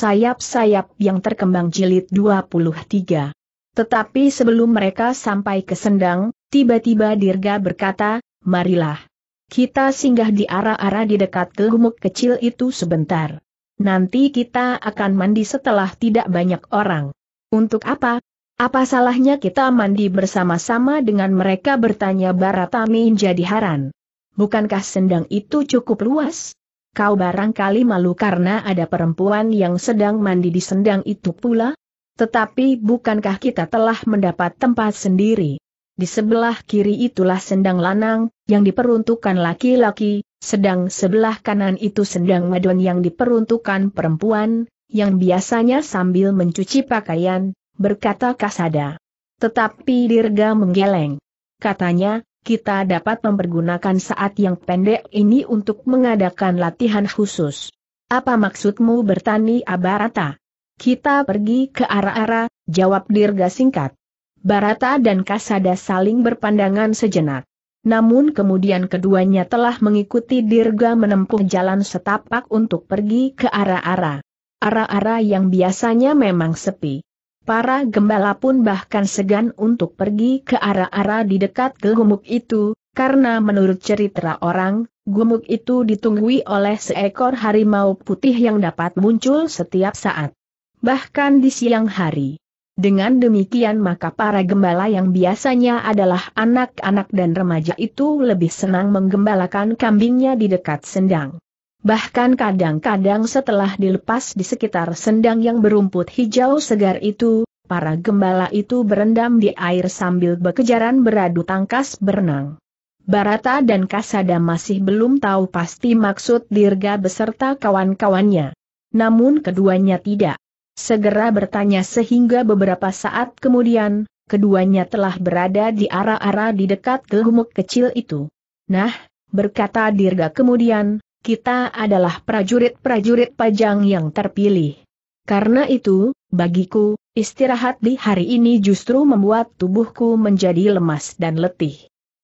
sayap-sayap yang terkembang jilid 23. Tetapi sebelum mereka sampai ke sendang, tiba-tiba Dirga berkata, marilah. Kita singgah di arah-arah di dekat gumuk kecil itu sebentar. Nanti kita akan mandi setelah tidak banyak orang. Untuk apa? Apa salahnya kita mandi bersama-sama dengan mereka bertanya Baratami jadi haran. Bukankah sendang itu cukup luas? Kau barangkali malu karena ada perempuan yang sedang mandi di sendang itu pula? Tetapi bukankah kita telah mendapat tempat sendiri? Di sebelah kiri itulah sendang lanang, yang diperuntukkan laki-laki, sedang sebelah kanan itu sendang wadon yang diperuntukkan perempuan, yang biasanya sambil mencuci pakaian, berkata Kasada. Tetapi Dirga menggeleng. Katanya, kita dapat mempergunakan saat yang pendek ini untuk mengadakan latihan khusus. Apa maksudmu bertani Abarata? Kita pergi ke arah-arah, jawab Dirga singkat. Barata dan Kasada saling berpandangan sejenak. Namun kemudian keduanya telah mengikuti Dirga menempuh jalan setapak untuk pergi ke arah-arah. Arah-arah yang biasanya memang sepi. Para gembala pun bahkan segan untuk pergi ke arah-arah di dekat gumuk itu, karena menurut cerita orang, gumuk itu ditunggui oleh seekor harimau putih yang dapat muncul setiap saat. Bahkan di siang hari. Dengan demikian maka para gembala yang biasanya adalah anak-anak dan remaja itu lebih senang menggembalakan kambingnya di dekat sendang. Bahkan kadang-kadang setelah dilepas di sekitar sendang yang berumput hijau segar itu, para gembala itu berendam di air sambil bekejaran beradu tangkas berenang. Barata dan Kasada masih belum tahu pasti maksud Dirga beserta kawan-kawannya. Namun keduanya tidak. Segera bertanya sehingga beberapa saat kemudian, keduanya telah berada di arah-arah di dekat gelumuk kecil itu. Nah, berkata Dirga kemudian, kita adalah prajurit-prajurit pajang yang terpilih. Karena itu, bagiku, istirahat di hari ini justru membuat tubuhku menjadi lemas dan letih.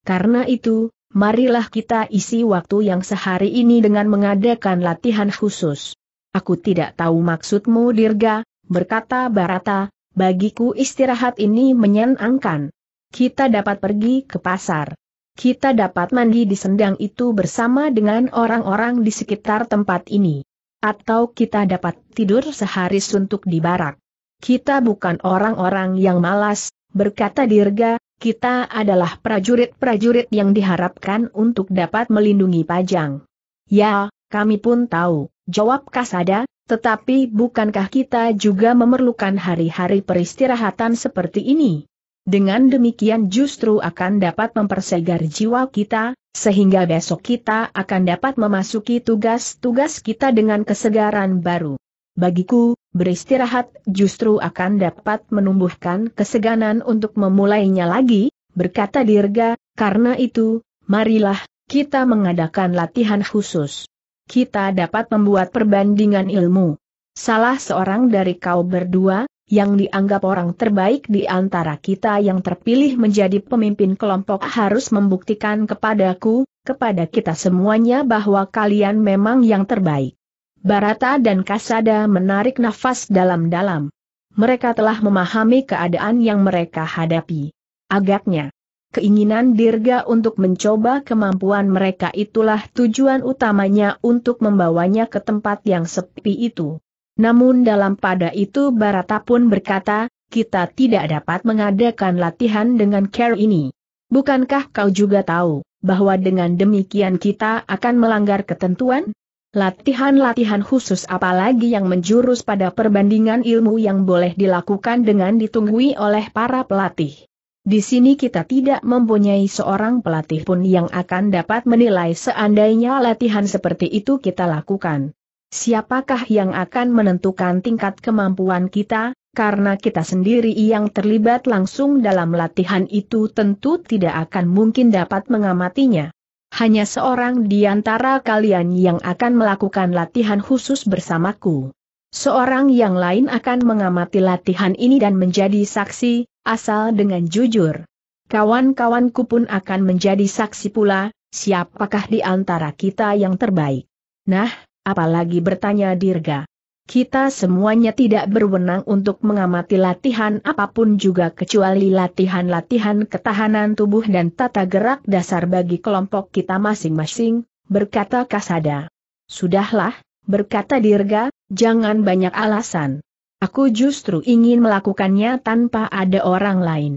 Karena itu, marilah kita isi waktu yang sehari ini dengan mengadakan latihan khusus. Aku tidak tahu maksudmu Dirga, berkata Barata, bagiku istirahat ini menyenangkan. Kita dapat pergi ke pasar kita dapat mandi di sendang itu bersama dengan orang-orang di sekitar tempat ini. Atau kita dapat tidur sehari suntuk di barak. Kita bukan orang-orang yang malas, berkata Dirga, kita adalah prajurit-prajurit yang diharapkan untuk dapat melindungi Pajang. Ya, kami pun tahu, jawab Kasada, tetapi bukankah kita juga memerlukan hari-hari peristirahatan seperti ini? Dengan demikian justru akan dapat mempersegar jiwa kita, sehingga besok kita akan dapat memasuki tugas-tugas kita dengan kesegaran baru. Bagiku, beristirahat justru akan dapat menumbuhkan kesegaran untuk memulainya lagi, berkata Dirga, karena itu, marilah, kita mengadakan latihan khusus. Kita dapat membuat perbandingan ilmu. Salah seorang dari kau berdua, yang dianggap orang terbaik di antara kita yang terpilih menjadi pemimpin kelompok harus membuktikan kepadaku, kepada kita semuanya bahwa kalian memang yang terbaik. Barata dan Kasada menarik nafas dalam-dalam. Mereka telah memahami keadaan yang mereka hadapi. Agaknya, keinginan Dirga untuk mencoba kemampuan mereka itulah tujuan utamanya untuk membawanya ke tempat yang sepi itu. Namun dalam pada itu Barata pun berkata, kita tidak dapat mengadakan latihan dengan care ini. Bukankah kau juga tahu, bahwa dengan demikian kita akan melanggar ketentuan? Latihan-latihan khusus apalagi yang menjurus pada perbandingan ilmu yang boleh dilakukan dengan ditunggui oleh para pelatih. Di sini kita tidak mempunyai seorang pelatih pun yang akan dapat menilai seandainya latihan seperti itu kita lakukan. Siapakah yang akan menentukan tingkat kemampuan kita, karena kita sendiri yang terlibat langsung dalam latihan itu tentu tidak akan mungkin dapat mengamatinya. Hanya seorang di antara kalian yang akan melakukan latihan khusus bersamaku. Seorang yang lain akan mengamati latihan ini dan menjadi saksi, asal dengan jujur. Kawan-kawanku pun akan menjadi saksi pula, siapakah di antara kita yang terbaik. Nah, apalagi bertanya dirga. Kita semuanya tidak berwenang untuk mengamati latihan apapun juga kecuali latihan-latihan ketahanan tubuh dan tata gerak dasar bagi kelompok kita masing-masing, berkata Kasada. Sudahlah, berkata Dirga, jangan banyak alasan. Aku justru ingin melakukannya tanpa ada orang lain.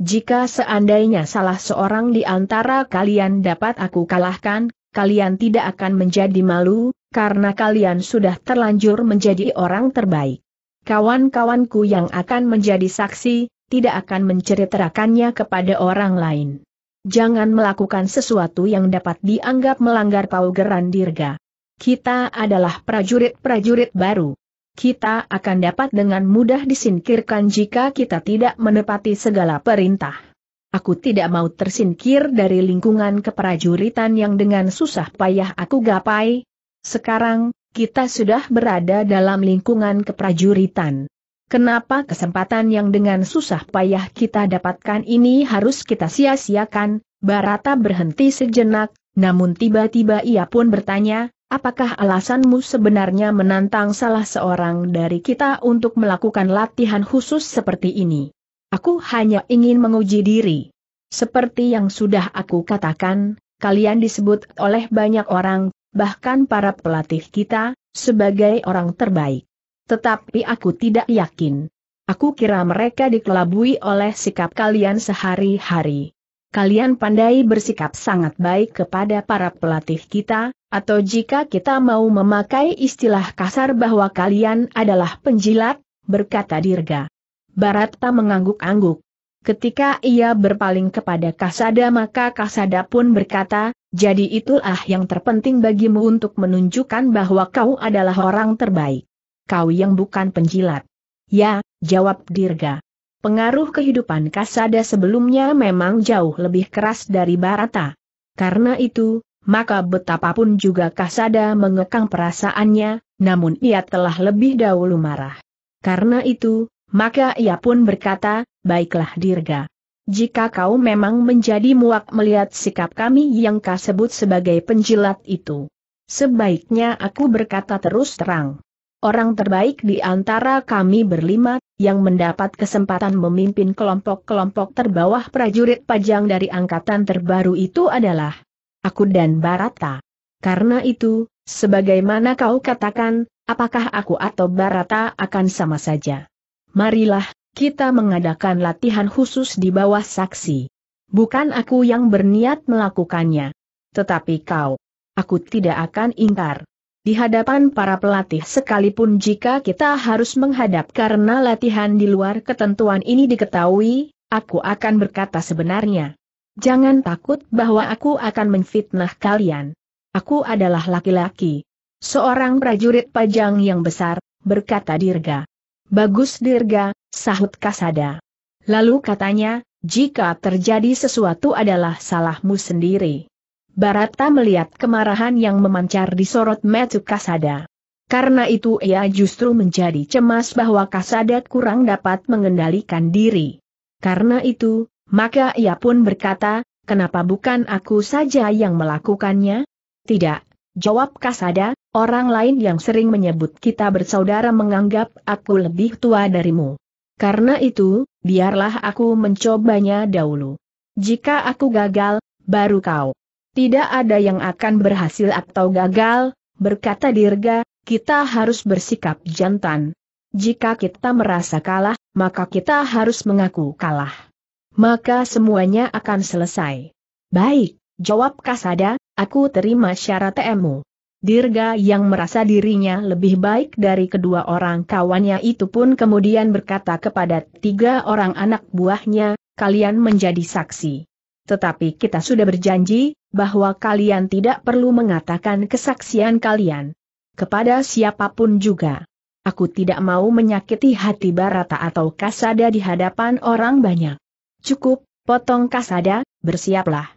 Jika seandainya salah seorang di antara kalian dapat aku kalahkan, kalian tidak akan menjadi malu, karena kalian sudah terlanjur menjadi orang terbaik. Kawan-kawanku yang akan menjadi saksi, tidak akan menceritakannya kepada orang lain. Jangan melakukan sesuatu yang dapat dianggap melanggar paugeran dirga. Kita adalah prajurit-prajurit baru. Kita akan dapat dengan mudah disingkirkan jika kita tidak menepati segala perintah. Aku tidak mau tersingkir dari lingkungan keprajuritan yang dengan susah payah aku gapai, sekarang, kita sudah berada dalam lingkungan keprajuritan. Kenapa kesempatan yang dengan susah payah kita dapatkan ini harus kita sia-siakan? Barata berhenti sejenak, namun tiba-tiba ia pun bertanya, apakah alasanmu sebenarnya menantang salah seorang dari kita untuk melakukan latihan khusus seperti ini? Aku hanya ingin menguji diri. Seperti yang sudah aku katakan, kalian disebut oleh banyak orang bahkan para pelatih kita, sebagai orang terbaik. Tetapi aku tidak yakin. Aku kira mereka dikelabui oleh sikap kalian sehari-hari. Kalian pandai bersikap sangat baik kepada para pelatih kita, atau jika kita mau memakai istilah kasar bahwa kalian adalah penjilat, berkata Dirga. Barata mengangguk-angguk. Ketika ia berpaling kepada Kasada maka Kasada pun berkata, jadi itulah yang terpenting bagimu untuk menunjukkan bahwa kau adalah orang terbaik. Kau yang bukan penjilat. Ya, jawab Dirga. Pengaruh kehidupan Kasada sebelumnya memang jauh lebih keras dari Barata. Karena itu, maka betapapun juga Kasada mengekang perasaannya, namun ia telah lebih dahulu marah. Karena itu, maka ia pun berkata, baiklah Dirga. Jika kau memang menjadi muak melihat sikap kami yang kau sebut sebagai penjilat itu. Sebaiknya aku berkata terus terang. Orang terbaik di antara kami berlima, yang mendapat kesempatan memimpin kelompok-kelompok terbawah prajurit pajang dari angkatan terbaru itu adalah aku dan Barata. Karena itu, sebagaimana kau katakan, apakah aku atau Barata akan sama saja? Marilah, kita mengadakan latihan khusus di bawah saksi. Bukan aku yang berniat melakukannya. Tetapi kau. Aku tidak akan ingkar. Di hadapan para pelatih sekalipun jika kita harus menghadap karena latihan di luar ketentuan ini diketahui, aku akan berkata sebenarnya. Jangan takut bahwa aku akan menfitnah kalian. Aku adalah laki-laki. Seorang prajurit pajang yang besar, berkata Dirga. Bagus Dirga, sahut Kasada. Lalu katanya, jika terjadi sesuatu adalah salahmu sendiri. Barata melihat kemarahan yang memancar di sorot Matsu Kasada. Karena itu ia justru menjadi cemas bahwa Kasada kurang dapat mengendalikan diri. Karena itu, maka ia pun berkata, kenapa bukan aku saja yang melakukannya? Tidak, jawab Kasada, orang lain yang sering menyebut kita bersaudara menganggap aku lebih tua darimu. Karena itu, biarlah aku mencobanya dahulu. Jika aku gagal, baru kau. Tidak ada yang akan berhasil atau gagal, berkata Dirga, kita harus bersikap jantan. Jika kita merasa kalah, maka kita harus mengaku kalah. Maka semuanya akan selesai. Baik, jawab Kasada, aku terima syarat temu. Dirga yang merasa dirinya lebih baik dari kedua orang kawannya itu pun kemudian berkata kepada tiga orang anak buahnya, kalian menjadi saksi. Tetapi kita sudah berjanji, bahwa kalian tidak perlu mengatakan kesaksian kalian. Kepada siapapun juga. Aku tidak mau menyakiti hati Barata atau Kasada di hadapan orang banyak. Cukup, potong Kasada, bersiaplah.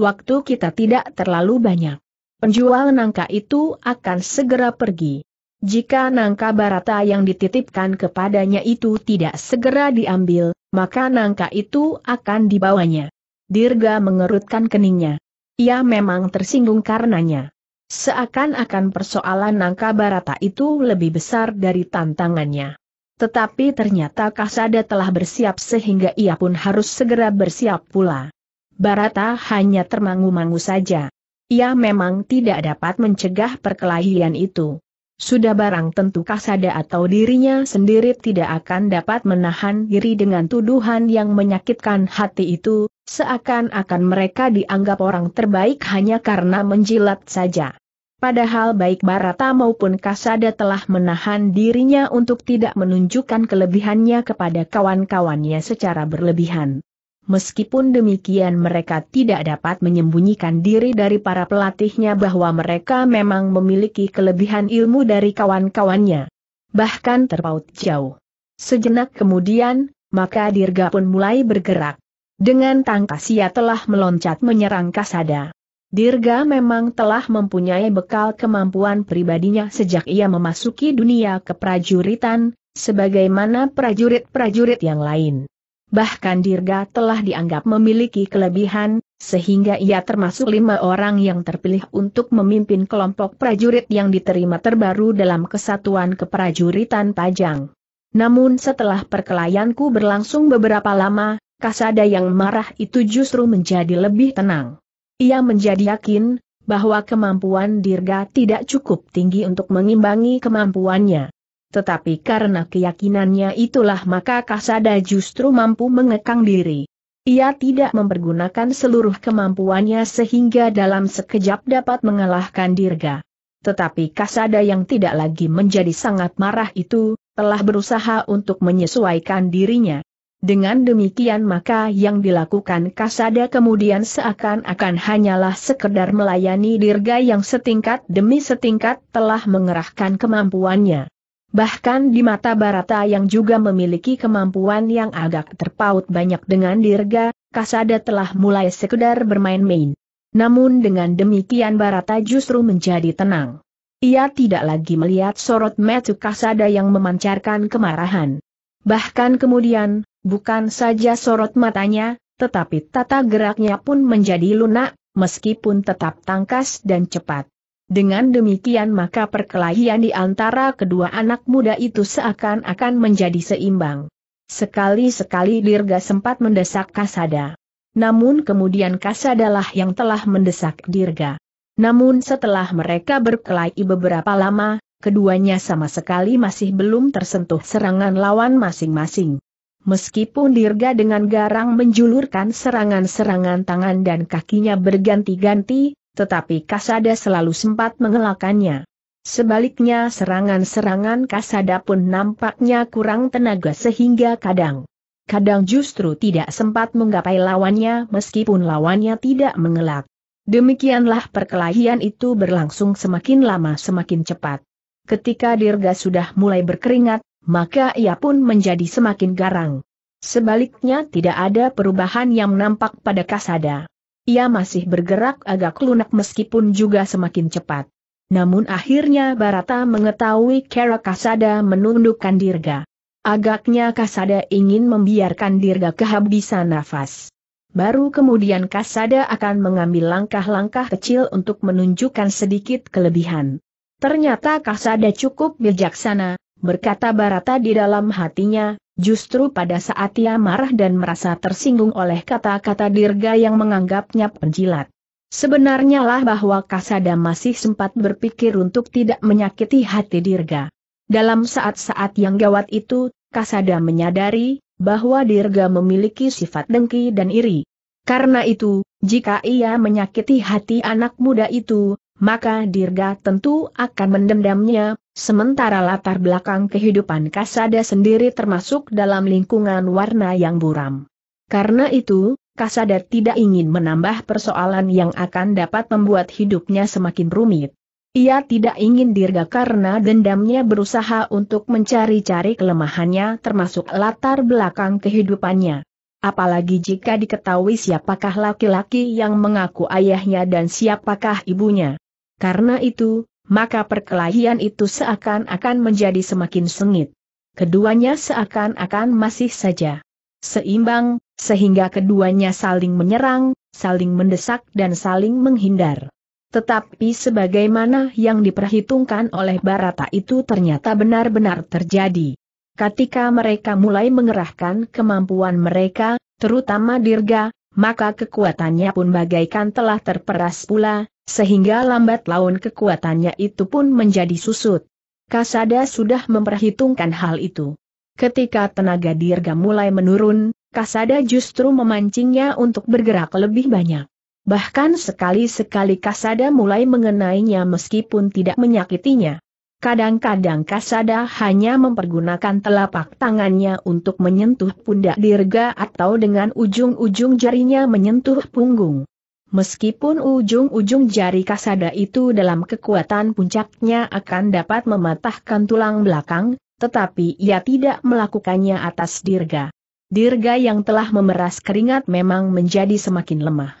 Waktu kita tidak terlalu banyak. Penjual nangka itu akan segera pergi. Jika nangka barata yang dititipkan kepadanya itu tidak segera diambil, maka nangka itu akan dibawanya. Dirga mengerutkan keningnya. Ia memang tersinggung karenanya. Seakan-akan persoalan nangka barata itu lebih besar dari tantangannya. Tetapi ternyata Kasada telah bersiap sehingga ia pun harus segera bersiap pula. Barata hanya termangu-mangu saja ia memang tidak dapat mencegah perkelahian itu. Sudah barang tentu Kasada atau dirinya sendiri tidak akan dapat menahan diri dengan tuduhan yang menyakitkan hati itu, seakan-akan mereka dianggap orang terbaik hanya karena menjilat saja. Padahal baik Barata maupun Kasada telah menahan dirinya untuk tidak menunjukkan kelebihannya kepada kawan-kawannya secara berlebihan. Meskipun demikian mereka tidak dapat menyembunyikan diri dari para pelatihnya bahwa mereka memang memiliki kelebihan ilmu dari kawan-kawannya. Bahkan terpaut jauh. Sejenak kemudian, maka Dirga pun mulai bergerak. Dengan tangkas ia telah meloncat menyerang Kasada. Dirga memang telah mempunyai bekal kemampuan pribadinya sejak ia memasuki dunia keprajuritan, sebagaimana prajurit-prajurit yang lain bahkan Dirga telah dianggap memiliki kelebihan, sehingga ia termasuk lima orang yang terpilih untuk memimpin kelompok prajurit yang diterima terbaru dalam kesatuan keprajuritan Pajang. Namun setelah perkelayanku berlangsung beberapa lama, Kasada yang marah itu justru menjadi lebih tenang. Ia menjadi yakin, bahwa kemampuan Dirga tidak cukup tinggi untuk mengimbangi kemampuannya. Tetapi karena keyakinannya itulah maka Kasada justru mampu mengekang diri. Ia tidak mempergunakan seluruh kemampuannya sehingga dalam sekejap dapat mengalahkan Dirga. Tetapi Kasada yang tidak lagi menjadi sangat marah itu, telah berusaha untuk menyesuaikan dirinya. Dengan demikian maka yang dilakukan Kasada kemudian seakan-akan hanyalah sekedar melayani dirga yang setingkat demi setingkat telah mengerahkan kemampuannya. Bahkan di mata Barata yang juga memiliki kemampuan yang agak terpaut banyak dengan Dirga, Kasada telah mulai sekedar bermain-main. Namun dengan demikian Barata justru menjadi tenang. Ia tidak lagi melihat sorot metu Kasada yang memancarkan kemarahan. Bahkan kemudian, bukan saja sorot matanya, tetapi tata geraknya pun menjadi lunak, meskipun tetap tangkas dan cepat. Dengan demikian maka perkelahian di antara kedua anak muda itu seakan-akan menjadi seimbang. Sekali-sekali Dirga sempat mendesak Kasada. Namun kemudian Kasada lah yang telah mendesak Dirga. Namun setelah mereka berkelahi beberapa lama, keduanya sama sekali masih belum tersentuh serangan lawan masing-masing. Meskipun Dirga dengan garang menjulurkan serangan-serangan tangan dan kakinya berganti-ganti, tetapi Kasada selalu sempat mengelakannya. Sebaliknya serangan-serangan Kasada pun nampaknya kurang tenaga sehingga kadang kadang justru tidak sempat menggapai lawannya meskipun lawannya tidak mengelak. Demikianlah perkelahian itu berlangsung semakin lama semakin cepat. Ketika Dirga sudah mulai berkeringat, maka ia pun menjadi semakin garang. Sebaliknya tidak ada perubahan yang nampak pada Kasada. Ia masih bergerak agak lunak meskipun juga semakin cepat. Namun akhirnya Barata mengetahui Kera Kasada menundukkan dirga. Agaknya Kasada ingin membiarkan dirga kehabisan nafas. Baru kemudian Kasada akan mengambil langkah-langkah kecil untuk menunjukkan sedikit kelebihan. Ternyata Kasada cukup bijaksana, berkata Barata di dalam hatinya, justru pada saat ia marah dan merasa tersinggung oleh kata-kata Dirga yang menganggapnya penjilat. Sebenarnya lah bahwa Kasada masih sempat berpikir untuk tidak menyakiti hati Dirga. Dalam saat-saat yang gawat itu, Kasada menyadari bahwa Dirga memiliki sifat dengki dan iri. Karena itu, jika ia menyakiti hati anak muda itu, maka Dirga tentu akan mendendamnya, Sementara latar belakang kehidupan Kasada sendiri termasuk dalam lingkungan warna yang buram. Karena itu, Kasada tidak ingin menambah persoalan yang akan dapat membuat hidupnya semakin rumit. Ia tidak ingin dirga karena dendamnya berusaha untuk mencari-cari kelemahannya termasuk latar belakang kehidupannya. Apalagi jika diketahui siapakah laki-laki yang mengaku ayahnya dan siapakah ibunya. Karena itu, maka perkelahian itu seakan-akan menjadi semakin sengit. Keduanya seakan-akan masih saja seimbang, sehingga keduanya saling menyerang, saling mendesak dan saling menghindar. Tetapi sebagaimana yang diperhitungkan oleh Barata itu ternyata benar-benar terjadi. Ketika mereka mulai mengerahkan kemampuan mereka, terutama Dirga, maka kekuatannya pun bagaikan telah terperas pula, sehingga lambat laun kekuatannya itu pun menjadi susut. Kasada sudah memperhitungkan hal itu. Ketika tenaga dirga mulai menurun, Kasada justru memancingnya untuk bergerak lebih banyak. Bahkan sekali-sekali Kasada mulai mengenainya meskipun tidak menyakitinya. Kadang-kadang Kasada hanya mempergunakan telapak tangannya untuk menyentuh pundak dirga atau dengan ujung-ujung jarinya menyentuh punggung. Meskipun ujung-ujung jari kasada itu dalam kekuatan puncaknya akan dapat mematahkan tulang belakang, tetapi ia tidak melakukannya atas dirga. Dirga yang telah memeras keringat memang menjadi semakin lemah.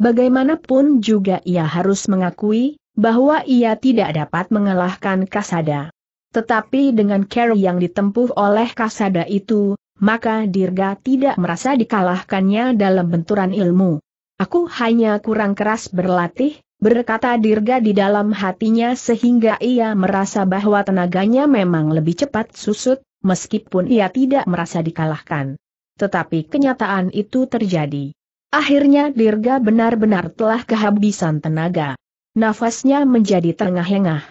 Bagaimanapun juga ia harus mengakui, bahwa ia tidak dapat mengalahkan kasada. Tetapi dengan care yang ditempuh oleh kasada itu, maka Dirga tidak merasa dikalahkannya dalam benturan ilmu. Aku hanya kurang keras berlatih, berkata Dirga di dalam hatinya sehingga ia merasa bahwa tenaganya memang lebih cepat susut, meskipun ia tidak merasa dikalahkan. Tetapi kenyataan itu terjadi. Akhirnya Dirga benar-benar telah kehabisan tenaga. Nafasnya menjadi terengah-engah.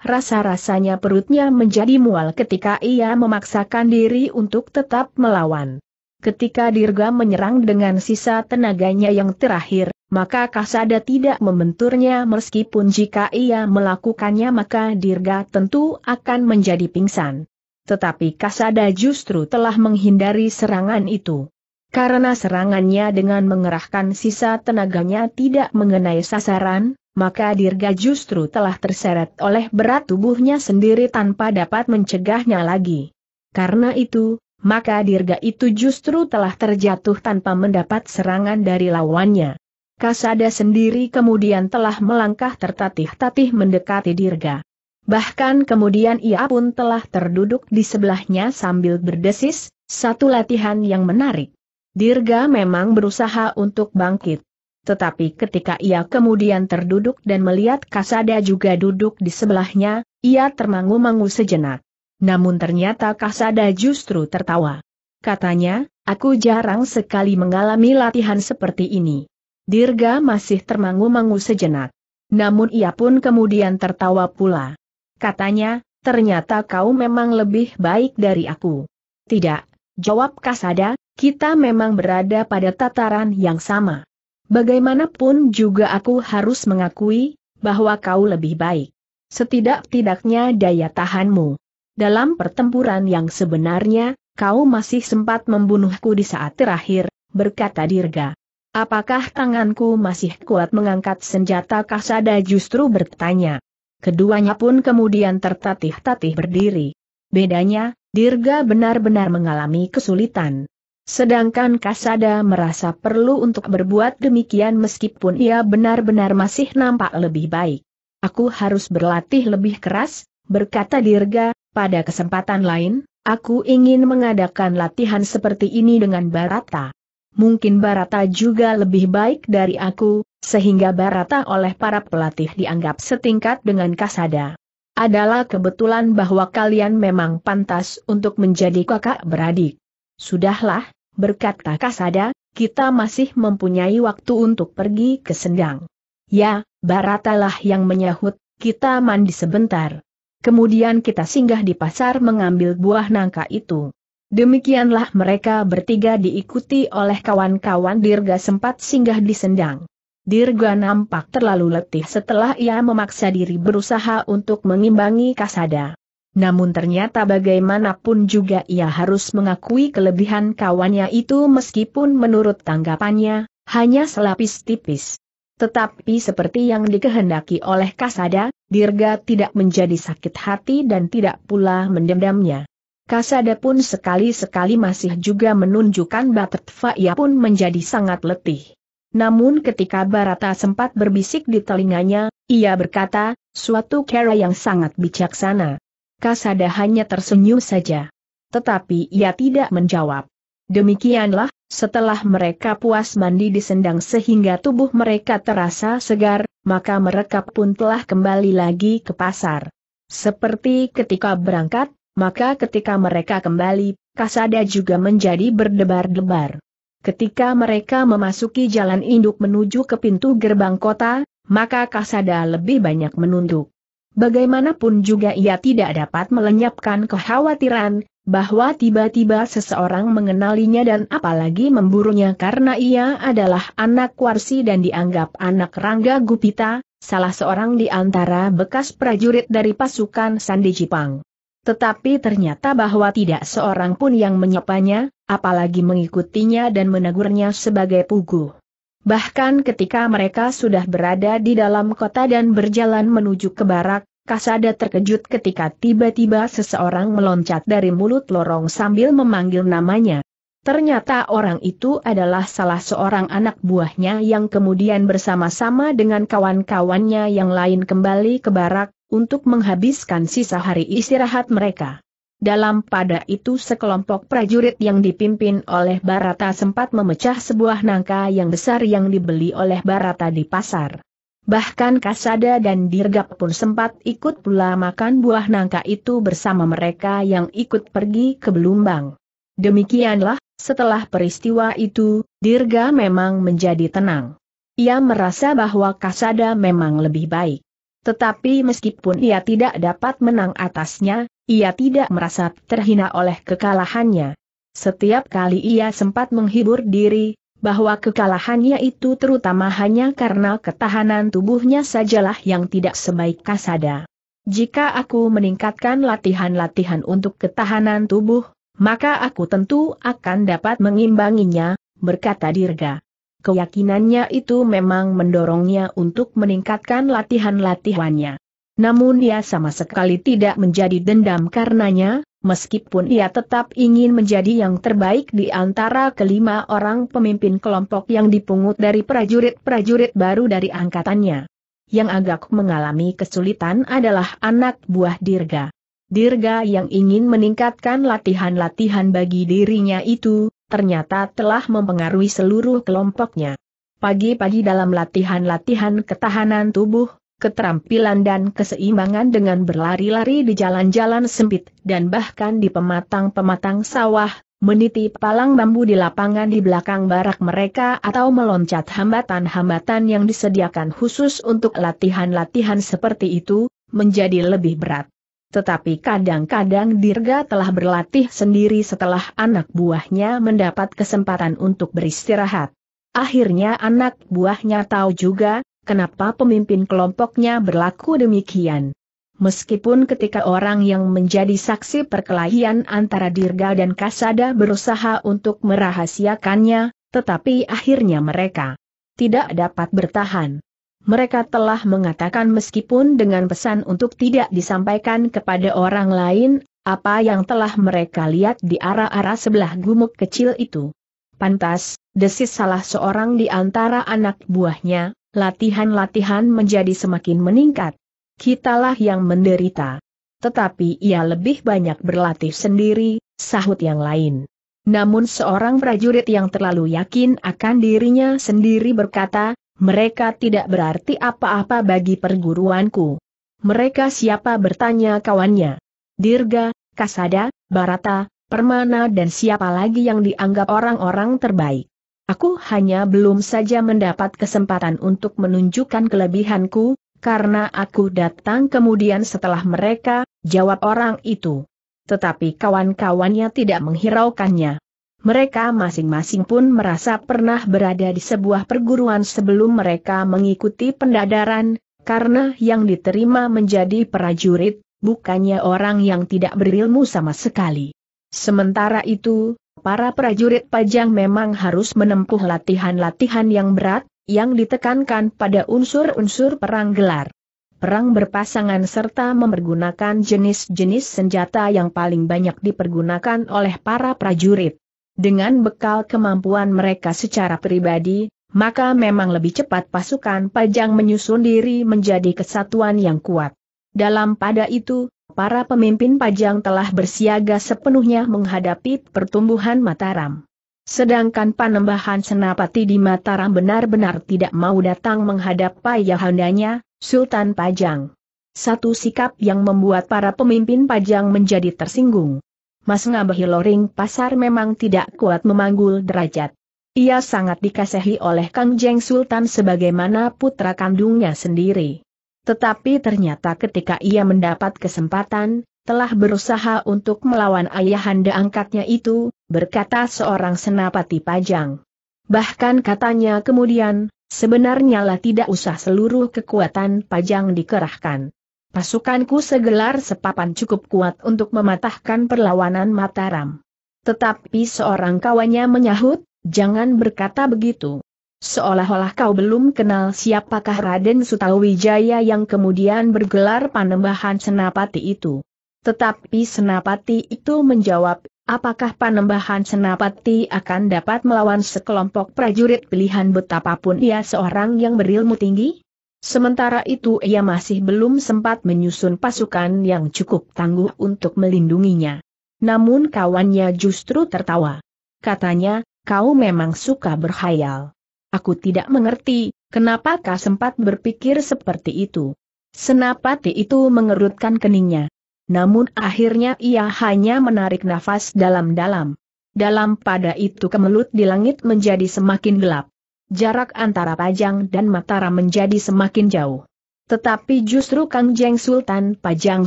Rasa-rasanya perutnya menjadi mual ketika ia memaksakan diri untuk tetap melawan. Ketika Dirga menyerang dengan sisa tenaganya yang terakhir, maka Kasada tidak membenturnya meskipun jika ia melakukannya maka Dirga tentu akan menjadi pingsan. Tetapi Kasada justru telah menghindari serangan itu. Karena serangannya dengan mengerahkan sisa tenaganya tidak mengenai sasaran, maka Dirga justru telah terseret oleh berat tubuhnya sendiri tanpa dapat mencegahnya lagi. Karena itu, maka dirga itu justru telah terjatuh tanpa mendapat serangan dari lawannya. Kasada sendiri kemudian telah melangkah tertatih-tatih mendekati dirga. Bahkan kemudian ia pun telah terduduk di sebelahnya sambil berdesis, satu latihan yang menarik. Dirga memang berusaha untuk bangkit. Tetapi ketika ia kemudian terduduk dan melihat Kasada juga duduk di sebelahnya, ia termangu-mangu sejenak. Namun ternyata Kasada justru tertawa. Katanya, aku jarang sekali mengalami latihan seperti ini. Dirga masih termangu-mangu sejenak. Namun ia pun kemudian tertawa pula. Katanya, ternyata kau memang lebih baik dari aku. Tidak, jawab Kasada, kita memang berada pada tataran yang sama. Bagaimanapun juga aku harus mengakui, bahwa kau lebih baik. Setidak-tidaknya daya tahanmu dalam pertempuran yang sebenarnya, kau masih sempat membunuhku di saat terakhir, berkata Dirga. Apakah tanganku masih kuat mengangkat senjata Kasada justru bertanya. Keduanya pun kemudian tertatih-tatih berdiri. Bedanya, Dirga benar-benar mengalami kesulitan. Sedangkan Kasada merasa perlu untuk berbuat demikian meskipun ia benar-benar masih nampak lebih baik. Aku harus berlatih lebih keras, berkata Dirga, pada kesempatan lain, aku ingin mengadakan latihan seperti ini dengan Barata. Mungkin Barata juga lebih baik dari aku, sehingga Barata oleh para pelatih dianggap setingkat dengan Kasada. Adalah kebetulan bahwa kalian memang pantas untuk menjadi kakak beradik. Sudahlah, berkata Kasada, kita masih mempunyai waktu untuk pergi ke Sendang. Ya, Baratalah yang menyahut, kita mandi sebentar. Kemudian kita singgah di pasar mengambil buah nangka itu. Demikianlah mereka bertiga diikuti oleh kawan-kawan Dirga sempat singgah di sendang. Dirga nampak terlalu letih setelah ia memaksa diri berusaha untuk mengimbangi kasada. Namun ternyata bagaimanapun juga ia harus mengakui kelebihan kawannya itu meskipun menurut tanggapannya, hanya selapis tipis. Tetapi seperti yang dikehendaki oleh Kasada, Dirga tidak menjadi sakit hati dan tidak pula mendendamnya. Kasada pun sekali-sekali masih juga menunjukkan batetva ia pun menjadi sangat letih. Namun ketika Barata sempat berbisik di telinganya, ia berkata, suatu cara yang sangat bijaksana. Kasada hanya tersenyum saja. Tetapi ia tidak menjawab. Demikianlah, setelah mereka puas mandi di sendang sehingga tubuh mereka terasa segar, maka mereka pun telah kembali lagi ke pasar. Seperti ketika berangkat, maka ketika mereka kembali, kasada juga menjadi berdebar-debar. Ketika mereka memasuki jalan induk menuju ke pintu gerbang kota, maka kasada lebih banyak menunduk. Bagaimanapun juga ia tidak dapat melenyapkan kekhawatiran, bahwa tiba-tiba seseorang mengenalinya dan apalagi memburunya karena ia adalah anak Warsi dan dianggap anak Rangga Gupita, salah seorang di antara bekas prajurit dari pasukan Sandi Jipang. Tetapi ternyata bahwa tidak seorang pun yang menyapanya, apalagi mengikutinya dan menegurnya sebagai pugu. Bahkan ketika mereka sudah berada di dalam kota dan berjalan menuju ke barak, Kasada terkejut ketika tiba-tiba seseorang meloncat dari mulut lorong sambil memanggil namanya. Ternyata orang itu adalah salah seorang anak buahnya yang kemudian bersama-sama dengan kawan-kawannya yang lain kembali ke barak, untuk menghabiskan sisa hari istirahat mereka. Dalam pada itu sekelompok prajurit yang dipimpin oleh Barata sempat memecah sebuah nangka yang besar yang dibeli oleh Barata di pasar. Bahkan Kasada dan Dirgap pun sempat ikut pula makan buah nangka itu bersama mereka yang ikut pergi ke Belumbang. Demikianlah, setelah peristiwa itu, Dirga memang menjadi tenang. Ia merasa bahwa Kasada memang lebih baik. Tetapi meskipun ia tidak dapat menang atasnya, ia tidak merasa terhina oleh kekalahannya. Setiap kali ia sempat menghibur diri, bahwa kekalahannya itu terutama hanya karena ketahanan tubuhnya sajalah yang tidak sebaik kasada. Jika aku meningkatkan latihan-latihan untuk ketahanan tubuh, maka aku tentu akan dapat mengimbanginya, berkata Dirga. Keyakinannya itu memang mendorongnya untuk meningkatkan latihan-latihannya. Namun dia sama sekali tidak menjadi dendam karenanya, meskipun ia tetap ingin menjadi yang terbaik di antara kelima orang pemimpin kelompok yang dipungut dari prajurit-prajurit baru dari angkatannya. Yang agak mengalami kesulitan adalah anak buah Dirga. Dirga yang ingin meningkatkan latihan-latihan bagi dirinya itu, ternyata telah mempengaruhi seluruh kelompoknya. Pagi-pagi dalam latihan-latihan ketahanan tubuh, keterampilan dan keseimbangan dengan berlari-lari di jalan-jalan sempit dan bahkan di pematang-pematang sawah, meniti palang bambu di lapangan di belakang barak mereka atau meloncat hambatan-hambatan yang disediakan khusus untuk latihan-latihan seperti itu, menjadi lebih berat. Tetapi kadang-kadang Dirga telah berlatih sendiri setelah anak buahnya mendapat kesempatan untuk beristirahat. Akhirnya anak buahnya tahu juga, kenapa pemimpin kelompoknya berlaku demikian. Meskipun ketika orang yang menjadi saksi perkelahian antara Dirga dan Kasada berusaha untuk merahasiakannya, tetapi akhirnya mereka tidak dapat bertahan. Mereka telah mengatakan meskipun dengan pesan untuk tidak disampaikan kepada orang lain, apa yang telah mereka lihat di arah-arah sebelah gumuk kecil itu. Pantas, desis salah seorang di antara anak buahnya, latihan-latihan menjadi semakin meningkat. Kitalah yang menderita. Tetapi ia lebih banyak berlatih sendiri, sahut yang lain. Namun seorang prajurit yang terlalu yakin akan dirinya sendiri berkata, mereka tidak berarti apa-apa bagi perguruanku. Mereka siapa bertanya kawannya. Dirga, Kasada, Barata, Permana dan siapa lagi yang dianggap orang-orang terbaik. Aku hanya belum saja mendapat kesempatan untuk menunjukkan kelebihanku, karena aku datang kemudian setelah mereka, jawab orang itu. Tetapi kawan-kawannya tidak menghiraukannya. Mereka masing-masing pun merasa pernah berada di sebuah perguruan sebelum mereka mengikuti pendadaran, karena yang diterima menjadi prajurit, bukannya orang yang tidak berilmu sama sekali. Sementara itu, Para prajurit pajang memang harus menempuh latihan-latihan yang berat, yang ditekankan pada unsur-unsur perang gelar. Perang berpasangan serta mempergunakan jenis-jenis senjata yang paling banyak dipergunakan oleh para prajurit. Dengan bekal kemampuan mereka secara pribadi, maka memang lebih cepat pasukan pajang menyusun diri menjadi kesatuan yang kuat. Dalam pada itu, Para pemimpin pajang telah bersiaga sepenuhnya menghadapi pertumbuhan Mataram. Sedangkan panembahan senapati di Mataram benar-benar tidak mau datang menghadap payahandanya, Sultan Pajang. Satu sikap yang membuat para pemimpin pajang menjadi tersinggung. Mas Ngabahi Loring Pasar memang tidak kuat memanggul derajat. Ia sangat dikasihi oleh Kang Jeng Sultan sebagaimana putra kandungnya sendiri. Tetapi ternyata ketika ia mendapat kesempatan, telah berusaha untuk melawan ayahanda angkatnya itu, berkata seorang senapati pajang. Bahkan katanya kemudian, sebenarnya lah tidak usah seluruh kekuatan pajang dikerahkan. Pasukanku segelar sepapan cukup kuat untuk mematahkan perlawanan Mataram. Tetapi seorang kawannya menyahut, jangan berkata begitu. Seolah-olah kau belum kenal siapakah Raden Sutawijaya yang kemudian bergelar Panembahan Senapati itu. Tetapi Senapati itu menjawab, apakah Panembahan Senapati akan dapat melawan sekelompok prajurit pilihan betapapun ia seorang yang berilmu tinggi? Sementara itu ia masih belum sempat menyusun pasukan yang cukup tangguh untuk melindunginya. Namun kawannya justru tertawa. Katanya, kau memang suka berhayal. Aku tidak mengerti, kenapa kau sempat berpikir seperti itu. Senapati itu mengerutkan keningnya. Namun akhirnya ia hanya menarik nafas dalam-dalam. Dalam pada itu kemelut di langit menjadi semakin gelap. Jarak antara Pajang dan Mataram menjadi semakin jauh. Tetapi justru Kang Jeng Sultan Pajang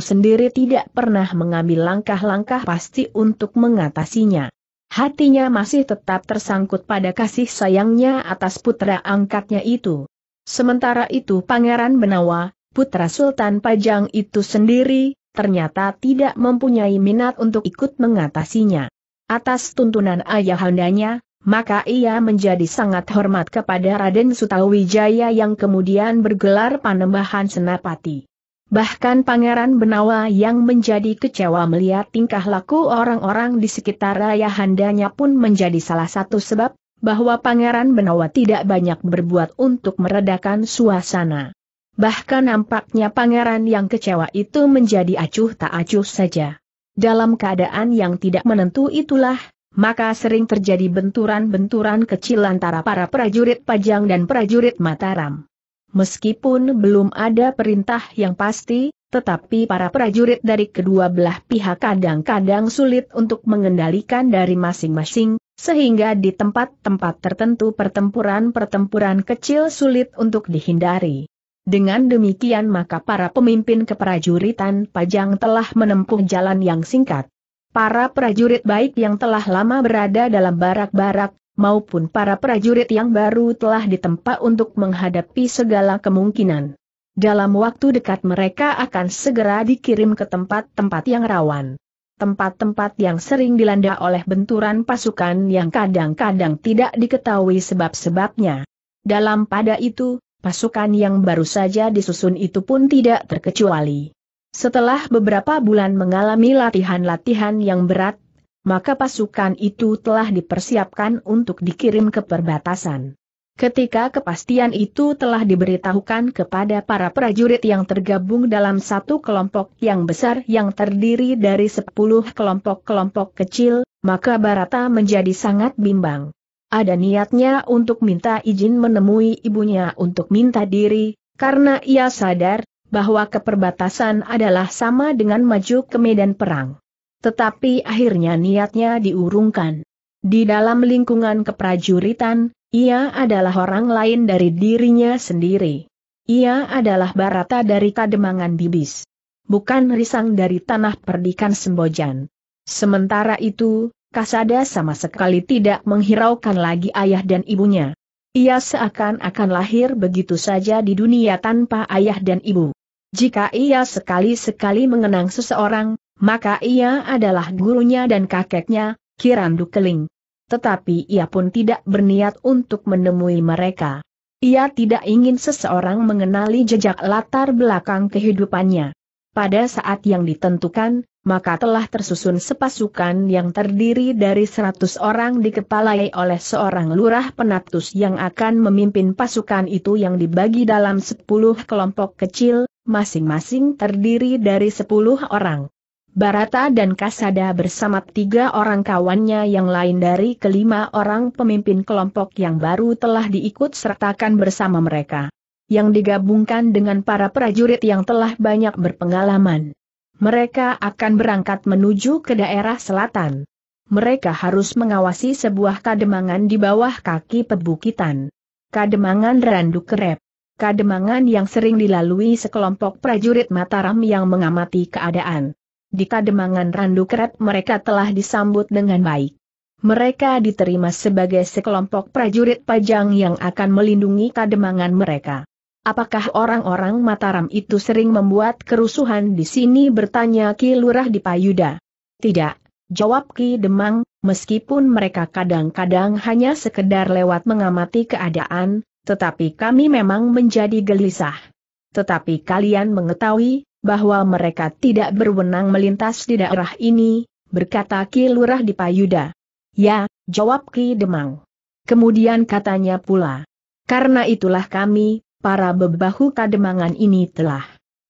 sendiri tidak pernah mengambil langkah-langkah pasti untuk mengatasinya hatinya masih tetap tersangkut pada kasih sayangnya atas putra angkatnya itu. Sementara itu Pangeran Benawa, putra Sultan Pajang itu sendiri, ternyata tidak mempunyai minat untuk ikut mengatasinya. Atas tuntunan ayahandanya, maka ia menjadi sangat hormat kepada Raden Sutawijaya yang kemudian bergelar Panembahan Senapati. Bahkan Pangeran Benawa yang menjadi kecewa melihat tingkah laku orang-orang di sekitar ayahandanya pun menjadi salah satu sebab, bahwa Pangeran Benawa tidak banyak berbuat untuk meredakan suasana. Bahkan nampaknya pangeran yang kecewa itu menjadi acuh tak acuh saja. Dalam keadaan yang tidak menentu itulah, maka sering terjadi benturan-benturan kecil antara para prajurit Pajang dan prajurit Mataram. Meskipun belum ada perintah yang pasti, tetapi para prajurit dari kedua belah pihak kadang-kadang sulit untuk mengendalikan dari masing-masing, sehingga di tempat-tempat tertentu pertempuran-pertempuran kecil sulit untuk dihindari. Dengan demikian maka para pemimpin keprajuritan Pajang telah menempuh jalan yang singkat. Para prajurit baik yang telah lama berada dalam barak-barak, maupun para prajurit yang baru telah ditempa untuk menghadapi segala kemungkinan. Dalam waktu dekat mereka akan segera dikirim ke tempat-tempat yang rawan. Tempat-tempat yang sering dilanda oleh benturan pasukan yang kadang-kadang tidak diketahui sebab-sebabnya. Dalam pada itu, pasukan yang baru saja disusun itu pun tidak terkecuali. Setelah beberapa bulan mengalami latihan-latihan yang berat, maka pasukan itu telah dipersiapkan untuk dikirim ke perbatasan. Ketika kepastian itu telah diberitahukan kepada para prajurit yang tergabung dalam satu kelompok yang besar yang terdiri dari sepuluh kelompok-kelompok kecil, maka Barata menjadi sangat bimbang. Ada niatnya untuk minta izin menemui ibunya untuk minta diri, karena ia sadar bahwa keperbatasan adalah sama dengan maju ke medan perang. Tetapi akhirnya niatnya diurungkan. Di dalam lingkungan keprajuritan, ia adalah orang lain dari dirinya sendiri. Ia adalah Barata dari Kademangan Bibis. Bukan risang dari tanah perdikan Sembojan. Sementara itu, Kasada sama sekali tidak menghiraukan lagi ayah dan ibunya. Ia seakan-akan lahir begitu saja di dunia tanpa ayah dan ibu. Jika ia sekali-sekali mengenang seseorang, maka ia adalah gurunya dan kakeknya, Kirandu Keling. Tetapi ia pun tidak berniat untuk menemui mereka. Ia tidak ingin seseorang mengenali jejak latar belakang kehidupannya. Pada saat yang ditentukan, maka telah tersusun sepasukan yang terdiri dari seratus orang dikepalai oleh seorang lurah penatus yang akan memimpin pasukan itu yang dibagi dalam sepuluh kelompok kecil, masing-masing terdiri dari sepuluh orang. Barata dan Kasada bersama tiga orang kawannya yang lain dari kelima orang pemimpin kelompok yang baru telah diikut sertakan bersama mereka. Yang digabungkan dengan para prajurit yang telah banyak berpengalaman. Mereka akan berangkat menuju ke daerah selatan. Mereka harus mengawasi sebuah kademangan di bawah kaki perbukitan. Kademangan Randu Kerep kademangan yang sering dilalui sekelompok prajurit Mataram yang mengamati keadaan di kademangan randu kerap mereka telah disambut dengan baik. Mereka diterima sebagai sekelompok prajurit pajang yang akan melindungi kademangan mereka. Apakah orang-orang Mataram itu sering membuat kerusuhan di sini bertanya Ki Lurah di Payuda? Tidak, jawab Ki Demang, meskipun mereka kadang-kadang hanya sekedar lewat mengamati keadaan, tetapi kami memang menjadi gelisah. Tetapi kalian mengetahui, bahwa mereka tidak berwenang melintas di daerah ini, berkata Ki Lurah di Payuda. Ya, jawab Ki Demang. Kemudian katanya pula. Karena itulah kami, para bebahu kademangan ini telah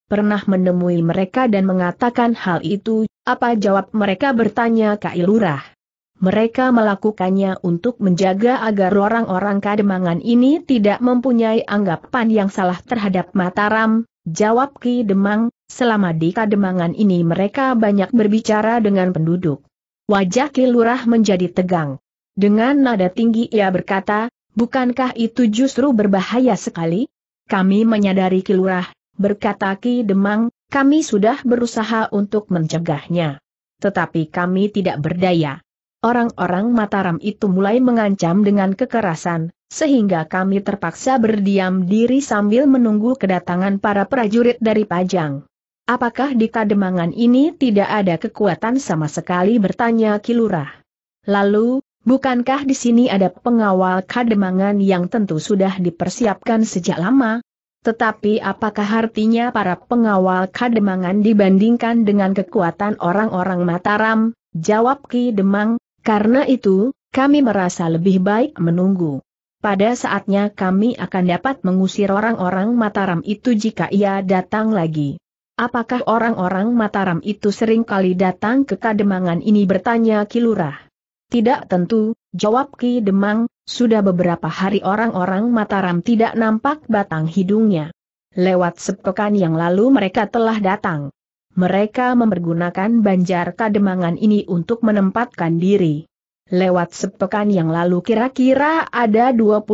pernah menemui mereka dan mengatakan hal itu, apa jawab mereka bertanya Kak Lurah. Mereka melakukannya untuk menjaga agar orang-orang kademangan ini tidak mempunyai anggapan yang salah terhadap Mataram, jawab Ki Demang, Selama di Kademangan ini mereka banyak berbicara dengan penduduk. Wajah Kilurah menjadi tegang. Dengan nada tinggi ia berkata, bukankah itu justru berbahaya sekali? Kami menyadari Kilurah, berkata Ki Demang, kami sudah berusaha untuk mencegahnya. Tetapi kami tidak berdaya. Orang-orang Mataram itu mulai mengancam dengan kekerasan, sehingga kami terpaksa berdiam diri sambil menunggu kedatangan para prajurit dari Pajang. Apakah di kademangan ini tidak ada kekuatan sama sekali bertanya Kilurah? Lalu, bukankah di sini ada pengawal kademangan yang tentu sudah dipersiapkan sejak lama? Tetapi apakah artinya para pengawal kademangan dibandingkan dengan kekuatan orang-orang Mataram? Jawab Ki Demang, karena itu, kami merasa lebih baik menunggu. Pada saatnya kami akan dapat mengusir orang-orang Mataram itu jika ia datang lagi. Apakah orang-orang Mataram itu sering kali datang ke Kademangan ini bertanya Kilurah? Tidak tentu, jawab Ki Demang, sudah beberapa hari orang-orang Mataram tidak nampak batang hidungnya. Lewat sepekan yang lalu mereka telah datang. Mereka mempergunakan banjar Kademangan ini untuk menempatkan diri. Lewat sepekan yang lalu kira-kira ada 25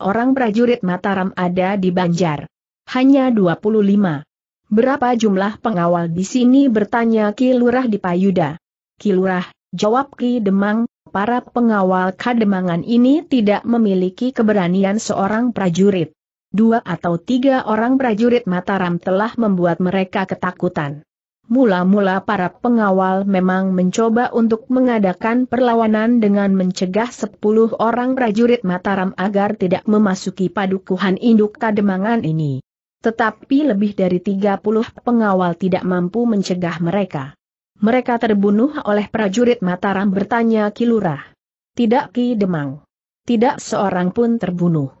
orang prajurit Mataram ada di banjar. Hanya 25. Berapa jumlah pengawal di sini bertanya Kilurah di Payuda. Kilurah, jawab Ki Demang, para pengawal kademangan ini tidak memiliki keberanian seorang prajurit. Dua atau tiga orang prajurit Mataram telah membuat mereka ketakutan. Mula-mula para pengawal memang mencoba untuk mengadakan perlawanan dengan mencegah sepuluh orang prajurit Mataram agar tidak memasuki padukuhan induk kademangan ini. Tetapi lebih dari 30 pengawal tidak mampu mencegah mereka. Mereka terbunuh oleh prajurit Mataram bertanya Kilurah. Tidak Ki Demang. Tidak seorang pun terbunuh.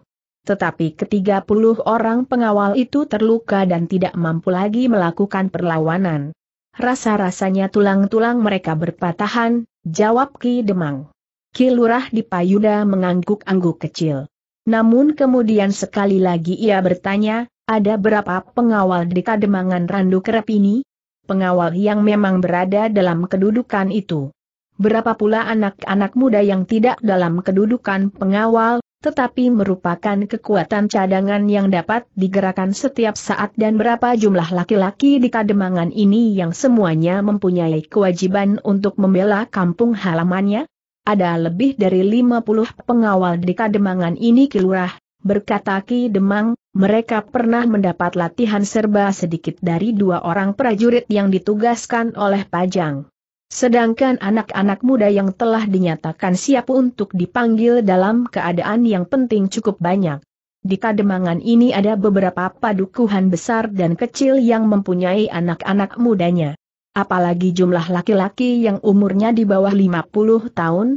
Tetapi ketiga puluh orang pengawal itu terluka dan tidak mampu lagi melakukan perlawanan. Rasa-rasanya tulang-tulang mereka berpatahan, jawab Ki Demang. Ki Lurah di Payuda mengangguk-angguk kecil. Namun kemudian sekali lagi ia bertanya, ada berapa pengawal di kademangan Randu Kerep ini? Pengawal yang memang berada dalam kedudukan itu. Berapa pula anak-anak muda yang tidak dalam kedudukan pengawal, tetapi merupakan kekuatan cadangan yang dapat digerakkan setiap saat dan berapa jumlah laki-laki di kademangan ini yang semuanya mempunyai kewajiban untuk membela kampung halamannya? Ada lebih dari 50 pengawal di kademangan ini kilurah, berkata Ki Demang, mereka pernah mendapat latihan serba sedikit dari dua orang prajurit yang ditugaskan oleh Pajang. Sedangkan anak-anak muda yang telah dinyatakan siap untuk dipanggil dalam keadaan yang penting cukup banyak. Di Kademangan ini ada beberapa padukuhan besar dan kecil yang mempunyai anak-anak mudanya. Apalagi jumlah laki-laki yang umurnya di bawah 50 tahun,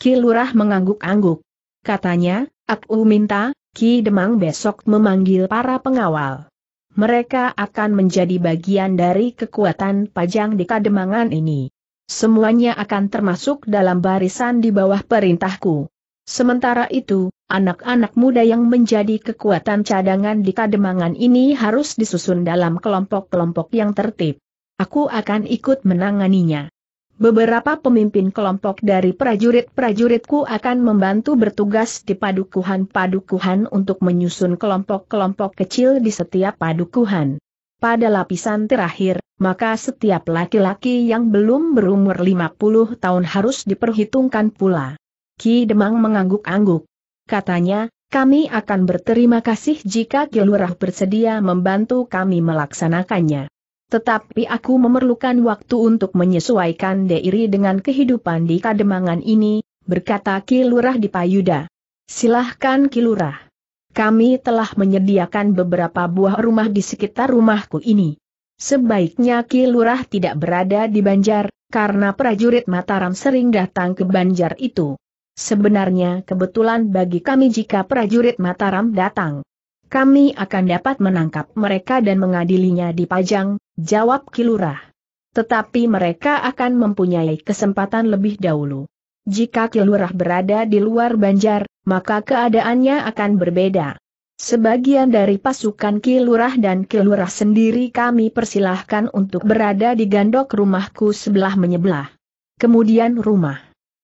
Kilurah mengangguk-angguk. Katanya, aku minta, Ki Demang besok memanggil para pengawal. Mereka akan menjadi bagian dari kekuatan pajang di Kademangan ini. Semuanya akan termasuk dalam barisan di bawah perintahku. Sementara itu, anak-anak muda yang menjadi kekuatan cadangan di Kademangan ini harus disusun dalam kelompok-kelompok yang tertib. Aku akan ikut menanganinya beberapa pemimpin kelompok dari prajurit-prajuritku akan membantu bertugas di padukuhan-padukuhan untuk menyusun kelompok-kelompok kecil di setiap padukuhan. Pada lapisan terakhir, maka setiap laki-laki yang belum berumur 50 tahun harus diperhitungkan pula. Ki Demang mengangguk-angguk. Katanya, kami akan berterima kasih jika Kilurah bersedia membantu kami melaksanakannya. Tetapi aku memerlukan waktu untuk menyesuaikan diri dengan kehidupan di kademangan ini, berkata Kilurah di Payuda. Silahkan Kilurah. Kami telah menyediakan beberapa buah rumah di sekitar rumahku ini. Sebaiknya Kilurah tidak berada di Banjar, karena prajurit Mataram sering datang ke Banjar itu. Sebenarnya kebetulan bagi kami jika prajurit Mataram datang kami akan dapat menangkap mereka dan mengadilinya di Pajang, jawab Kilurah. Tetapi mereka akan mempunyai kesempatan lebih dahulu. Jika Kilurah berada di luar Banjar, maka keadaannya akan berbeda. Sebagian dari pasukan Kilurah dan Kilurah sendiri kami persilahkan untuk berada di gandok rumahku sebelah menyebelah. Kemudian rumah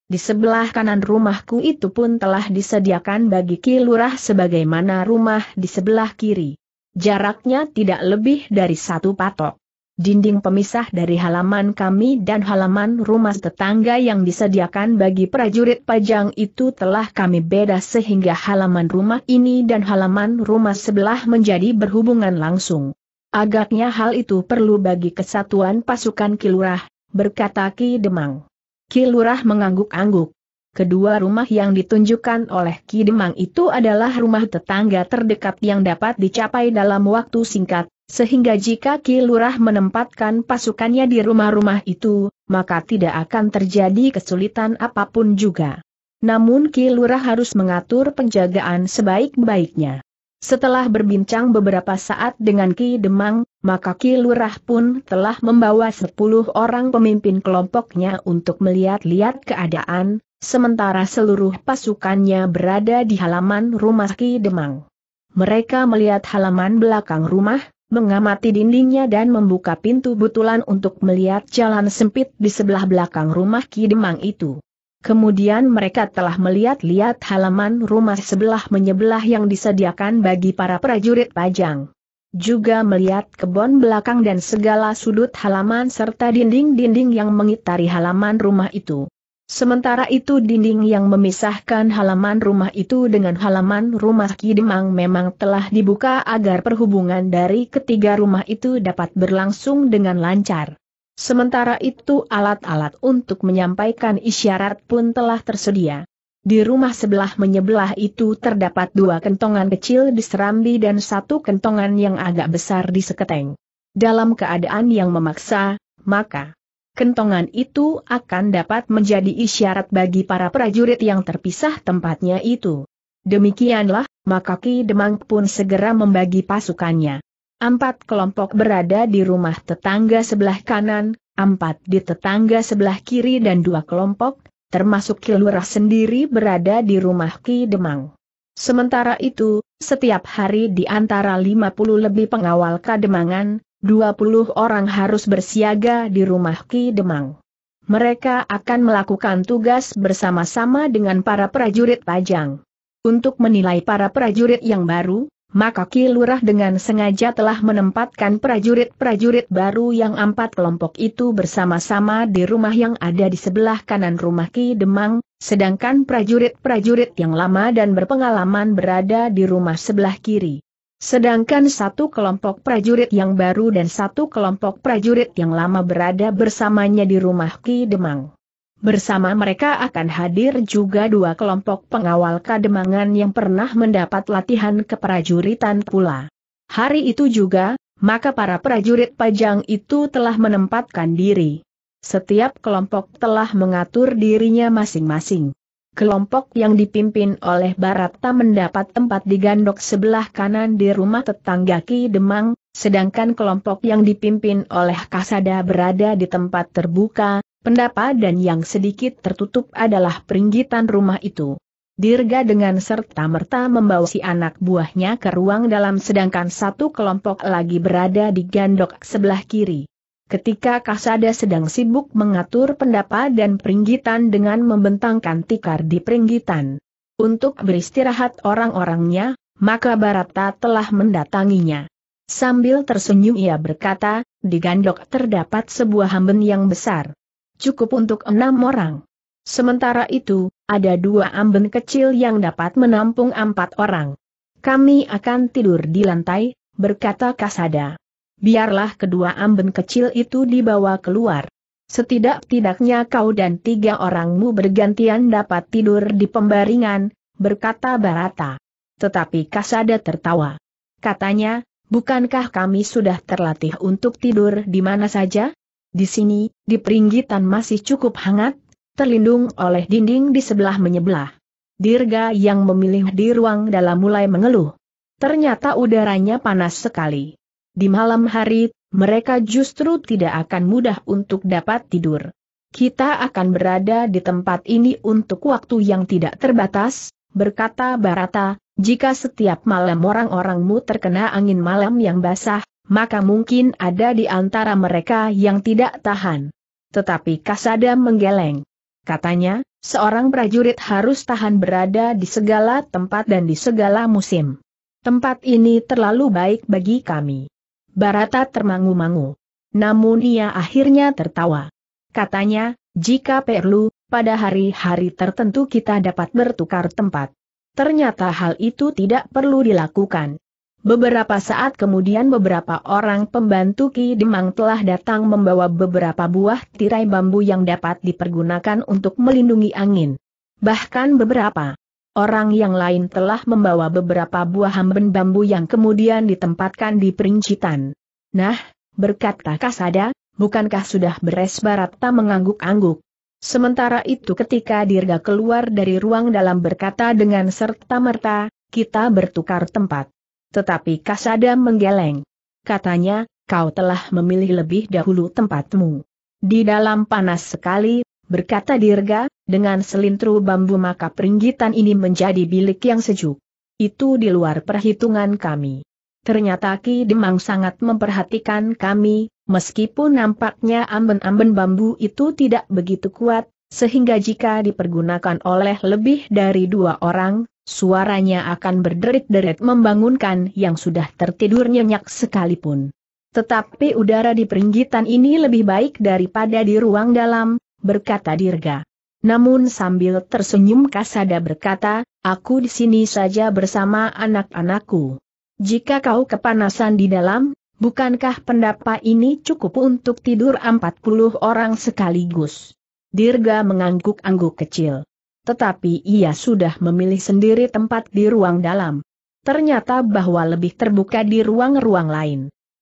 di sebelah kanan rumahku itu pun telah disediakan bagi kilurah sebagaimana rumah di sebelah kiri. Jaraknya tidak lebih dari satu patok. Dinding pemisah dari halaman kami dan halaman rumah tetangga yang disediakan bagi prajurit pajang itu telah kami beda sehingga halaman rumah ini dan halaman rumah sebelah menjadi berhubungan langsung. Agaknya hal itu perlu bagi kesatuan pasukan kilurah, berkata Ki Demang. Kilurah mengangguk-angguk. Kedua rumah yang ditunjukkan oleh Ki Demang itu adalah rumah tetangga terdekat yang dapat dicapai dalam waktu singkat, sehingga jika Ki Lurah menempatkan pasukannya di rumah-rumah itu, maka tidak akan terjadi kesulitan apapun juga. Namun Ki Lurah harus mengatur penjagaan sebaik-baiknya. Setelah berbincang beberapa saat dengan Ki Demang, maka Ki Lurah pun telah membawa sepuluh orang pemimpin kelompoknya untuk melihat-lihat keadaan, sementara seluruh pasukannya berada di halaman rumah Ki Demang. Mereka melihat halaman belakang rumah, mengamati dindingnya dan membuka pintu butulan untuk melihat jalan sempit di sebelah belakang rumah Ki Demang itu. Kemudian mereka telah melihat-lihat halaman rumah sebelah menyebelah yang disediakan bagi para prajurit pajang juga melihat kebon belakang dan segala sudut halaman serta dinding-dinding yang mengitari halaman rumah itu. Sementara itu dinding yang memisahkan halaman rumah itu dengan halaman rumah Kidemang memang telah dibuka agar perhubungan dari ketiga rumah itu dapat berlangsung dengan lancar. Sementara itu alat-alat untuk menyampaikan isyarat pun telah tersedia. Di rumah sebelah menyebelah itu terdapat dua kentongan kecil di serambi dan satu kentongan yang agak besar di seketeng. Dalam keadaan yang memaksa, maka kentongan itu akan dapat menjadi isyarat bagi para prajurit yang terpisah tempatnya itu. Demikianlah, maka Ki Demang pun segera membagi pasukannya. Empat kelompok berada di rumah tetangga sebelah kanan, empat di tetangga sebelah kiri dan dua kelompok termasuk Kilurah sendiri berada di rumah Ki Demang. Sementara itu, setiap hari di antara 50 lebih pengawal kademangan, 20 orang harus bersiaga di rumah Ki Demang. Mereka akan melakukan tugas bersama-sama dengan para prajurit pajang. Untuk menilai para prajurit yang baru, maka Ki Lurah dengan sengaja telah menempatkan prajurit-prajurit baru yang empat kelompok itu bersama-sama di rumah yang ada di sebelah kanan rumah Ki Demang, sedangkan prajurit-prajurit yang lama dan berpengalaman berada di rumah sebelah kiri. Sedangkan satu kelompok prajurit yang baru dan satu kelompok prajurit yang lama berada bersamanya di rumah Ki Demang. Bersama mereka akan hadir juga dua kelompok pengawal kademangan yang pernah mendapat latihan keprajuritan pula. Hari itu juga, maka para prajurit pajang itu telah menempatkan diri. Setiap kelompok telah mengatur dirinya masing-masing. Kelompok yang dipimpin oleh Barata mendapat tempat di gandok sebelah kanan di rumah tetangga Ki Demang, sedangkan kelompok yang dipimpin oleh Kasada berada di tempat terbuka, Pendapa dan yang sedikit tertutup adalah peringgitan rumah itu. Dirga dengan serta-merta membawa si anak buahnya ke ruang dalam sedangkan satu kelompok lagi berada di gandok sebelah kiri. Ketika Kasada sedang sibuk mengatur pendapa dan peringgitan dengan membentangkan tikar di peringgitan. Untuk beristirahat orang-orangnya, maka Barata telah mendatanginya. Sambil tersenyum ia berkata, di gandok terdapat sebuah hamben yang besar cukup untuk enam orang. Sementara itu, ada dua amben kecil yang dapat menampung empat orang. Kami akan tidur di lantai, berkata Kasada. Biarlah kedua amben kecil itu dibawa keluar. Setidak-tidaknya kau dan tiga orangmu bergantian dapat tidur di pembaringan, berkata Barata. Tetapi Kasada tertawa. Katanya, bukankah kami sudah terlatih untuk tidur di mana saja? Di sini, di peringgitan masih cukup hangat, terlindung oleh dinding di sebelah menyebelah. Dirga yang memilih di ruang dalam mulai mengeluh. Ternyata udaranya panas sekali. Di malam hari, mereka justru tidak akan mudah untuk dapat tidur. Kita akan berada di tempat ini untuk waktu yang tidak terbatas, berkata Barata, jika setiap malam orang-orangmu terkena angin malam yang basah, maka mungkin ada di antara mereka yang tidak tahan. Tetapi Kasada menggeleng. Katanya, seorang prajurit harus tahan berada di segala tempat dan di segala musim. Tempat ini terlalu baik bagi kami. Barata termangu-mangu. Namun ia akhirnya tertawa. Katanya, jika perlu, pada hari-hari tertentu kita dapat bertukar tempat. Ternyata hal itu tidak perlu dilakukan. Beberapa saat kemudian beberapa orang pembantu Ki Demang telah datang membawa beberapa buah tirai bambu yang dapat dipergunakan untuk melindungi angin. Bahkan beberapa orang yang lain telah membawa beberapa buah hamben bambu yang kemudian ditempatkan di perincitan. Nah, berkata Kasada, bukankah sudah beres Barata mengangguk-angguk? Sementara itu ketika Dirga keluar dari ruang dalam berkata dengan serta-merta, kita bertukar tempat. Tetapi Kasada menggeleng. Katanya, kau telah memilih lebih dahulu tempatmu. Di dalam panas sekali, berkata Dirga, dengan selintru bambu maka peringgitan ini menjadi bilik yang sejuk. Itu di luar perhitungan kami. Ternyata Ki Demang sangat memperhatikan kami, meskipun nampaknya amben-amben bambu itu tidak begitu kuat, sehingga jika dipergunakan oleh lebih dari dua orang, suaranya akan berderit-derit membangunkan yang sudah tertidur nyenyak sekalipun. Tetapi udara di peringgitan ini lebih baik daripada di ruang dalam, berkata Dirga. Namun sambil tersenyum Kasada berkata, aku di sini saja bersama anak-anakku. Jika kau kepanasan di dalam, bukankah pendapa ini cukup untuk tidur 40 orang sekaligus? Dirga mengangguk-angguk kecil tetapi ia sudah memilih sendiri tempat di ruang dalam. Ternyata bahwa lebih terbuka di ruang-ruang lain.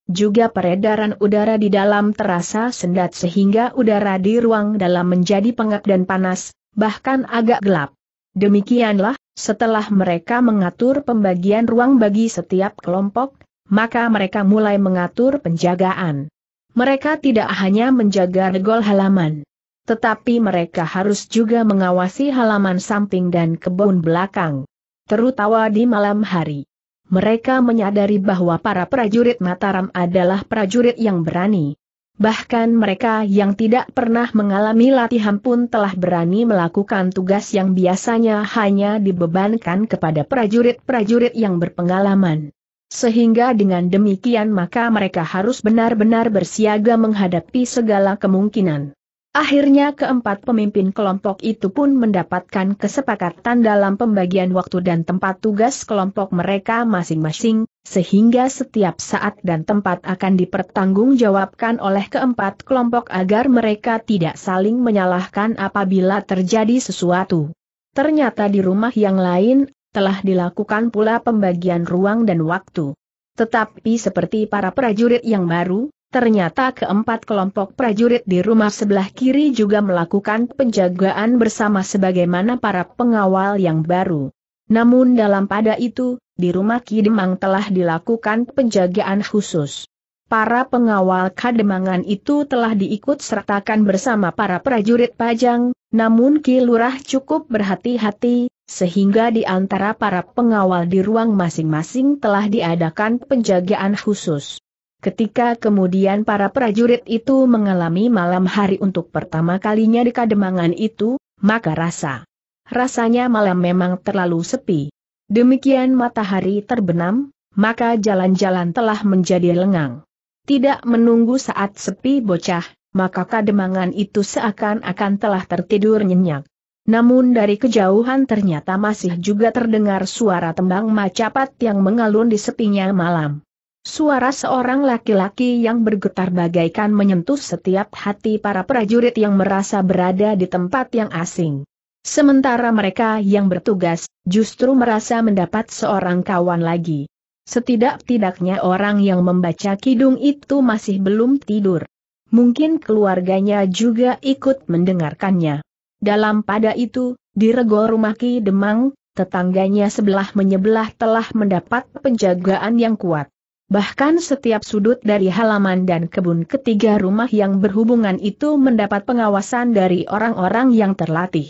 Juga peredaran udara di dalam terasa sendat sehingga udara di ruang dalam menjadi pengap dan panas, bahkan agak gelap. Demikianlah, setelah mereka mengatur pembagian ruang bagi setiap kelompok, maka mereka mulai mengatur penjagaan. Mereka tidak hanya menjaga regol halaman tetapi mereka harus juga mengawasi halaman samping dan kebun belakang. Terutama di malam hari. Mereka menyadari bahwa para prajurit Mataram adalah prajurit yang berani. Bahkan mereka yang tidak pernah mengalami latihan pun telah berani melakukan tugas yang biasanya hanya dibebankan kepada prajurit-prajurit yang berpengalaman. Sehingga dengan demikian maka mereka harus benar-benar bersiaga menghadapi segala kemungkinan. Akhirnya keempat pemimpin kelompok itu pun mendapatkan kesepakatan dalam pembagian waktu dan tempat tugas kelompok mereka masing-masing, sehingga setiap saat dan tempat akan dipertanggungjawabkan oleh keempat kelompok agar mereka tidak saling menyalahkan apabila terjadi sesuatu. Ternyata di rumah yang lain, telah dilakukan pula pembagian ruang dan waktu. Tetapi seperti para prajurit yang baru, Ternyata keempat kelompok prajurit di rumah sebelah kiri juga melakukan penjagaan bersama sebagaimana para pengawal yang baru. Namun dalam pada itu, di rumah Kidemang telah dilakukan penjagaan khusus. Para pengawal kademangan itu telah diikut sertakan bersama para prajurit pajang, namun Ki Lurah cukup berhati-hati, sehingga di antara para pengawal di ruang masing-masing telah diadakan penjagaan khusus. Ketika kemudian para prajurit itu mengalami malam hari untuk pertama kalinya di kademangan itu, maka rasa. Rasanya malam memang terlalu sepi. Demikian matahari terbenam, maka jalan-jalan telah menjadi lengang. Tidak menunggu saat sepi bocah, maka kademangan itu seakan-akan telah tertidur nyenyak. Namun dari kejauhan ternyata masih juga terdengar suara tembang macapat yang mengalun di sepinya malam. Suara seorang laki-laki yang bergetar bagaikan menyentuh setiap hati para prajurit yang merasa berada di tempat yang asing. Sementara mereka yang bertugas, justru merasa mendapat seorang kawan lagi. Setidak-tidaknya orang yang membaca kidung itu masih belum tidur. Mungkin keluarganya juga ikut mendengarkannya. Dalam pada itu, di rego rumah Ki Demang, tetangganya sebelah menyebelah telah mendapat penjagaan yang kuat bahkan setiap sudut dari halaman dan kebun ketiga rumah yang berhubungan itu mendapat pengawasan dari orang-orang yang terlatih.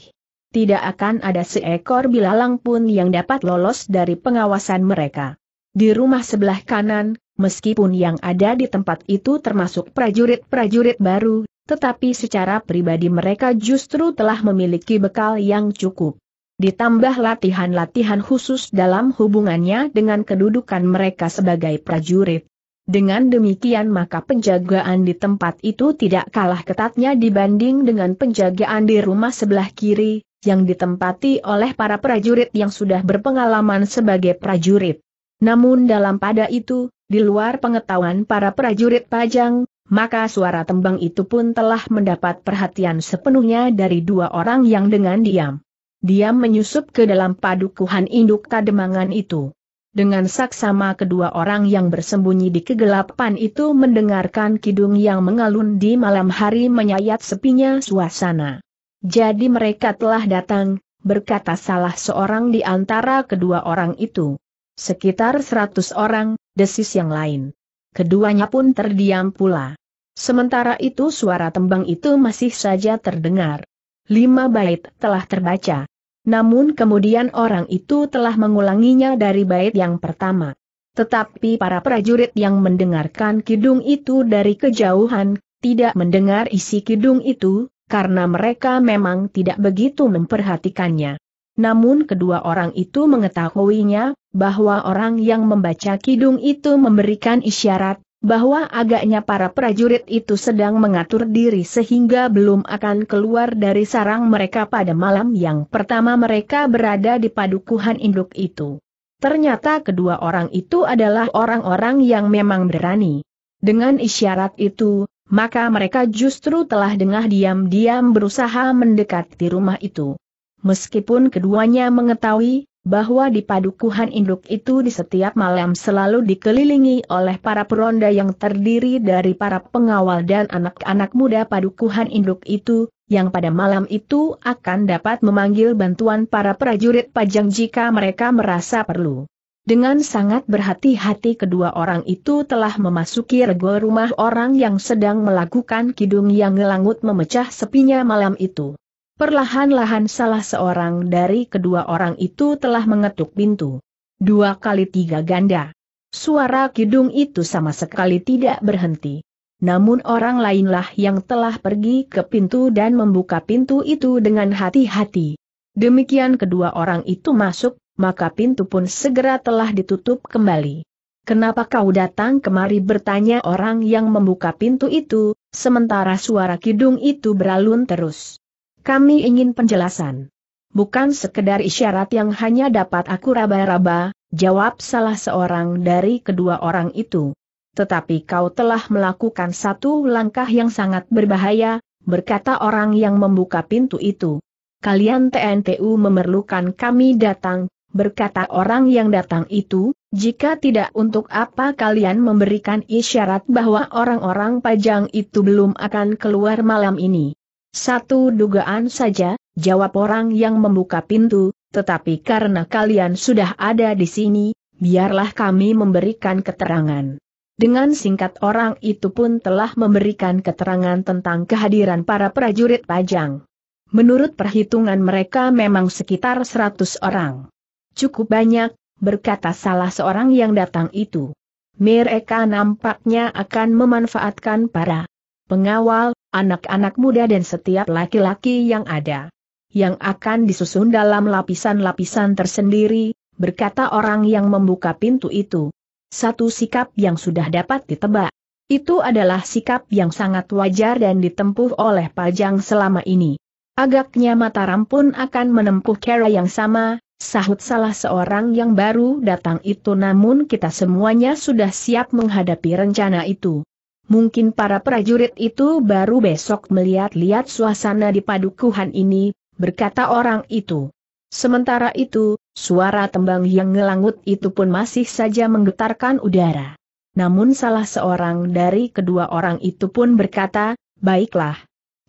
Tidak akan ada seekor bilalang pun yang dapat lolos dari pengawasan mereka. Di rumah sebelah kanan, meskipun yang ada di tempat itu termasuk prajurit-prajurit baru, tetapi secara pribadi mereka justru telah memiliki bekal yang cukup ditambah latihan-latihan khusus dalam hubungannya dengan kedudukan mereka sebagai prajurit. Dengan demikian maka penjagaan di tempat itu tidak kalah ketatnya dibanding dengan penjagaan di rumah sebelah kiri, yang ditempati oleh para prajurit yang sudah berpengalaman sebagai prajurit. Namun dalam pada itu, di luar pengetahuan para prajurit pajang, maka suara tembang itu pun telah mendapat perhatian sepenuhnya dari dua orang yang dengan diam dia menyusup ke dalam padukuhan induk kademangan itu. Dengan saksama kedua orang yang bersembunyi di kegelapan itu mendengarkan kidung yang mengalun di malam hari menyayat sepinya suasana. Jadi mereka telah datang, berkata salah seorang di antara kedua orang itu. Sekitar seratus orang, desis yang lain. Keduanya pun terdiam pula. Sementara itu suara tembang itu masih saja terdengar. Lima bait telah terbaca. Namun kemudian orang itu telah mengulanginya dari bait yang pertama. Tetapi para prajurit yang mendengarkan kidung itu dari kejauhan, tidak mendengar isi kidung itu, karena mereka memang tidak begitu memperhatikannya. Namun kedua orang itu mengetahuinya, bahwa orang yang membaca kidung itu memberikan isyarat, bahwa agaknya para prajurit itu sedang mengatur diri sehingga belum akan keluar dari sarang mereka pada malam yang pertama mereka berada di padukuhan induk itu. Ternyata kedua orang itu adalah orang-orang yang memang berani. Dengan isyarat itu, maka mereka justru telah dengar diam-diam berusaha mendekati rumah itu. Meskipun keduanya mengetahui bahwa di padukuhan induk itu di setiap malam selalu dikelilingi oleh para peronda yang terdiri dari para pengawal dan anak-anak muda padukuhan induk itu, yang pada malam itu akan dapat memanggil bantuan para prajurit pajang jika mereka merasa perlu. Dengan sangat berhati-hati kedua orang itu telah memasuki rego rumah orang yang sedang melakukan kidung yang ngelangut memecah sepinya malam itu. Perlahan-lahan salah seorang dari kedua orang itu telah mengetuk pintu. Dua kali tiga ganda. Suara kidung itu sama sekali tidak berhenti. Namun orang lainlah yang telah pergi ke pintu dan membuka pintu itu dengan hati-hati. Demikian kedua orang itu masuk, maka pintu pun segera telah ditutup kembali. Kenapa kau datang kemari bertanya orang yang membuka pintu itu, sementara suara kidung itu beralun terus. Kami ingin penjelasan. Bukan sekedar isyarat yang hanya dapat aku raba-raba, jawab salah seorang dari kedua orang itu. Tetapi kau telah melakukan satu langkah yang sangat berbahaya, berkata orang yang membuka pintu itu. Kalian TNTU memerlukan kami datang, berkata orang yang datang itu, jika tidak untuk apa kalian memberikan isyarat bahwa orang-orang pajang itu belum akan keluar malam ini. Satu dugaan saja, jawab orang yang membuka pintu, tetapi karena kalian sudah ada di sini, biarlah kami memberikan keterangan. Dengan singkat orang itu pun telah memberikan keterangan tentang kehadiran para prajurit pajang. Menurut perhitungan mereka memang sekitar 100 orang. Cukup banyak, berkata salah seorang yang datang itu. Mereka nampaknya akan memanfaatkan para pengawal, anak-anak muda dan setiap laki-laki yang ada. Yang akan disusun dalam lapisan-lapisan tersendiri, berkata orang yang membuka pintu itu. Satu sikap yang sudah dapat ditebak. Itu adalah sikap yang sangat wajar dan ditempuh oleh Pajang selama ini. Agaknya Mataram pun akan menempuh cara yang sama, sahut salah seorang yang baru datang itu namun kita semuanya sudah siap menghadapi rencana itu. Mungkin para prajurit itu baru besok melihat-lihat suasana di padukuhan ini, berkata orang itu. Sementara itu, suara tembang yang ngelangut itu pun masih saja menggetarkan udara. Namun salah seorang dari kedua orang itu pun berkata, baiklah.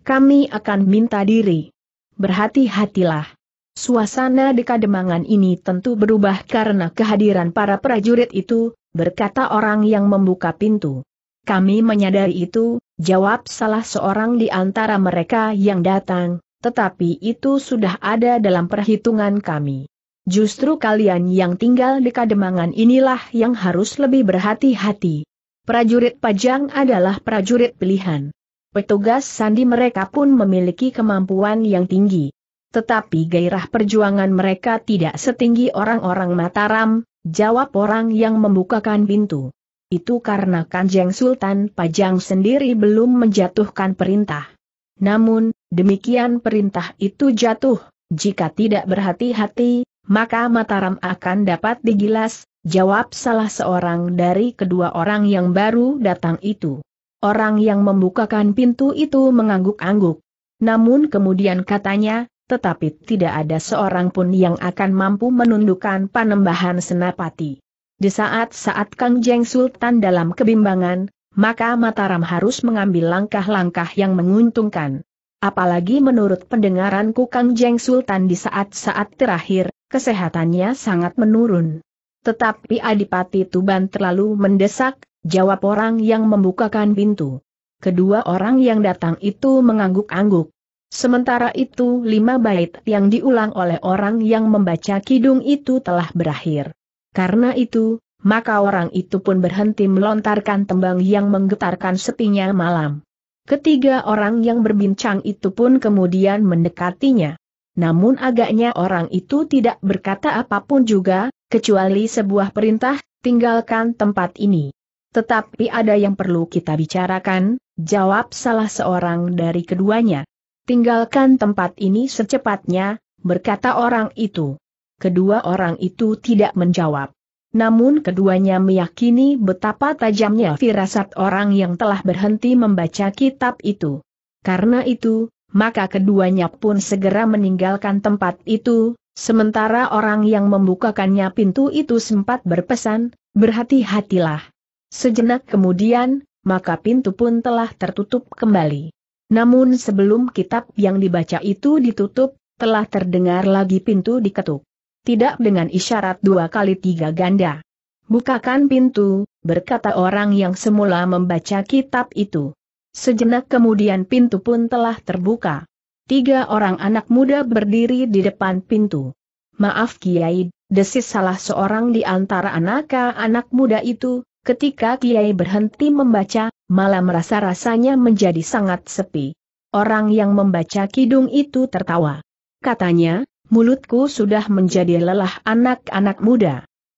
Kami akan minta diri. Berhati-hatilah. Suasana di kademangan ini tentu berubah karena kehadiran para prajurit itu, berkata orang yang membuka pintu. Kami menyadari itu, jawab salah seorang di antara mereka yang datang, tetapi itu sudah ada dalam perhitungan kami. Justru kalian yang tinggal di Kademangan inilah yang harus lebih berhati-hati. Prajurit pajang adalah prajurit pilihan. Petugas sandi mereka pun memiliki kemampuan yang tinggi. Tetapi gairah perjuangan mereka tidak setinggi orang-orang Mataram, jawab orang yang membukakan pintu. Itu karena Kanjeng Sultan Pajang sendiri belum menjatuhkan perintah. Namun, demikian perintah itu jatuh, jika tidak berhati-hati, maka Mataram akan dapat digilas, jawab salah seorang dari kedua orang yang baru datang itu. Orang yang membukakan pintu itu mengangguk-angguk. Namun kemudian katanya, tetapi tidak ada seorang pun yang akan mampu menundukkan panembahan senapati. Di saat-saat Kang Jeng Sultan dalam kebimbangan, maka Mataram harus mengambil langkah-langkah yang menguntungkan. Apalagi menurut pendengaranku Kang Jeng Sultan di saat-saat terakhir, kesehatannya sangat menurun. Tetapi Adipati Tuban terlalu mendesak, jawab orang yang membukakan pintu. Kedua orang yang datang itu mengangguk-angguk. Sementara itu lima bait yang diulang oleh orang yang membaca kidung itu telah berakhir. Karena itu, maka orang itu pun berhenti melontarkan tembang yang menggetarkan sepinya malam. Ketiga orang yang berbincang itu pun kemudian mendekatinya. Namun agaknya orang itu tidak berkata apapun juga, kecuali sebuah perintah, tinggalkan tempat ini. Tetapi ada yang perlu kita bicarakan, jawab salah seorang dari keduanya. Tinggalkan tempat ini secepatnya, berkata orang itu kedua orang itu tidak menjawab. Namun keduanya meyakini betapa tajamnya firasat orang yang telah berhenti membaca kitab itu. Karena itu, maka keduanya pun segera meninggalkan tempat itu, sementara orang yang membukakannya pintu itu sempat berpesan, berhati-hatilah. Sejenak kemudian, maka pintu pun telah tertutup kembali. Namun sebelum kitab yang dibaca itu ditutup, telah terdengar lagi pintu diketuk tidak dengan isyarat dua kali tiga ganda. Bukakan pintu, berkata orang yang semula membaca kitab itu. Sejenak kemudian pintu pun telah terbuka. Tiga orang anak muda berdiri di depan pintu. Maaf Kiai, desis salah seorang di antara anak-anak muda itu, ketika Kiai berhenti membaca, malah merasa-rasanya menjadi sangat sepi. Orang yang membaca kidung itu tertawa. Katanya, mulutku sudah menjadi lelah anak-anak muda.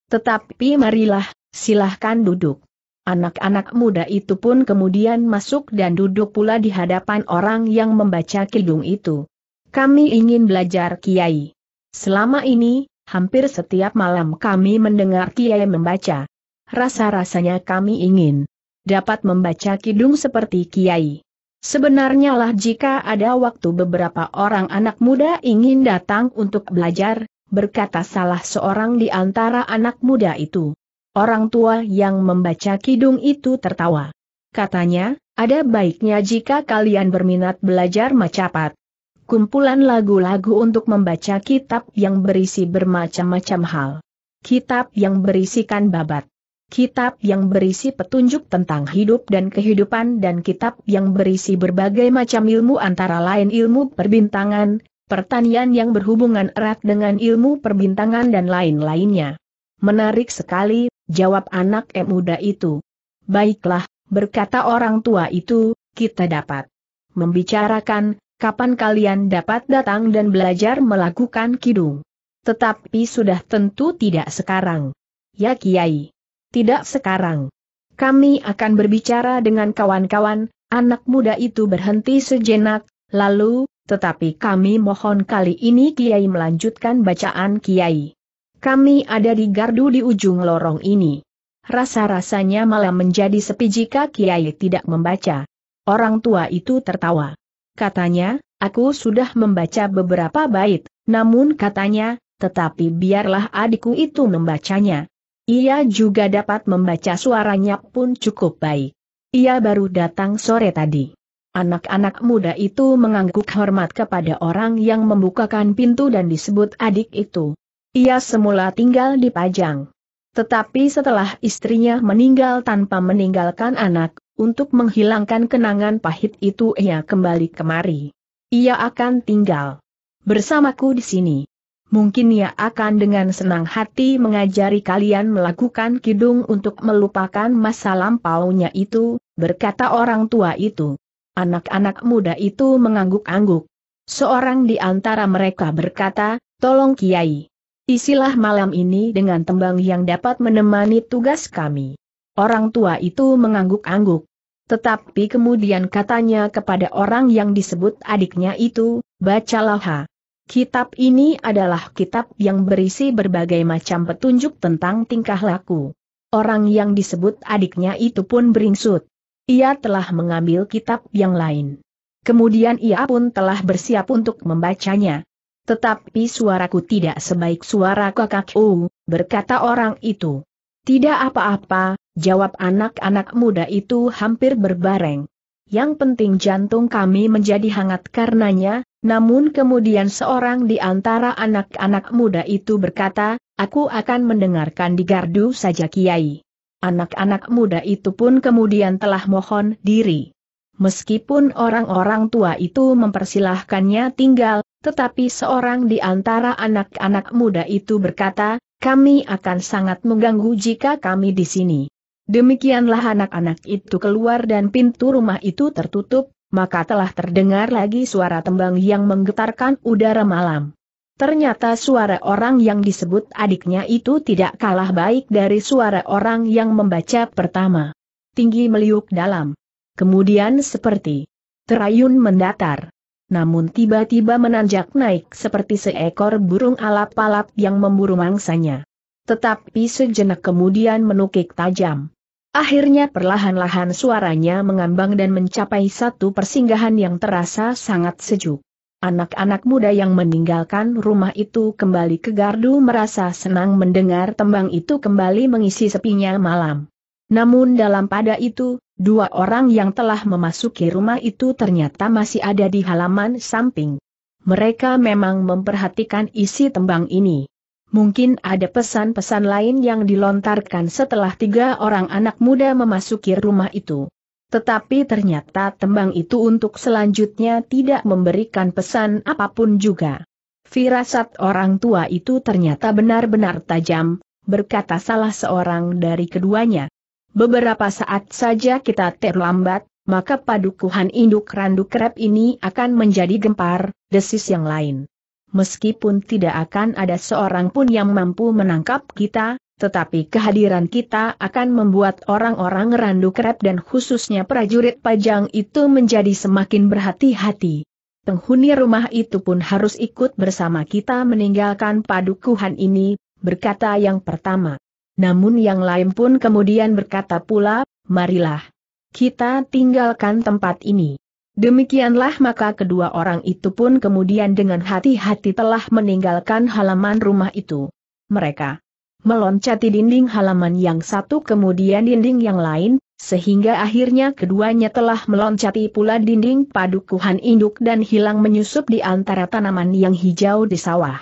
Tetapi marilah, silahkan duduk. Anak-anak muda itu pun kemudian masuk dan duduk pula di hadapan orang yang membaca kidung itu. Kami ingin belajar Kiai. Selama ini, hampir setiap malam kami mendengar Kiai membaca. Rasa-rasanya kami ingin dapat membaca kidung seperti Kiai. Sebenarnya lah jika ada waktu beberapa orang anak muda ingin datang untuk belajar, berkata salah seorang di antara anak muda itu. Orang tua yang membaca kidung itu tertawa. Katanya, ada baiknya jika kalian berminat belajar macapat. Kumpulan lagu-lagu untuk membaca kitab yang berisi bermacam-macam hal. Kitab yang berisikan babat kitab yang berisi petunjuk tentang hidup dan kehidupan dan kitab yang berisi berbagai macam ilmu antara lain ilmu perbintangan, pertanian yang berhubungan erat dengan ilmu perbintangan dan lain-lainnya. Menarik sekali, jawab anak e muda itu. Baiklah, berkata orang tua itu, kita dapat membicarakan, kapan kalian dapat datang dan belajar melakukan kidung. Tetapi sudah tentu tidak sekarang. Ya Kiai. Tidak sekarang. Kami akan berbicara dengan kawan-kawan, anak muda itu berhenti sejenak, lalu, tetapi kami mohon kali ini Kiai melanjutkan bacaan Kiai. Kami ada di gardu di ujung lorong ini. Rasa-rasanya malah menjadi sepi jika Kiai tidak membaca. Orang tua itu tertawa. Katanya, aku sudah membaca beberapa bait, namun katanya, tetapi biarlah adikku itu membacanya. Ia juga dapat membaca suaranya pun cukup baik. Ia baru datang sore tadi. Anak-anak muda itu mengangguk hormat kepada orang yang membukakan pintu dan disebut adik itu. Ia semula tinggal di Pajang. Tetapi setelah istrinya meninggal tanpa meninggalkan anak, untuk menghilangkan kenangan pahit itu ia kembali kemari. Ia akan tinggal bersamaku di sini mungkin ia akan dengan senang hati mengajari kalian melakukan kidung untuk melupakan masa lampaunya itu, berkata orang tua itu. Anak-anak muda itu mengangguk-angguk. Seorang di antara mereka berkata, tolong kiai. Isilah malam ini dengan tembang yang dapat menemani tugas kami. Orang tua itu mengangguk-angguk. Tetapi kemudian katanya kepada orang yang disebut adiknya itu, bacalah ha. Kitab ini adalah kitab yang berisi berbagai macam petunjuk tentang tingkah laku. Orang yang disebut adiknya itu pun beringsut. Ia telah mengambil kitab yang lain. Kemudian ia pun telah bersiap untuk membacanya. Tetapi suaraku tidak sebaik suara kakakku, oh, berkata orang itu. Tidak apa-apa, jawab anak-anak muda itu hampir berbareng. Yang penting jantung kami menjadi hangat karenanya, namun kemudian seorang di antara anak-anak muda itu berkata, aku akan mendengarkan di gardu saja Kiai. Anak-anak muda itu pun kemudian telah mohon diri. Meskipun orang-orang tua itu mempersilahkannya tinggal, tetapi seorang di antara anak-anak muda itu berkata, kami akan sangat mengganggu jika kami di sini. Demikianlah anak-anak itu keluar dan pintu rumah itu tertutup, maka telah terdengar lagi suara tembang yang menggetarkan udara malam. Ternyata suara orang yang disebut adiknya itu tidak kalah baik dari suara orang yang membaca pertama. Tinggi meliuk dalam. Kemudian seperti terayun mendatar. Namun tiba-tiba menanjak naik seperti seekor burung alap-alap yang memburu mangsanya. Tetapi sejenak kemudian menukik tajam. Akhirnya perlahan-lahan suaranya mengambang dan mencapai satu persinggahan yang terasa sangat sejuk. Anak-anak muda yang meninggalkan rumah itu kembali ke gardu merasa senang mendengar tembang itu kembali mengisi sepinya malam. Namun dalam pada itu, dua orang yang telah memasuki rumah itu ternyata masih ada di halaman samping. Mereka memang memperhatikan isi tembang ini mungkin ada pesan-pesan lain yang dilontarkan setelah tiga orang anak muda memasuki rumah itu. Tetapi ternyata tembang itu untuk selanjutnya tidak memberikan pesan apapun juga. Firasat orang tua itu ternyata benar-benar tajam, berkata salah seorang dari keduanya. Beberapa saat saja kita terlambat, maka padukuhan induk randu krep ini akan menjadi gempar, desis yang lain meskipun tidak akan ada seorang pun yang mampu menangkap kita, tetapi kehadiran kita akan membuat orang-orang randu kerap dan khususnya prajurit pajang itu menjadi semakin berhati-hati. Penghuni rumah itu pun harus ikut bersama kita meninggalkan padukuhan ini, berkata yang pertama. Namun yang lain pun kemudian berkata pula, marilah. Kita tinggalkan tempat ini. Demikianlah maka kedua orang itu pun kemudian dengan hati-hati telah meninggalkan halaman rumah itu. Mereka meloncati dinding halaman yang satu kemudian dinding yang lain, sehingga akhirnya keduanya telah meloncati pula dinding padukuhan induk dan hilang menyusup di antara tanaman yang hijau di sawah.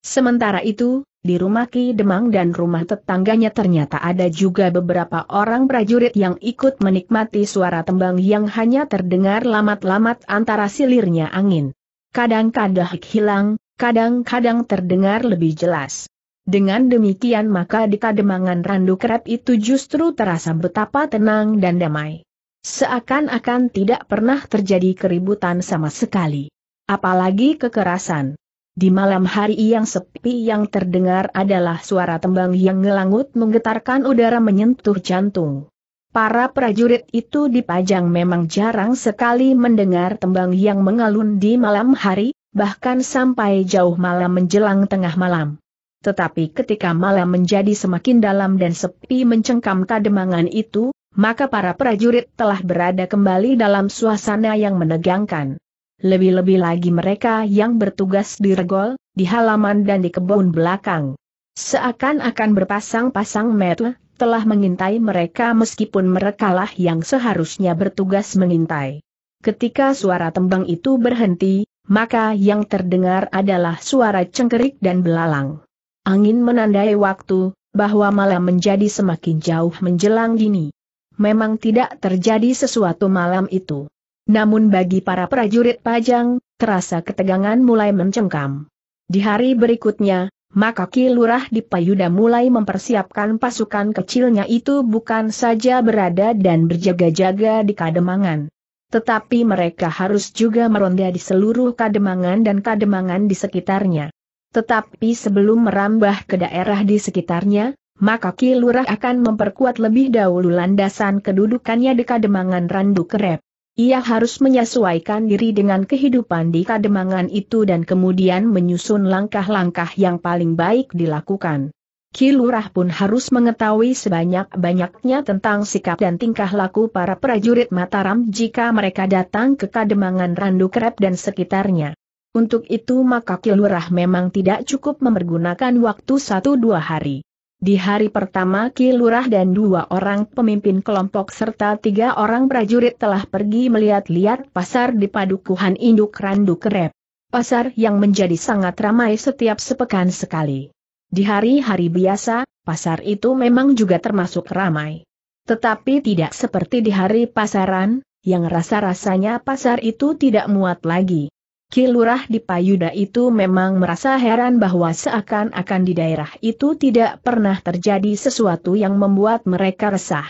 Sementara itu, di rumah Ki Demang dan rumah tetangganya ternyata ada juga beberapa orang prajurit yang ikut menikmati suara tembang yang hanya terdengar lamat-lamat antara silirnya angin. Kadang-kadang hilang, kadang-kadang terdengar lebih jelas. Dengan demikian maka di kademangan randu kerap itu justru terasa betapa tenang dan damai. Seakan-akan tidak pernah terjadi keributan sama sekali. Apalagi kekerasan. Di malam hari yang sepi yang terdengar adalah suara tembang yang ngelangut menggetarkan udara menyentuh jantung. Para prajurit itu dipajang memang jarang sekali mendengar tembang yang mengalun di malam hari, bahkan sampai jauh malam menjelang tengah malam. Tetapi ketika malam menjadi semakin dalam dan sepi mencengkam kademangan itu, maka para prajurit telah berada kembali dalam suasana yang menegangkan lebih-lebih lagi mereka yang bertugas di regol, di halaman dan di kebun belakang. Seakan-akan berpasang-pasang metu, telah mengintai mereka meskipun merekalah yang seharusnya bertugas mengintai. Ketika suara tembang itu berhenti, maka yang terdengar adalah suara cengkerik dan belalang. Angin menandai waktu, bahwa malam menjadi semakin jauh menjelang dini. Memang tidak terjadi sesuatu malam itu. Namun bagi para prajurit pajang, terasa ketegangan mulai mencengkam. Di hari berikutnya, maka Ki Lurah di Payuda mulai mempersiapkan pasukan kecilnya itu bukan saja berada dan berjaga-jaga di Kademangan. Tetapi mereka harus juga meronda di seluruh Kademangan dan Kademangan di sekitarnya. Tetapi sebelum merambah ke daerah di sekitarnya, maka Ki Lurah akan memperkuat lebih dahulu landasan kedudukannya di Kademangan Randu Kerep. Ia harus menyesuaikan diri dengan kehidupan di kademangan itu dan kemudian menyusun langkah-langkah yang paling baik dilakukan. Kilurah pun harus mengetahui sebanyak-banyaknya tentang sikap dan tingkah laku para prajurit Mataram jika mereka datang ke kademangan Randu Krep dan sekitarnya. Untuk itu maka Kilurah memang tidak cukup mempergunakan waktu satu dua hari. Di hari pertama Ki Lurah dan dua orang pemimpin kelompok serta tiga orang prajurit telah pergi melihat-lihat pasar di padukuhan induk randu kerep. Pasar yang menjadi sangat ramai setiap sepekan sekali. Di hari-hari biasa, pasar itu memang juga termasuk ramai. Tetapi tidak seperti di hari pasaran, yang rasa-rasanya pasar itu tidak muat lagi. Kilurah di Payuda itu memang merasa heran bahwa seakan-akan di daerah itu tidak pernah terjadi sesuatu yang membuat mereka resah.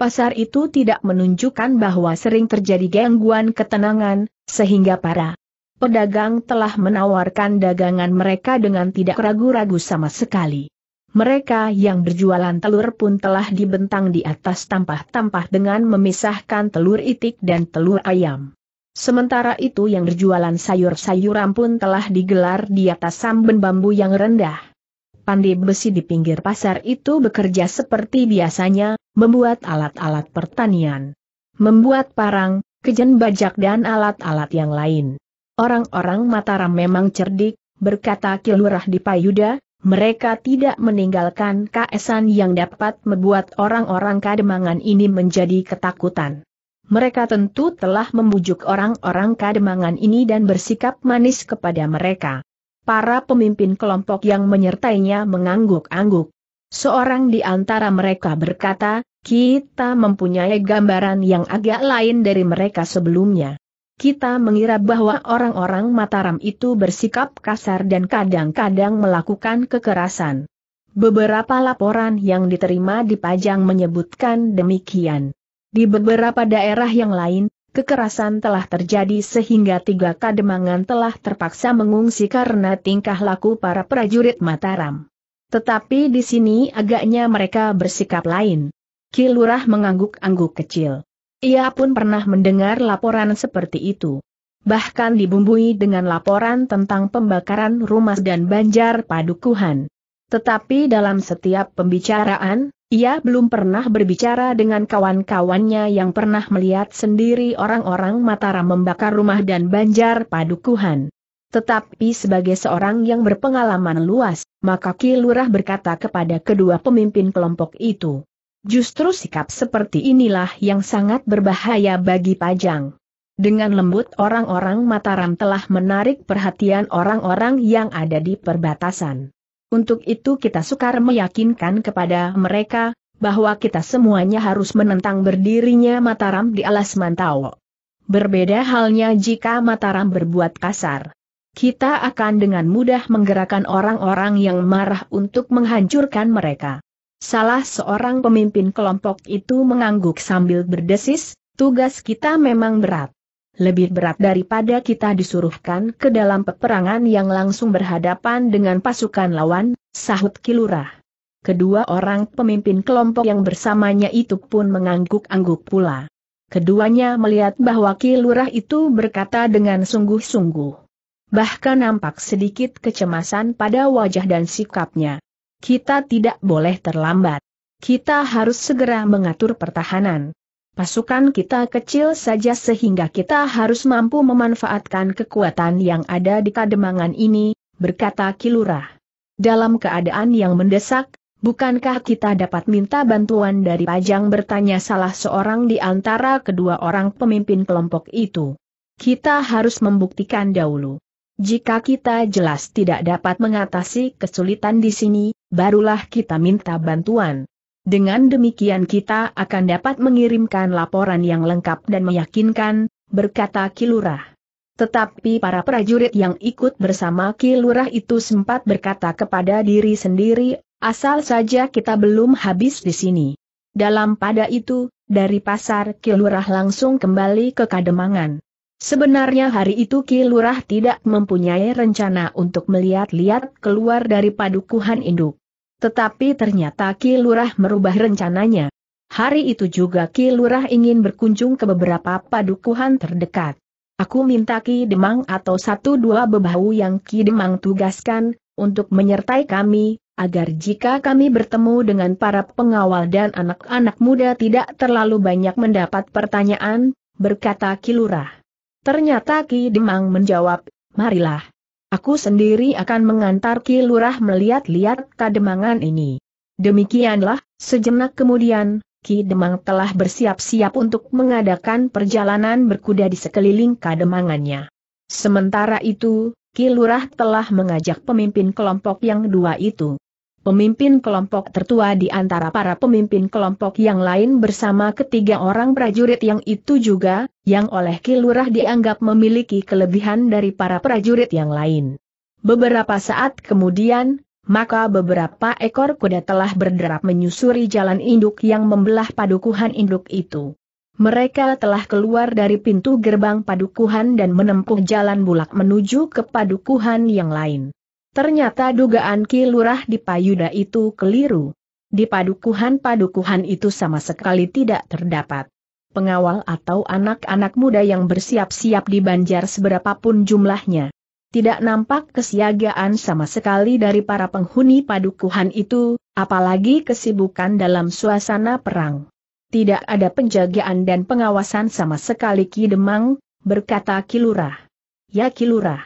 Pasar itu tidak menunjukkan bahwa sering terjadi gangguan ketenangan, sehingga para pedagang telah menawarkan dagangan mereka dengan tidak ragu-ragu sama sekali. Mereka yang berjualan telur pun telah dibentang di atas tampah-tampah dengan memisahkan telur itik dan telur ayam. Sementara itu yang berjualan sayur-sayuran pun telah digelar di atas samben bambu yang rendah. Pandai besi di pinggir pasar itu bekerja seperti biasanya, membuat alat-alat pertanian. Membuat parang, kejen bajak dan alat-alat yang lain. Orang-orang Mataram memang cerdik, berkata Kilurah di Payuda, mereka tidak meninggalkan kaesan yang dapat membuat orang-orang kademangan ini menjadi ketakutan. Mereka tentu telah membujuk orang-orang kademangan ini dan bersikap manis kepada mereka. Para pemimpin kelompok yang menyertainya mengangguk-angguk. Seorang di antara mereka berkata, kita mempunyai gambaran yang agak lain dari mereka sebelumnya. Kita mengira bahwa orang-orang Mataram itu bersikap kasar dan kadang-kadang melakukan kekerasan. Beberapa laporan yang diterima dipajang menyebutkan demikian. Di beberapa daerah yang lain, kekerasan telah terjadi sehingga tiga kademangan telah terpaksa mengungsi karena tingkah laku para prajurit Mataram. Tetapi di sini agaknya mereka bersikap lain. Kilurah mengangguk-angguk kecil. Ia pun pernah mendengar laporan seperti itu. Bahkan dibumbui dengan laporan tentang pembakaran rumah dan banjar padukuhan. Tetapi dalam setiap pembicaraan, ia belum pernah berbicara dengan kawan-kawannya yang pernah melihat sendiri orang-orang Mataram membakar rumah dan banjar padukuhan. Tetapi sebagai seorang yang berpengalaman luas, maka Ki berkata kepada kedua pemimpin kelompok itu. Justru sikap seperti inilah yang sangat berbahaya bagi Pajang. Dengan lembut orang-orang Mataram telah menarik perhatian orang-orang yang ada di perbatasan. Untuk itu kita sukar meyakinkan kepada mereka, bahwa kita semuanya harus menentang berdirinya Mataram di alas Mantau. Berbeda halnya jika Mataram berbuat kasar. Kita akan dengan mudah menggerakkan orang-orang yang marah untuk menghancurkan mereka. Salah seorang pemimpin kelompok itu mengangguk sambil berdesis, tugas kita memang berat lebih berat daripada kita disuruhkan ke dalam peperangan yang langsung berhadapan dengan pasukan lawan, sahut Kilurah. Kedua orang pemimpin kelompok yang bersamanya itu pun mengangguk-angguk pula. Keduanya melihat bahwa Kilurah itu berkata dengan sungguh-sungguh. Bahkan nampak sedikit kecemasan pada wajah dan sikapnya. Kita tidak boleh terlambat. Kita harus segera mengatur pertahanan. Pasukan kita kecil saja sehingga kita harus mampu memanfaatkan kekuatan yang ada di kademangan ini, berkata Kilurah. Dalam keadaan yang mendesak, bukankah kita dapat minta bantuan dari Pajang bertanya salah seorang di antara kedua orang pemimpin kelompok itu? Kita harus membuktikan dahulu. Jika kita jelas tidak dapat mengatasi kesulitan di sini, barulah kita minta bantuan. Dengan demikian kita akan dapat mengirimkan laporan yang lengkap dan meyakinkan, berkata Kilurah. Tetapi para prajurit yang ikut bersama Kilurah itu sempat berkata kepada diri sendiri, asal saja kita belum habis di sini. Dalam pada itu, dari pasar Kilurah langsung kembali ke Kademangan. Sebenarnya hari itu Kilurah tidak mempunyai rencana untuk melihat-lihat keluar dari padukuhan induk. Tetapi ternyata Ki Lurah merubah rencananya. Hari itu juga Ki Lurah ingin berkunjung ke beberapa padukuhan terdekat. Aku minta Ki Demang atau satu dua bebahu yang Ki Demang tugaskan, untuk menyertai kami, agar jika kami bertemu dengan para pengawal dan anak-anak muda tidak terlalu banyak mendapat pertanyaan, berkata Ki Lurah. Ternyata Ki Demang menjawab, marilah. Aku sendiri akan mengantar Ki Lurah melihat-lihat kademangan ini. Demikianlah, sejenak kemudian, Ki Demang telah bersiap-siap untuk mengadakan perjalanan berkuda di sekeliling kademangannya. Sementara itu, Ki Lurah telah mengajak pemimpin kelompok yang dua itu. Pemimpin kelompok tertua di antara para pemimpin kelompok yang lain bersama ketiga orang prajurit yang itu juga, yang oleh Kilurah dianggap memiliki kelebihan dari para prajurit yang lain. Beberapa saat kemudian, maka beberapa ekor kuda telah berderap menyusuri jalan induk yang membelah padukuhan induk itu. Mereka telah keluar dari pintu gerbang padukuhan dan menempuh jalan bulak menuju ke padukuhan yang lain. Ternyata dugaan Ki Lurah di Payuda itu keliru. Di padukuhan-padukuhan itu sama sekali tidak terdapat pengawal atau anak-anak muda yang bersiap-siap di banjar seberapapun jumlahnya. Tidak nampak kesiagaan sama sekali dari para penghuni padukuhan itu, apalagi kesibukan dalam suasana perang. Tidak ada penjagaan dan pengawasan sama sekali Ki Demang, berkata Kilurah. Ya Kilurah,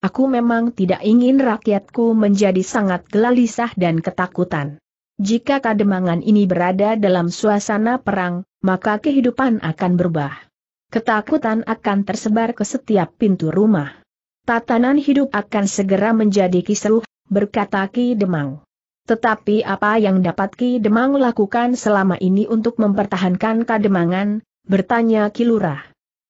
aku memang tidak ingin rakyatku menjadi sangat gelisah dan ketakutan. Jika kademangan ini berada dalam suasana perang, maka kehidupan akan berubah. Ketakutan akan tersebar ke setiap pintu rumah. Tatanan hidup akan segera menjadi kisruh, berkata Ki Demang. Tetapi apa yang dapat Ki Demang lakukan selama ini untuk mempertahankan kademangan, bertanya Ki Lurah.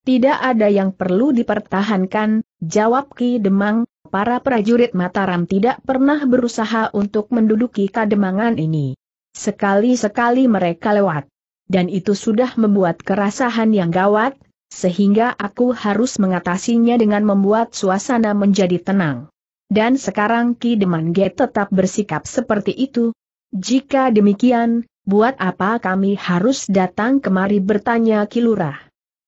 Tidak ada yang perlu dipertahankan, jawab Ki Demang, para prajurit Mataram tidak pernah berusaha untuk menduduki kademangan ini. Sekali-sekali mereka lewat. Dan itu sudah membuat kerasahan yang gawat, sehingga aku harus mengatasinya dengan membuat suasana menjadi tenang. Dan sekarang Ki Demangge tetap bersikap seperti itu. Jika demikian, buat apa kami harus datang kemari bertanya Kilurah?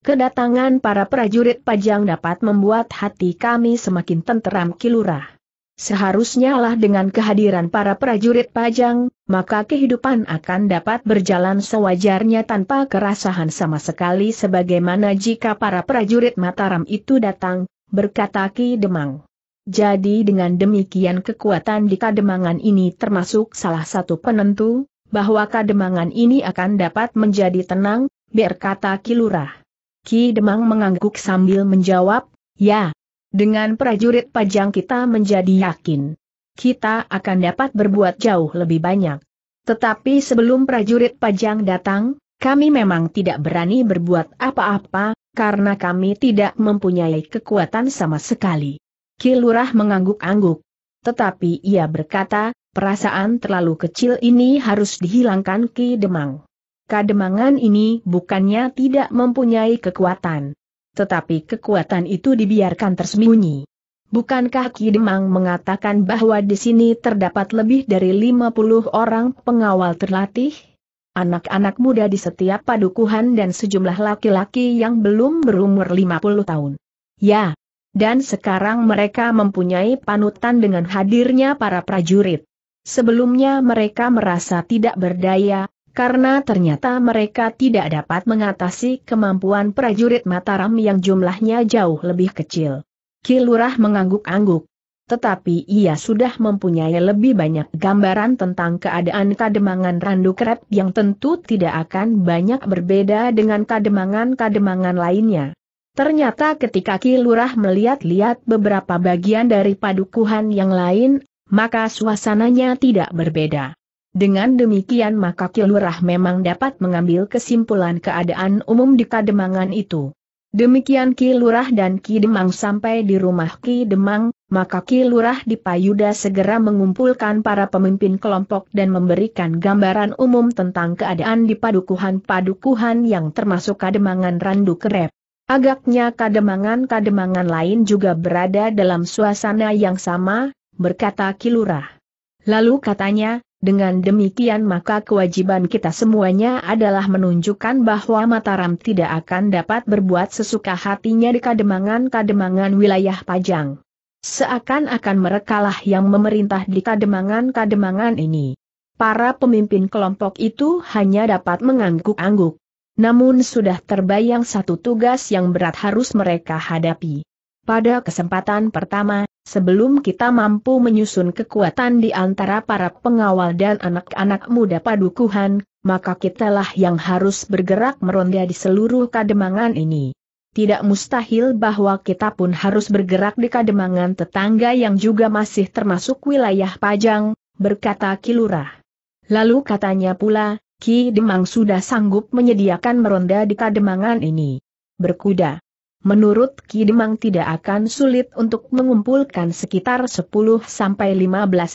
Kedatangan para prajurit pajang dapat membuat hati kami semakin tenteram kilurah. Seharusnya lah dengan kehadiran para prajurit pajang, maka kehidupan akan dapat berjalan sewajarnya tanpa kerasahan sama sekali sebagaimana jika para prajurit Mataram itu datang, berkata Ki Demang. Jadi dengan demikian kekuatan di Kademangan ini termasuk salah satu penentu, bahwa Kademangan ini akan dapat menjadi tenang, berkata Kilurah. Ki Demang mengangguk sambil menjawab, ya. Dengan prajurit pajang kita menjadi yakin. Kita akan dapat berbuat jauh lebih banyak. Tetapi sebelum prajurit pajang datang, kami memang tidak berani berbuat apa-apa, karena kami tidak mempunyai kekuatan sama sekali. Ki Lurah mengangguk-angguk. Tetapi ia berkata, perasaan terlalu kecil ini harus dihilangkan Ki Demang kademangan ini bukannya tidak mempunyai kekuatan. Tetapi kekuatan itu dibiarkan tersembunyi. Bukankah Ki Demang mengatakan bahwa di sini terdapat lebih dari 50 orang pengawal terlatih? Anak-anak muda di setiap padukuhan dan sejumlah laki-laki yang belum berumur 50 tahun. Ya, dan sekarang mereka mempunyai panutan dengan hadirnya para prajurit. Sebelumnya mereka merasa tidak berdaya, karena ternyata mereka tidak dapat mengatasi kemampuan prajurit Mataram yang jumlahnya jauh lebih kecil. Kilurah mengangguk-angguk. Tetapi ia sudah mempunyai lebih banyak gambaran tentang keadaan kademangan Randu Krep yang tentu tidak akan banyak berbeda dengan kademangan-kademangan lainnya. Ternyata ketika Kilurah melihat-lihat beberapa bagian dari padukuhan yang lain, maka suasananya tidak berbeda. Dengan demikian maka Kilurah memang dapat mengambil kesimpulan keadaan umum di Kademangan itu. Demikian Ki Lurah dan Ki Demang sampai di rumah Ki Demang, maka Ki Lurah di Payuda segera mengumpulkan para pemimpin kelompok dan memberikan gambaran umum tentang keadaan di padukuhan-padukuhan yang termasuk Kademangan Randu Kerep. Agaknya kademangan-kademangan lain juga berada dalam suasana yang sama, berkata Ki Lurah. Lalu katanya, dengan demikian maka kewajiban kita semuanya adalah menunjukkan bahwa Mataram tidak akan dapat berbuat sesuka hatinya di kademangan-kademangan wilayah Pajang. Seakan-akan merekalah yang memerintah di kademangan-kademangan ini. Para pemimpin kelompok itu hanya dapat mengangguk-angguk. Namun sudah terbayang satu tugas yang berat harus mereka hadapi. Pada kesempatan pertama, sebelum kita mampu menyusun kekuatan di antara para pengawal dan anak-anak muda padukuhan, maka kitalah yang harus bergerak meronda di seluruh kademangan ini. Tidak mustahil bahwa kita pun harus bergerak di kademangan tetangga yang juga masih termasuk wilayah Pajang, berkata Kilurah. Lalu katanya pula, Ki Demang sudah sanggup menyediakan meronda di kademangan ini. Berkuda. Menurut Ki Demang tidak akan sulit untuk mengumpulkan sekitar 10-15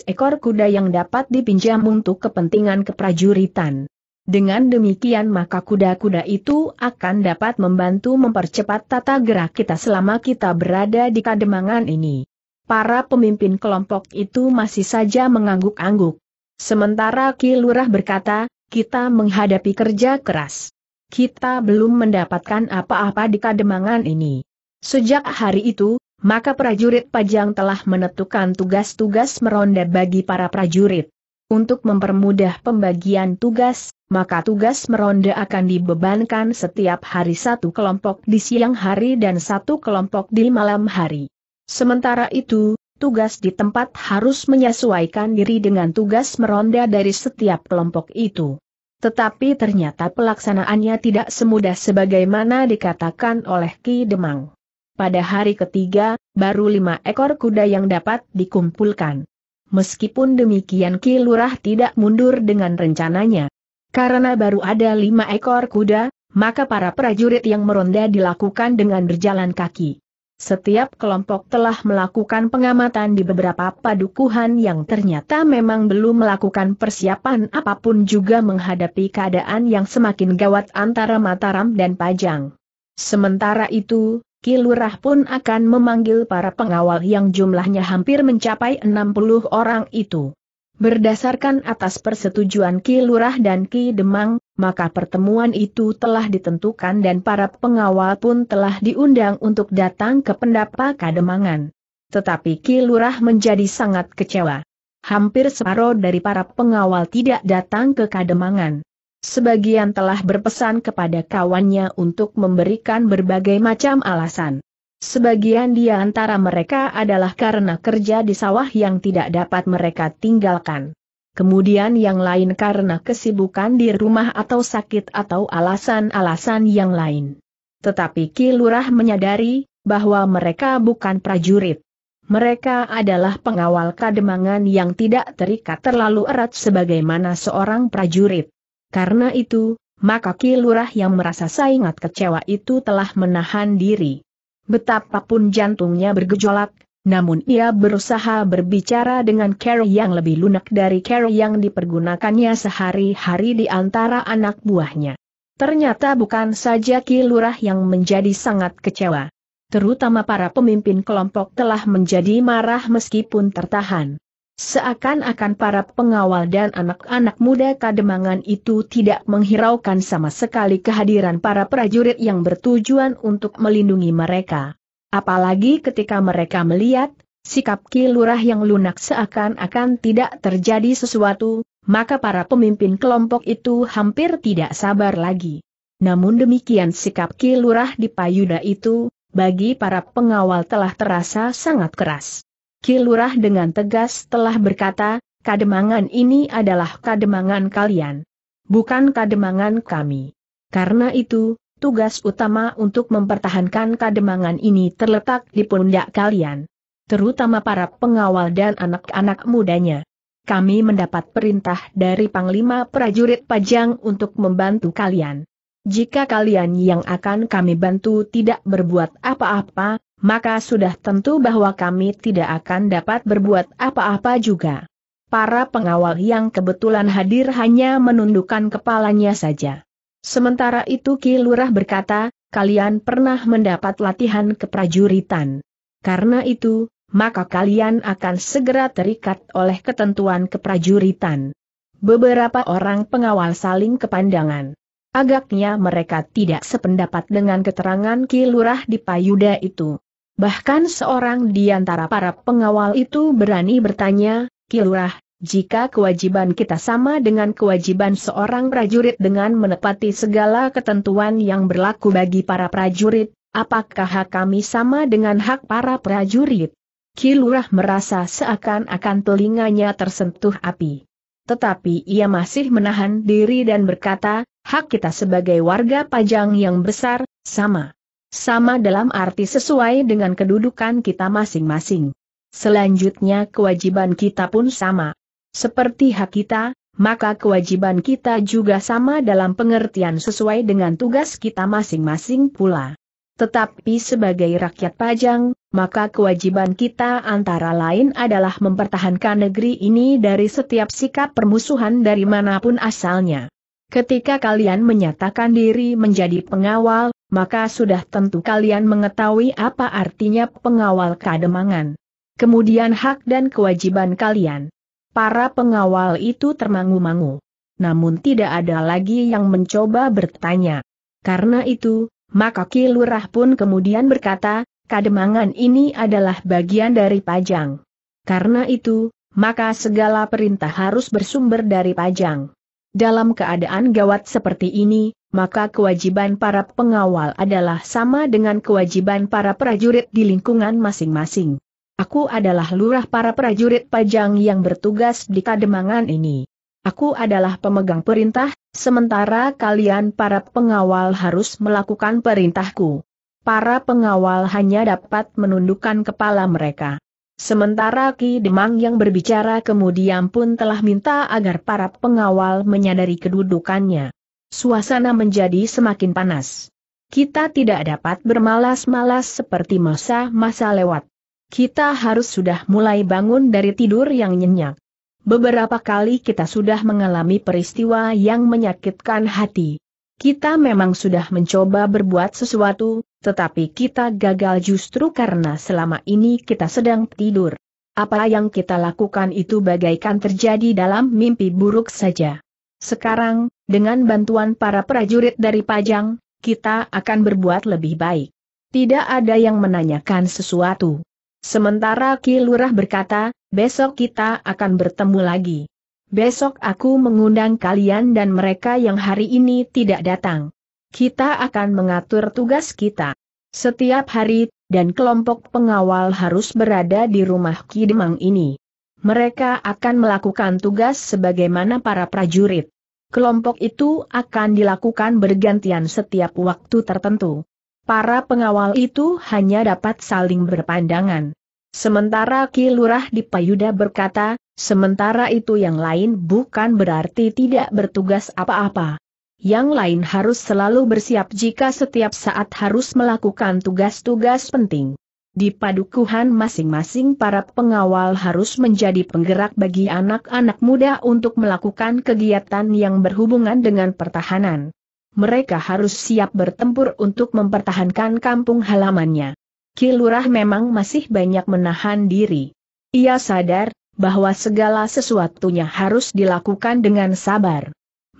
ekor kuda yang dapat dipinjam untuk kepentingan keprajuritan. Dengan demikian maka kuda-kuda itu akan dapat membantu mempercepat tata gerak kita selama kita berada di kademangan ini. Para pemimpin kelompok itu masih saja mengangguk-angguk. Sementara Ki Lurah berkata, kita menghadapi kerja keras kita belum mendapatkan apa-apa di kademangan ini. Sejak hari itu, maka prajurit Pajang telah menentukan tugas-tugas meronda bagi para prajurit. Untuk mempermudah pembagian tugas, maka tugas meronda akan dibebankan setiap hari satu kelompok di siang hari dan satu kelompok di malam hari. Sementara itu, tugas di tempat harus menyesuaikan diri dengan tugas meronda dari setiap kelompok itu. Tetapi ternyata pelaksanaannya tidak semudah sebagaimana dikatakan oleh Ki Demang. Pada hari ketiga, baru lima ekor kuda yang dapat dikumpulkan. Meskipun demikian Ki Lurah tidak mundur dengan rencananya. Karena baru ada lima ekor kuda, maka para prajurit yang meronda dilakukan dengan berjalan kaki setiap kelompok telah melakukan pengamatan di beberapa padukuhan yang ternyata memang belum melakukan persiapan apapun juga menghadapi keadaan yang semakin gawat antara Mataram dan Pajang. Sementara itu, Kilurah pun akan memanggil para pengawal yang jumlahnya hampir mencapai 60 orang itu. Berdasarkan atas persetujuan Kilurah dan Ki Demang, maka pertemuan itu telah ditentukan dan para pengawal pun telah diundang untuk datang ke pendapa Kademangan. Tetapi Ki menjadi sangat kecewa. Hampir separuh dari para pengawal tidak datang ke Kademangan. Sebagian telah berpesan kepada kawannya untuk memberikan berbagai macam alasan. Sebagian di antara mereka adalah karena kerja di sawah yang tidak dapat mereka tinggalkan kemudian yang lain karena kesibukan di rumah atau sakit atau alasan-alasan yang lain. Tetapi Ki Lurah menyadari bahwa mereka bukan prajurit. Mereka adalah pengawal kademangan yang tidak terikat terlalu erat sebagaimana seorang prajurit. Karena itu, maka Ki Lurah yang merasa sangat kecewa itu telah menahan diri. Betapapun jantungnya bergejolak, namun ia berusaha berbicara dengan Carrie yang lebih lunak dari Carrie yang dipergunakannya sehari-hari di antara anak buahnya. Ternyata bukan saja Ki Lurah yang menjadi sangat kecewa. Terutama para pemimpin kelompok telah menjadi marah meskipun tertahan. Seakan-akan para pengawal dan anak-anak muda kademangan itu tidak menghiraukan sama sekali kehadiran para prajurit yang bertujuan untuk melindungi mereka. Apalagi ketika mereka melihat, sikap kilurah yang lunak seakan-akan tidak terjadi sesuatu, maka para pemimpin kelompok itu hampir tidak sabar lagi. Namun demikian sikap kilurah di Payuda itu, bagi para pengawal telah terasa sangat keras. Kilurah dengan tegas telah berkata, kademangan ini adalah kademangan kalian. Bukan kademangan kami. Karena itu, tugas utama untuk mempertahankan kademangan ini terletak di pundak kalian. Terutama para pengawal dan anak-anak mudanya. Kami mendapat perintah dari Panglima Prajurit Pajang untuk membantu kalian. Jika kalian yang akan kami bantu tidak berbuat apa-apa, maka sudah tentu bahwa kami tidak akan dapat berbuat apa-apa juga. Para pengawal yang kebetulan hadir hanya menundukkan kepalanya saja. Sementara itu Ki Lurah berkata, kalian pernah mendapat latihan keprajuritan. Karena itu, maka kalian akan segera terikat oleh ketentuan keprajuritan. Beberapa orang pengawal saling kepandangan. Agaknya mereka tidak sependapat dengan keterangan Ki Lurah di Payuda itu. Bahkan seorang di antara para pengawal itu berani bertanya, Ki Lurah, jika kewajiban kita sama dengan kewajiban seorang prajurit dengan menepati segala ketentuan yang berlaku bagi para prajurit, apakah hak kami sama dengan hak para prajurit? Kilurah merasa seakan-akan telinganya tersentuh api. Tetapi ia masih menahan diri dan berkata, hak kita sebagai warga pajang yang besar, sama. Sama dalam arti sesuai dengan kedudukan kita masing-masing. Selanjutnya kewajiban kita pun sama. Seperti hak kita, maka kewajiban kita juga sama dalam pengertian sesuai dengan tugas kita masing-masing pula. Tetapi sebagai rakyat pajang, maka kewajiban kita antara lain adalah mempertahankan negeri ini dari setiap sikap permusuhan dari manapun asalnya. Ketika kalian menyatakan diri menjadi pengawal, maka sudah tentu kalian mengetahui apa artinya pengawal kademangan. Kemudian hak dan kewajiban kalian. Para pengawal itu termangu-mangu. Namun tidak ada lagi yang mencoba bertanya. Karena itu, maka Ki pun kemudian berkata, kademangan ini adalah bagian dari pajang. Karena itu, maka segala perintah harus bersumber dari pajang. Dalam keadaan gawat seperti ini, maka kewajiban para pengawal adalah sama dengan kewajiban para prajurit di lingkungan masing-masing. Aku adalah lurah para prajurit pajang yang bertugas di kademangan ini. Aku adalah pemegang perintah, sementara kalian para pengawal harus melakukan perintahku. Para pengawal hanya dapat menundukkan kepala mereka. Sementara Ki Demang yang berbicara kemudian pun telah minta agar para pengawal menyadari kedudukannya. Suasana menjadi semakin panas. Kita tidak dapat bermalas-malas seperti masa-masa lewat kita harus sudah mulai bangun dari tidur yang nyenyak. Beberapa kali kita sudah mengalami peristiwa yang menyakitkan hati. Kita memang sudah mencoba berbuat sesuatu, tetapi kita gagal justru karena selama ini kita sedang tidur. Apa yang kita lakukan itu bagaikan terjadi dalam mimpi buruk saja. Sekarang, dengan bantuan para prajurit dari Pajang, kita akan berbuat lebih baik. Tidak ada yang menanyakan sesuatu. Sementara Ki Lurah berkata, besok kita akan bertemu lagi. Besok aku mengundang kalian dan mereka yang hari ini tidak datang. Kita akan mengatur tugas kita. Setiap hari, dan kelompok pengawal harus berada di rumah Ki Demang ini. Mereka akan melakukan tugas sebagaimana para prajurit. Kelompok itu akan dilakukan bergantian setiap waktu tertentu para pengawal itu hanya dapat saling berpandangan. Sementara Ki Lurah di Payuda berkata, sementara itu yang lain bukan berarti tidak bertugas apa-apa. Yang lain harus selalu bersiap jika setiap saat harus melakukan tugas-tugas penting. Di padukuhan masing-masing para pengawal harus menjadi penggerak bagi anak-anak muda untuk melakukan kegiatan yang berhubungan dengan pertahanan mereka harus siap bertempur untuk mempertahankan kampung halamannya. Kilurah memang masih banyak menahan diri. Ia sadar bahwa segala sesuatunya harus dilakukan dengan sabar.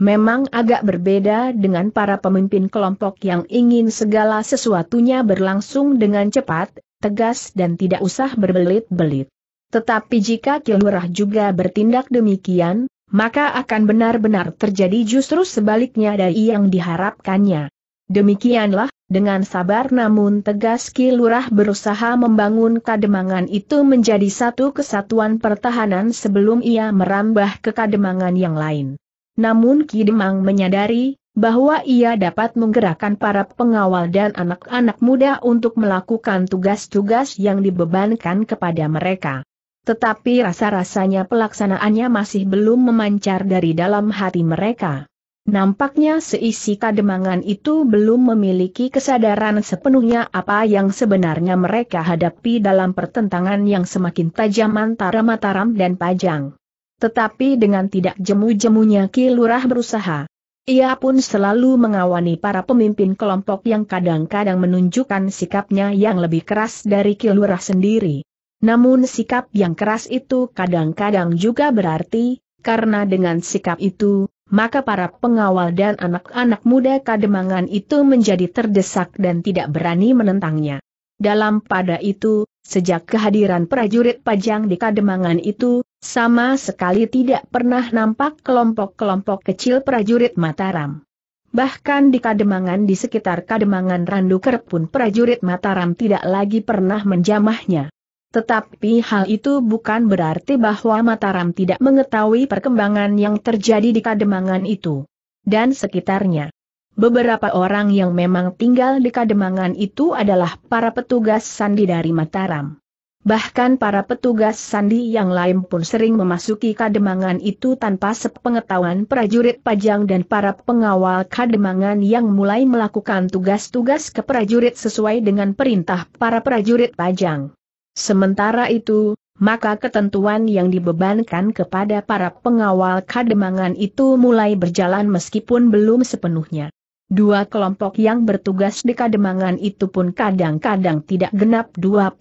Memang agak berbeda dengan para pemimpin kelompok yang ingin segala sesuatunya berlangsung dengan cepat, tegas dan tidak usah berbelit-belit. Tetapi jika Kilurah juga bertindak demikian, maka akan benar-benar terjadi justru sebaliknya dari yang diharapkannya. Demikianlah, dengan sabar namun tegas Ki Lurah berusaha membangun Kademangan itu menjadi satu kesatuan pertahanan sebelum ia merambah ke Kademangan yang lain. Namun Ki Demang menyadari bahwa ia dapat menggerakkan para pengawal dan anak-anak muda untuk melakukan tugas-tugas yang dibebankan kepada mereka. Tetapi rasa-rasanya pelaksanaannya masih belum memancar dari dalam hati mereka. Nampaknya seisi kademangan itu belum memiliki kesadaran sepenuhnya apa yang sebenarnya mereka hadapi dalam pertentangan yang semakin tajam antara Mataram dan Pajang. Tetapi dengan tidak jemu-jemunya Ki Lurah berusaha. Ia pun selalu mengawani para pemimpin kelompok yang kadang-kadang menunjukkan sikapnya yang lebih keras dari Ki sendiri. Namun sikap yang keras itu kadang-kadang juga berarti, karena dengan sikap itu, maka para pengawal dan anak-anak muda kademangan itu menjadi terdesak dan tidak berani menentangnya. Dalam pada itu, sejak kehadiran prajurit pajang di kademangan itu, sama sekali tidak pernah nampak kelompok-kelompok kecil prajurit Mataram. Bahkan di Kademangan di sekitar Kademangan Randuker pun prajurit Mataram tidak lagi pernah menjamahnya. Tetapi hal itu bukan berarti bahwa Mataram tidak mengetahui perkembangan yang terjadi di Kademangan itu. Dan sekitarnya. Beberapa orang yang memang tinggal di Kademangan itu adalah para petugas sandi dari Mataram. Bahkan para petugas sandi yang lain pun sering memasuki Kademangan itu tanpa sepengetahuan prajurit pajang dan para pengawal Kademangan yang mulai melakukan tugas-tugas ke prajurit sesuai dengan perintah para prajurit pajang. Sementara itu, maka ketentuan yang dibebankan kepada para pengawal kademangan itu mulai berjalan meskipun belum sepenuhnya. Dua kelompok yang bertugas di kademangan itu pun kadang-kadang tidak genap 20.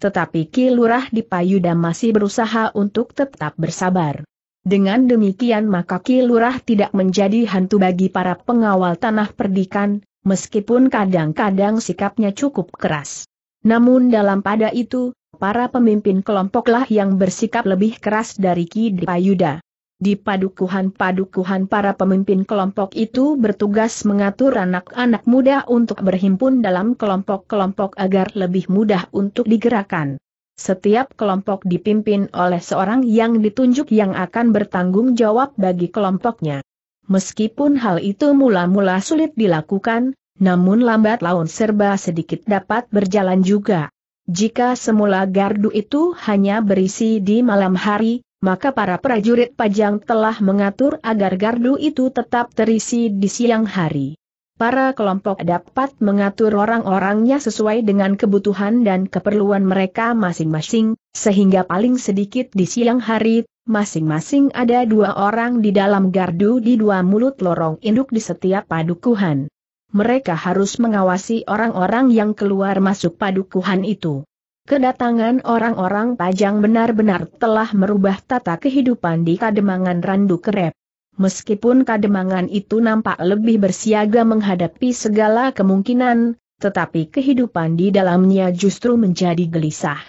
Tetapi Ki Lurah di Payuda masih berusaha untuk tetap bersabar. Dengan demikian maka Ki Lurah tidak menjadi hantu bagi para pengawal tanah perdikan, meskipun kadang-kadang sikapnya cukup keras. Namun dalam pada itu, para pemimpin kelompoklah yang bersikap lebih keras dari Ki Dipayuda. Di padukuhan-padukuhan para pemimpin kelompok itu bertugas mengatur anak-anak muda untuk berhimpun dalam kelompok-kelompok agar lebih mudah untuk digerakkan. Setiap kelompok dipimpin oleh seorang yang ditunjuk yang akan bertanggung jawab bagi kelompoknya. Meskipun hal itu mula-mula sulit dilakukan, namun lambat laun serba sedikit dapat berjalan juga. Jika semula gardu itu hanya berisi di malam hari, maka para prajurit pajang telah mengatur agar gardu itu tetap terisi di siang hari. Para kelompok dapat mengatur orang-orangnya sesuai dengan kebutuhan dan keperluan mereka masing-masing, sehingga paling sedikit di siang hari, masing-masing ada dua orang di dalam gardu di dua mulut lorong induk di setiap padukuhan mereka harus mengawasi orang-orang yang keluar masuk padukuhan itu. Kedatangan orang-orang pajang benar-benar telah merubah tata kehidupan di Kademangan Randu Kerep. Meskipun Kademangan itu nampak lebih bersiaga menghadapi segala kemungkinan, tetapi kehidupan di dalamnya justru menjadi gelisah.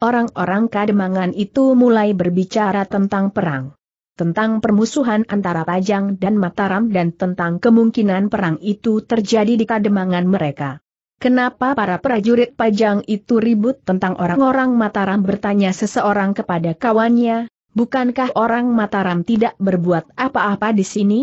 Orang-orang Kademangan itu mulai berbicara tentang perang tentang permusuhan antara Pajang dan Mataram dan tentang kemungkinan perang itu terjadi di kademangan mereka. Kenapa para prajurit Pajang itu ribut tentang orang-orang Mataram bertanya seseorang kepada kawannya, bukankah orang Mataram tidak berbuat apa-apa di sini?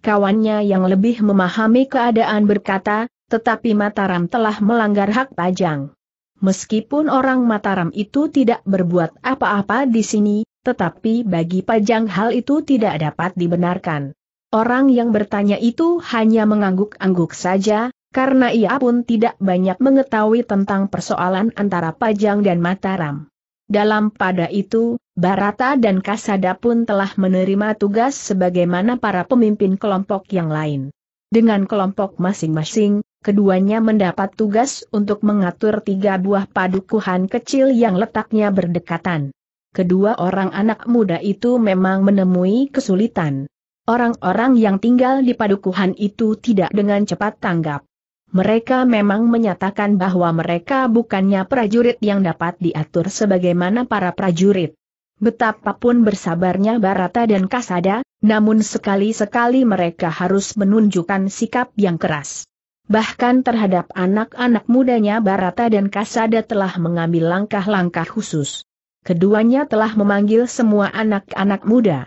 Kawannya yang lebih memahami keadaan berkata, tetapi Mataram telah melanggar hak Pajang. Meskipun orang Mataram itu tidak berbuat apa-apa di sini, tetapi bagi Pajang hal itu tidak dapat dibenarkan. Orang yang bertanya itu hanya mengangguk-angguk saja, karena ia pun tidak banyak mengetahui tentang persoalan antara Pajang dan Mataram. Dalam pada itu, Barata dan Kasada pun telah menerima tugas sebagaimana para pemimpin kelompok yang lain. Dengan kelompok masing-masing, keduanya mendapat tugas untuk mengatur tiga buah padukuhan kecil yang letaknya berdekatan kedua orang anak muda itu memang menemui kesulitan. Orang-orang yang tinggal di padukuhan itu tidak dengan cepat tanggap. Mereka memang menyatakan bahwa mereka bukannya prajurit yang dapat diatur sebagaimana para prajurit. Betapapun bersabarnya Barata dan Kasada, namun sekali-sekali mereka harus menunjukkan sikap yang keras. Bahkan terhadap anak-anak mudanya Barata dan Kasada telah mengambil langkah-langkah khusus keduanya telah memanggil semua anak-anak muda.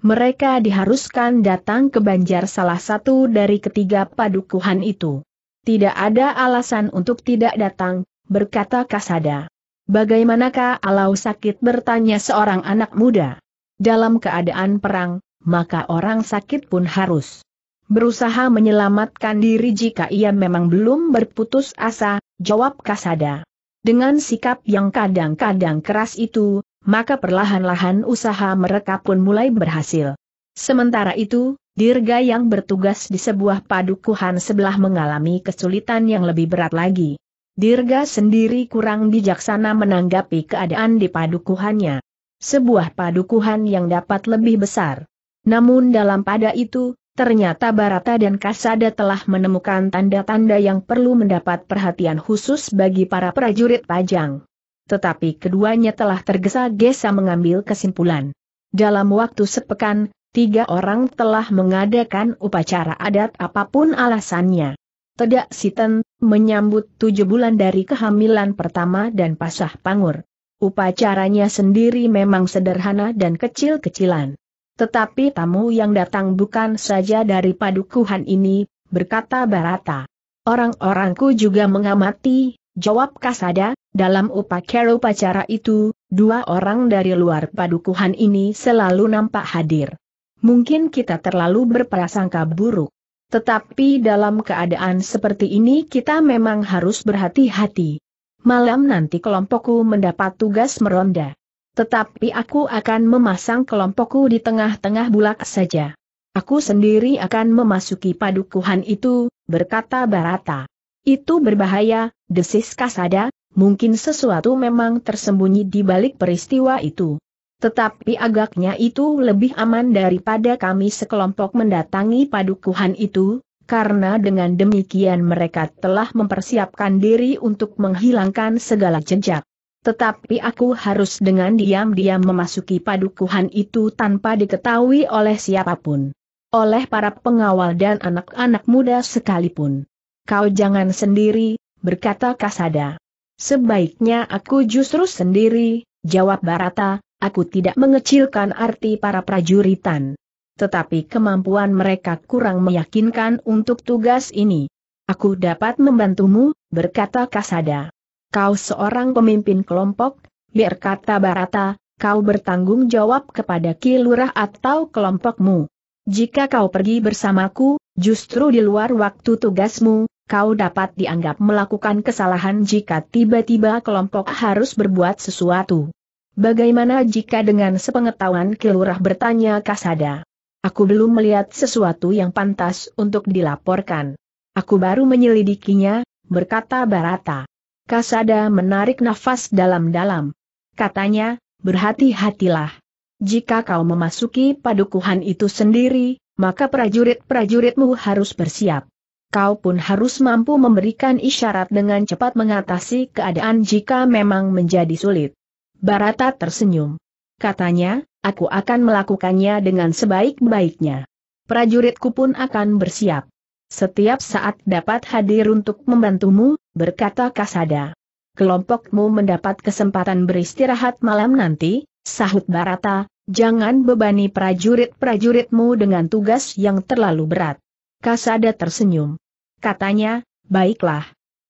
Mereka diharuskan datang ke Banjar salah satu dari ketiga padukuhan itu. Tidak ada alasan untuk tidak datang, berkata Kasada. Bagaimanakah alau sakit bertanya seorang anak muda? Dalam keadaan perang, maka orang sakit pun harus berusaha menyelamatkan diri jika ia memang belum berputus asa, jawab Kasada. Dengan sikap yang kadang-kadang keras itu, maka perlahan-lahan usaha mereka pun mulai berhasil. Sementara itu, Dirga yang bertugas di sebuah padukuhan sebelah mengalami kesulitan yang lebih berat lagi. Dirga sendiri kurang bijaksana menanggapi keadaan di padukuhannya. Sebuah padukuhan yang dapat lebih besar. Namun dalam pada itu, Ternyata Barata dan Kasada telah menemukan tanda-tanda yang perlu mendapat perhatian khusus bagi para prajurit Pajang. Tetapi keduanya telah tergesa-gesa mengambil kesimpulan. Dalam waktu sepekan, tiga orang telah mengadakan upacara adat apapun alasannya. Tedak Siten, menyambut tujuh bulan dari kehamilan pertama dan pasah pangur. Upacaranya sendiri memang sederhana dan kecil-kecilan. Tetapi tamu yang datang bukan saja dari padukuhan ini, berkata Barata. Orang-orangku juga mengamati, jawab Kasada, dalam upacara upacara itu, dua orang dari luar padukuhan ini selalu nampak hadir. Mungkin kita terlalu berprasangka buruk. Tetapi dalam keadaan seperti ini kita memang harus berhati-hati. Malam nanti kelompokku mendapat tugas meronda. Tetapi aku akan memasang kelompokku di tengah-tengah bulak saja. Aku sendiri akan memasuki padukuhan itu, berkata Barata. Itu berbahaya, desis Kasada, mungkin sesuatu memang tersembunyi di balik peristiwa itu. Tetapi agaknya itu lebih aman daripada kami sekelompok mendatangi padukuhan itu, karena dengan demikian mereka telah mempersiapkan diri untuk menghilangkan segala jejak. Tetapi aku harus dengan diam-diam memasuki padukuhan itu tanpa diketahui oleh siapapun. Oleh para pengawal dan anak-anak muda sekalipun. Kau jangan sendiri, berkata Kasada. Sebaiknya aku justru sendiri, jawab Barata, aku tidak mengecilkan arti para prajuritan. Tetapi kemampuan mereka kurang meyakinkan untuk tugas ini. Aku dapat membantumu, berkata Kasada kau seorang pemimpin kelompok, biar kata Barata, kau bertanggung jawab kepada kilurah atau kelompokmu. Jika kau pergi bersamaku, justru di luar waktu tugasmu, kau dapat dianggap melakukan kesalahan jika tiba-tiba kelompok harus berbuat sesuatu. Bagaimana jika dengan sepengetahuan kilurah bertanya Kasada? Aku belum melihat sesuatu yang pantas untuk dilaporkan. Aku baru menyelidikinya, berkata Barata. Kasada menarik nafas dalam-dalam. Katanya, berhati-hatilah. Jika kau memasuki padukuhan itu sendiri, maka prajurit-prajuritmu harus bersiap. Kau pun harus mampu memberikan isyarat dengan cepat mengatasi keadaan jika memang menjadi sulit. Barata tersenyum. Katanya, aku akan melakukannya dengan sebaik-baiknya. Prajuritku pun akan bersiap. Setiap saat dapat hadir untuk membantumu, berkata Kasada. Kelompokmu mendapat kesempatan beristirahat malam nanti, sahut Barata, jangan bebani prajurit-prajuritmu dengan tugas yang terlalu berat. Kasada tersenyum. Katanya, baiklah.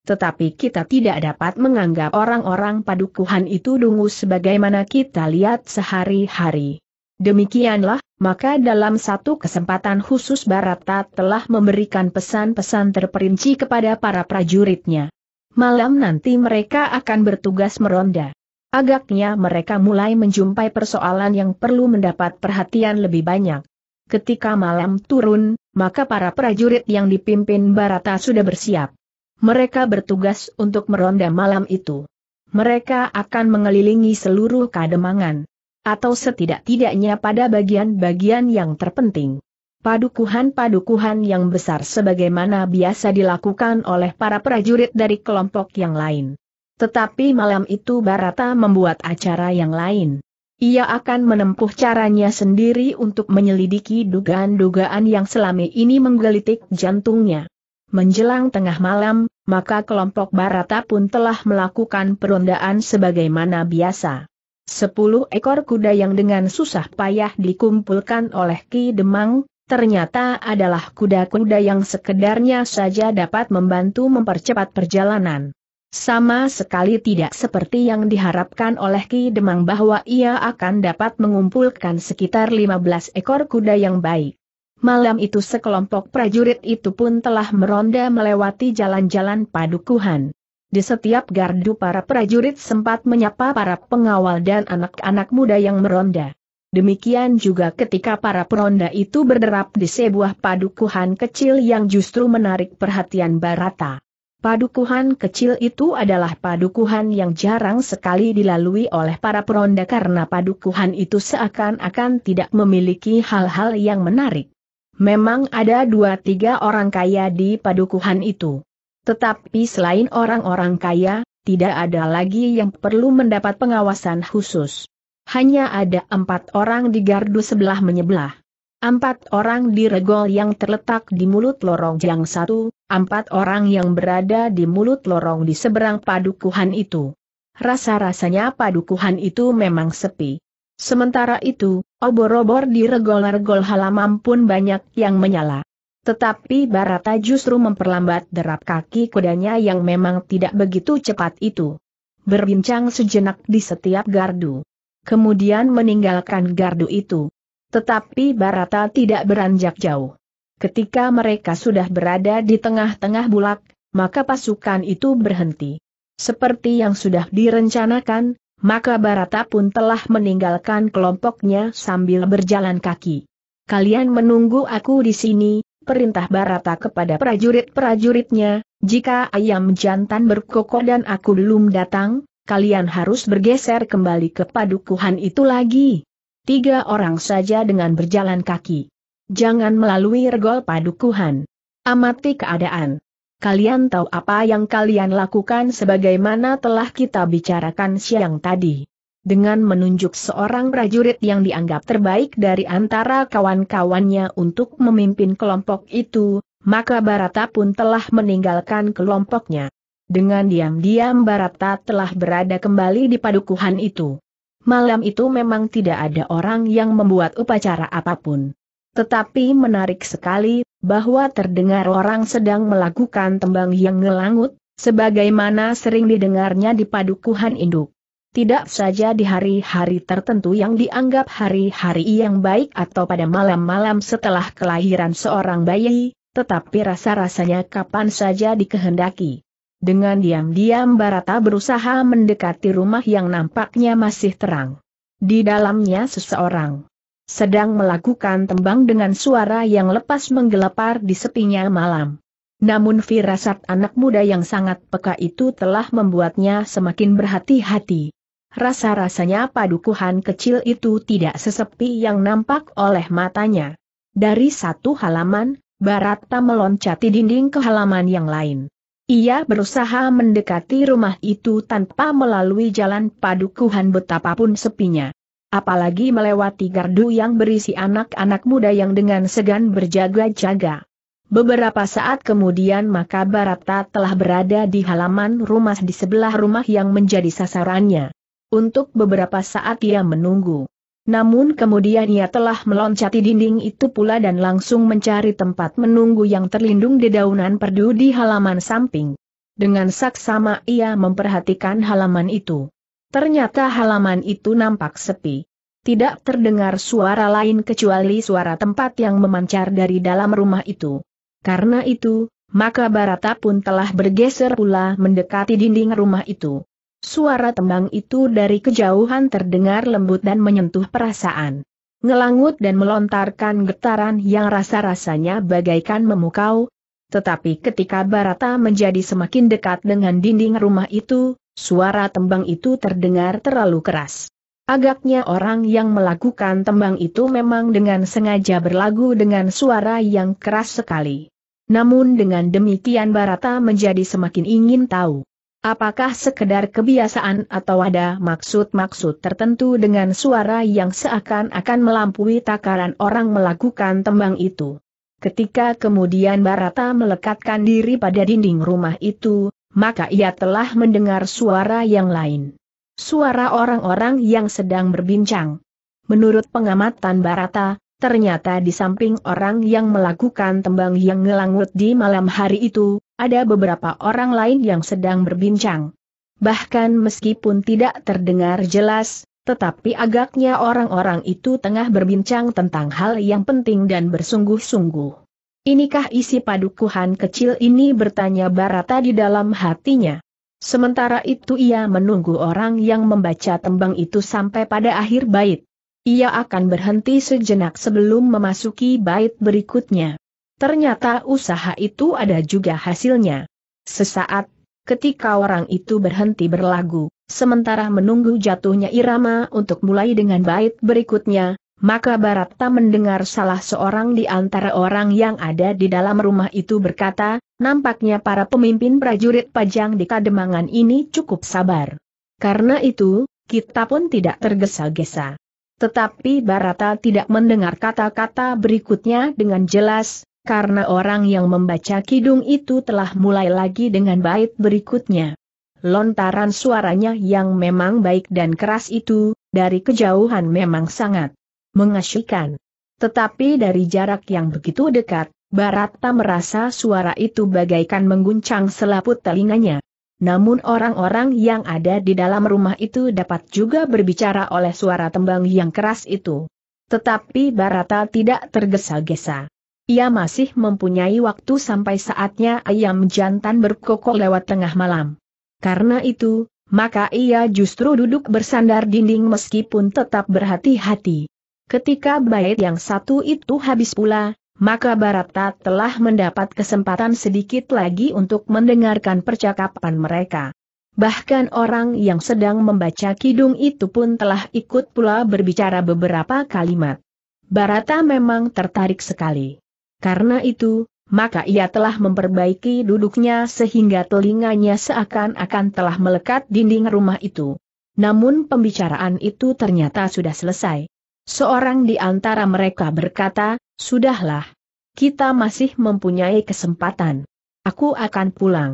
Tetapi kita tidak dapat menganggap orang-orang padukuhan itu dungu sebagaimana kita lihat sehari-hari. Demikianlah, maka dalam satu kesempatan khusus Barata telah memberikan pesan-pesan terperinci kepada para prajuritnya. Malam nanti mereka akan bertugas meronda. Agaknya mereka mulai menjumpai persoalan yang perlu mendapat perhatian lebih banyak. Ketika malam turun, maka para prajurit yang dipimpin Barata sudah bersiap. Mereka bertugas untuk meronda malam itu. Mereka akan mengelilingi seluruh kademangan atau setidak-tidaknya pada bagian-bagian yang terpenting. Padukuhan-padukuhan yang besar sebagaimana biasa dilakukan oleh para prajurit dari kelompok yang lain. Tetapi malam itu Barata membuat acara yang lain. Ia akan menempuh caranya sendiri untuk menyelidiki dugaan-dugaan yang selama ini menggelitik jantungnya. Menjelang tengah malam, maka kelompok Barata pun telah melakukan perondaan sebagaimana biasa. Sepuluh ekor kuda yang dengan susah payah dikumpulkan oleh Ki Demang, ternyata adalah kuda-kuda yang sekedarnya saja dapat membantu mempercepat perjalanan. Sama sekali tidak seperti yang diharapkan oleh Ki Demang bahwa ia akan dapat mengumpulkan sekitar 15 ekor kuda yang baik. Malam itu sekelompok prajurit itu pun telah meronda melewati jalan-jalan padukuhan. Di setiap gardu para prajurit sempat menyapa para pengawal dan anak-anak muda yang meronda. Demikian juga ketika para peronda itu berderap di sebuah padukuhan kecil yang justru menarik perhatian Barata. Padukuhan kecil itu adalah padukuhan yang jarang sekali dilalui oleh para peronda karena padukuhan itu seakan-akan tidak memiliki hal-hal yang menarik. Memang ada dua tiga orang kaya di padukuhan itu. Tetapi selain orang-orang kaya, tidak ada lagi yang perlu mendapat pengawasan khusus. Hanya ada empat orang di gardu sebelah menyebelah. Empat orang di regol yang terletak di mulut lorong yang satu, empat orang yang berada di mulut lorong di seberang padukuhan itu. Rasa-rasanya padukuhan itu memang sepi. Sementara itu, obor-obor di regol-regol halaman pun banyak yang menyala. Tetapi Barata justru memperlambat derap kaki kudanya yang memang tidak begitu cepat itu. Berbincang sejenak di setiap gardu. Kemudian meninggalkan gardu itu. Tetapi Barata tidak beranjak jauh. Ketika mereka sudah berada di tengah-tengah bulak, maka pasukan itu berhenti. Seperti yang sudah direncanakan, maka Barata pun telah meninggalkan kelompoknya sambil berjalan kaki. Kalian menunggu aku di sini, perintah Barata kepada prajurit-prajuritnya, jika ayam jantan berkokok dan aku belum datang, kalian harus bergeser kembali ke padukuhan itu lagi. Tiga orang saja dengan berjalan kaki. Jangan melalui regol padukuhan. Amati keadaan. Kalian tahu apa yang kalian lakukan sebagaimana telah kita bicarakan siang tadi dengan menunjuk seorang prajurit yang dianggap terbaik dari antara kawan-kawannya untuk memimpin kelompok itu, maka Barata pun telah meninggalkan kelompoknya. Dengan diam-diam Barata telah berada kembali di padukuhan itu. Malam itu memang tidak ada orang yang membuat upacara apapun. Tetapi menarik sekali, bahwa terdengar orang sedang melakukan tembang yang ngelangut, sebagaimana sering didengarnya di padukuhan induk tidak saja di hari-hari tertentu yang dianggap hari-hari yang baik atau pada malam-malam setelah kelahiran seorang bayi, tetapi rasa-rasanya kapan saja dikehendaki. Dengan diam-diam Barata berusaha mendekati rumah yang nampaknya masih terang. Di dalamnya seseorang sedang melakukan tembang dengan suara yang lepas menggelepar di sepinya malam. Namun firasat anak muda yang sangat peka itu telah membuatnya semakin berhati-hati. Rasa-rasanya padukuhan kecil itu tidak sesepi yang nampak oleh matanya. Dari satu halaman, Barata meloncati dinding ke halaman yang lain. Ia berusaha mendekati rumah itu tanpa melalui jalan padukuhan betapapun sepinya. Apalagi melewati gardu yang berisi anak-anak muda yang dengan segan berjaga-jaga. Beberapa saat kemudian maka Barata telah berada di halaman rumah di sebelah rumah yang menjadi sasarannya. Untuk beberapa saat ia menunggu. Namun kemudian ia telah meloncati dinding itu pula dan langsung mencari tempat menunggu yang terlindung di daunan perdu di halaman samping. Dengan saksama ia memperhatikan halaman itu. Ternyata halaman itu nampak sepi. Tidak terdengar suara lain kecuali suara tempat yang memancar dari dalam rumah itu. Karena itu, maka Barata pun telah bergeser pula mendekati dinding rumah itu. Suara tembang itu dari kejauhan terdengar lembut dan menyentuh perasaan. Ngelangut dan melontarkan getaran yang rasa-rasanya bagaikan memukau, tetapi ketika Barata menjadi semakin dekat dengan dinding rumah itu, suara tembang itu terdengar terlalu keras. Agaknya orang yang melakukan tembang itu memang dengan sengaja berlagu dengan suara yang keras sekali. Namun dengan demikian Barata menjadi semakin ingin tahu. Apakah sekedar kebiasaan atau ada maksud-maksud tertentu dengan suara yang seakan-akan melampaui takaran orang melakukan tembang itu? Ketika kemudian Barata melekatkan diri pada dinding rumah itu, maka ia telah mendengar suara yang lain. Suara orang-orang yang sedang berbincang. Menurut pengamatan Barata, Ternyata di samping orang yang melakukan tembang yang ngelangut di malam hari itu, ada beberapa orang lain yang sedang berbincang. Bahkan meskipun tidak terdengar jelas, tetapi agaknya orang-orang itu tengah berbincang tentang hal yang penting dan bersungguh-sungguh. Inikah isi padukuhan kecil ini bertanya Barata di dalam hatinya. Sementara itu ia menunggu orang yang membaca tembang itu sampai pada akhir bait. Ia akan berhenti sejenak sebelum memasuki bait berikutnya. Ternyata usaha itu ada juga hasilnya. Sesaat, ketika orang itu berhenti berlagu, sementara menunggu jatuhnya irama untuk mulai dengan bait berikutnya, maka Baratta mendengar salah seorang di antara orang yang ada di dalam rumah itu berkata, nampaknya para pemimpin prajurit pajang di kademangan ini cukup sabar. Karena itu, kita pun tidak tergesa-gesa. Tetapi Barata tidak mendengar kata-kata berikutnya dengan jelas, karena orang yang membaca kidung itu telah mulai lagi dengan bait berikutnya. Lontaran suaranya yang memang baik dan keras itu, dari kejauhan memang sangat mengasyikkan. Tetapi dari jarak yang begitu dekat, Barata merasa suara itu bagaikan mengguncang selaput telinganya. Namun orang-orang yang ada di dalam rumah itu dapat juga berbicara oleh suara tembang yang keras itu. Tetapi Barata tidak tergesa-gesa. Ia masih mempunyai waktu sampai saatnya ayam jantan berkokok lewat tengah malam. Karena itu, maka ia justru duduk bersandar dinding meskipun tetap berhati-hati. Ketika bait yang satu itu habis pula, maka Barata telah mendapat kesempatan sedikit lagi untuk mendengarkan percakapan mereka. Bahkan orang yang sedang membaca kidung itu pun telah ikut pula berbicara beberapa kalimat. Barata memang tertarik sekali. Karena itu, maka ia telah memperbaiki duduknya sehingga telinganya seakan-akan telah melekat dinding rumah itu. Namun pembicaraan itu ternyata sudah selesai. Seorang di antara mereka berkata, Sudahlah. Kita masih mempunyai kesempatan. Aku akan pulang.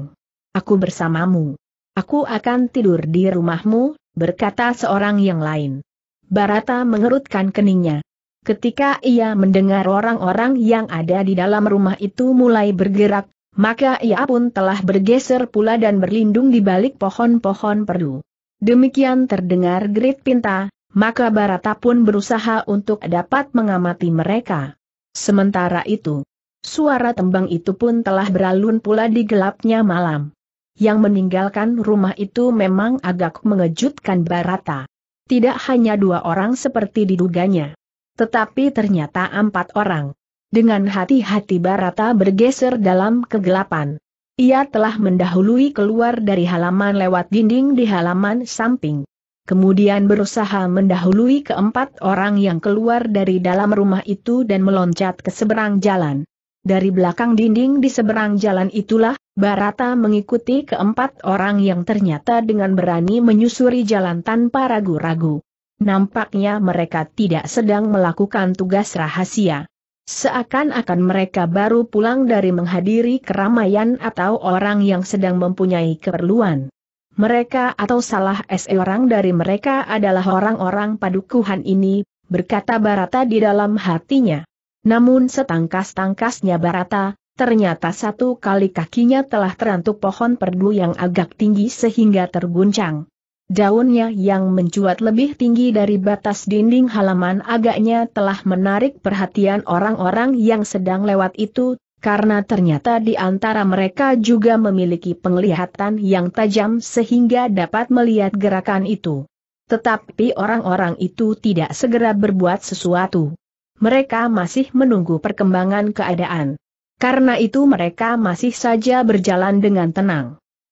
Aku bersamamu. Aku akan tidur di rumahmu, berkata seorang yang lain. Barata mengerutkan keningnya. Ketika ia mendengar orang-orang yang ada di dalam rumah itu mulai bergerak, maka ia pun telah bergeser pula dan berlindung di balik pohon-pohon perdu. Demikian terdengar gerit pinta, maka Barata pun berusaha untuk dapat mengamati mereka. Sementara itu, suara tembang itu pun telah beralun pula di gelapnya malam. Yang meninggalkan rumah itu memang agak mengejutkan Barata. Tidak hanya dua orang seperti diduganya. Tetapi ternyata empat orang. Dengan hati-hati Barata bergeser dalam kegelapan. Ia telah mendahului keluar dari halaman lewat dinding di halaman samping kemudian berusaha mendahului keempat orang yang keluar dari dalam rumah itu dan meloncat ke seberang jalan. Dari belakang dinding di seberang jalan itulah, Barata mengikuti keempat orang yang ternyata dengan berani menyusuri jalan tanpa ragu-ragu. Nampaknya mereka tidak sedang melakukan tugas rahasia. Seakan-akan mereka baru pulang dari menghadiri keramaian atau orang yang sedang mempunyai keperluan mereka atau salah seorang dari mereka adalah orang-orang padukuhan ini, berkata Barata di dalam hatinya. Namun setangkas-tangkasnya Barata, ternyata satu kali kakinya telah terantuk pohon perdu yang agak tinggi sehingga terguncang. Daunnya yang mencuat lebih tinggi dari batas dinding halaman agaknya telah menarik perhatian orang-orang yang sedang lewat itu, karena ternyata di antara mereka juga memiliki penglihatan yang tajam sehingga dapat melihat gerakan itu. Tetapi orang-orang itu tidak segera berbuat sesuatu. Mereka masih menunggu perkembangan keadaan. Karena itu mereka masih saja berjalan dengan tenang.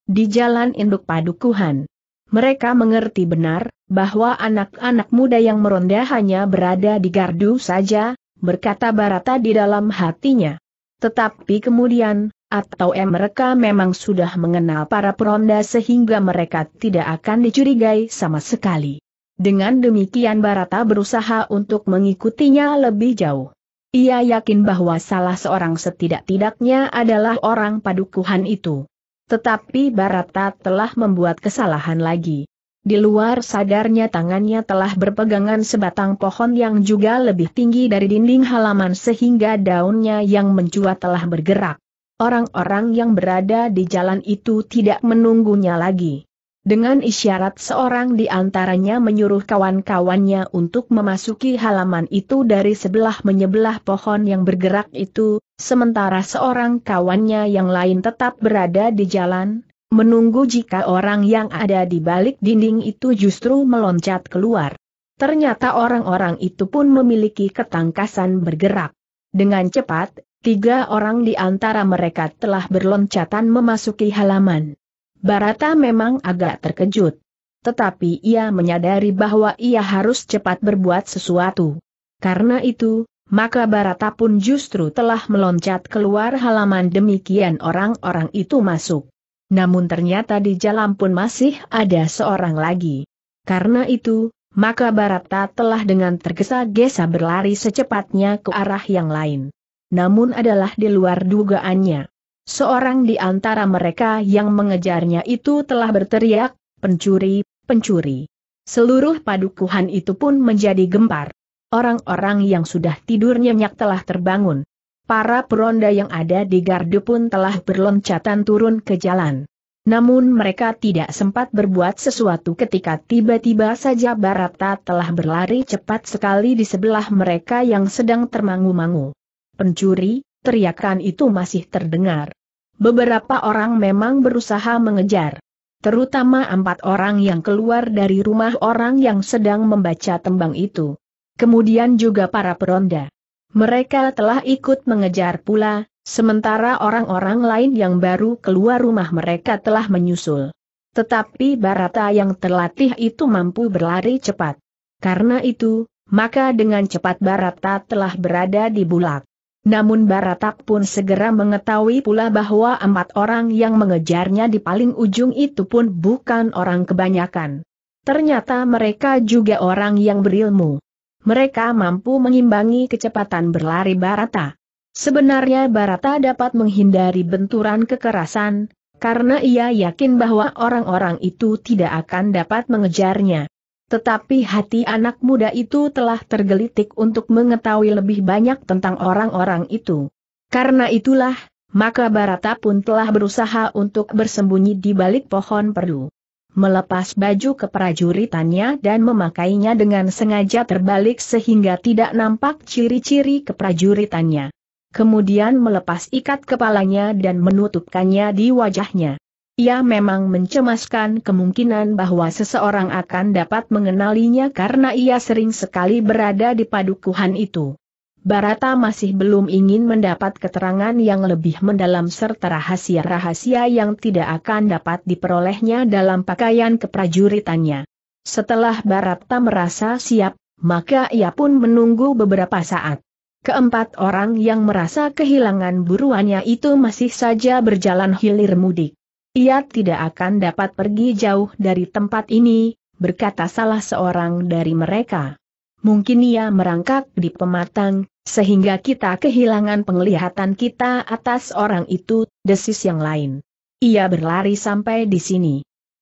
Di jalan induk padukuhan. Mereka mengerti benar, bahwa anak-anak muda yang meronda hanya berada di gardu saja, berkata Barata di dalam hatinya. Tetapi kemudian, atau mereka memang sudah mengenal para peronda sehingga mereka tidak akan dicurigai sama sekali. Dengan demikian Barata berusaha untuk mengikutinya lebih jauh. Ia yakin bahwa salah seorang setidak-tidaknya adalah orang padukuhan itu. Tetapi Barata telah membuat kesalahan lagi. Di luar sadarnya tangannya telah berpegangan sebatang pohon yang juga lebih tinggi dari dinding halaman sehingga daunnya yang mencuat telah bergerak. Orang-orang yang berada di jalan itu tidak menunggunya lagi. Dengan isyarat seorang di antaranya menyuruh kawan-kawannya untuk memasuki halaman itu dari sebelah menyebelah pohon yang bergerak itu, sementara seorang kawannya yang lain tetap berada di jalan, menunggu jika orang yang ada di balik dinding itu justru meloncat keluar. Ternyata orang-orang itu pun memiliki ketangkasan bergerak. Dengan cepat, tiga orang di antara mereka telah berloncatan memasuki halaman. Barata memang agak terkejut. Tetapi ia menyadari bahwa ia harus cepat berbuat sesuatu. Karena itu, maka Barata pun justru telah meloncat keluar halaman demikian orang-orang itu masuk namun ternyata di jalan pun masih ada seorang lagi. Karena itu, maka Barata telah dengan tergesa-gesa berlari secepatnya ke arah yang lain. Namun adalah di luar dugaannya. Seorang di antara mereka yang mengejarnya itu telah berteriak, pencuri, pencuri. Seluruh padukuhan itu pun menjadi gempar. Orang-orang yang sudah tidur nyenyak telah terbangun para peronda yang ada di gardu pun telah berloncatan turun ke jalan. Namun mereka tidak sempat berbuat sesuatu ketika tiba-tiba saja Barata telah berlari cepat sekali di sebelah mereka yang sedang termangu-mangu. Pencuri, teriakan itu masih terdengar. Beberapa orang memang berusaha mengejar. Terutama empat orang yang keluar dari rumah orang yang sedang membaca tembang itu. Kemudian juga para peronda. Mereka telah ikut mengejar pula, sementara orang-orang lain yang baru keluar rumah mereka telah menyusul. Tetapi Barata yang terlatih itu mampu berlari cepat. Karena itu, maka dengan cepat Barata telah berada di bulak. Namun Baratak pun segera mengetahui pula bahwa empat orang yang mengejarnya di paling ujung itu pun bukan orang kebanyakan. Ternyata mereka juga orang yang berilmu mereka mampu mengimbangi kecepatan berlari Barata. Sebenarnya Barata dapat menghindari benturan kekerasan, karena ia yakin bahwa orang-orang itu tidak akan dapat mengejarnya. Tetapi hati anak muda itu telah tergelitik untuk mengetahui lebih banyak tentang orang-orang itu. Karena itulah, maka Barata pun telah berusaha untuk bersembunyi di balik pohon perdu melepas baju keprajuritannya dan memakainya dengan sengaja terbalik sehingga tidak nampak ciri-ciri keprajuritannya. Kemudian melepas ikat kepalanya dan menutupkannya di wajahnya. Ia memang mencemaskan kemungkinan bahwa seseorang akan dapat mengenalinya karena ia sering sekali berada di padukuhan itu. Barata masih belum ingin mendapat keterangan yang lebih mendalam serta rahasia-rahasia yang tidak akan dapat diperolehnya dalam pakaian keprajuritannya. Setelah Barata merasa siap, maka ia pun menunggu beberapa saat. Keempat orang yang merasa kehilangan buruannya itu masih saja berjalan hilir mudik. Ia tidak akan dapat pergi jauh dari tempat ini, berkata salah seorang dari mereka. Mungkin ia merangkak di pematang, sehingga kita kehilangan penglihatan kita atas orang itu, desis yang lain. Ia berlari sampai di sini.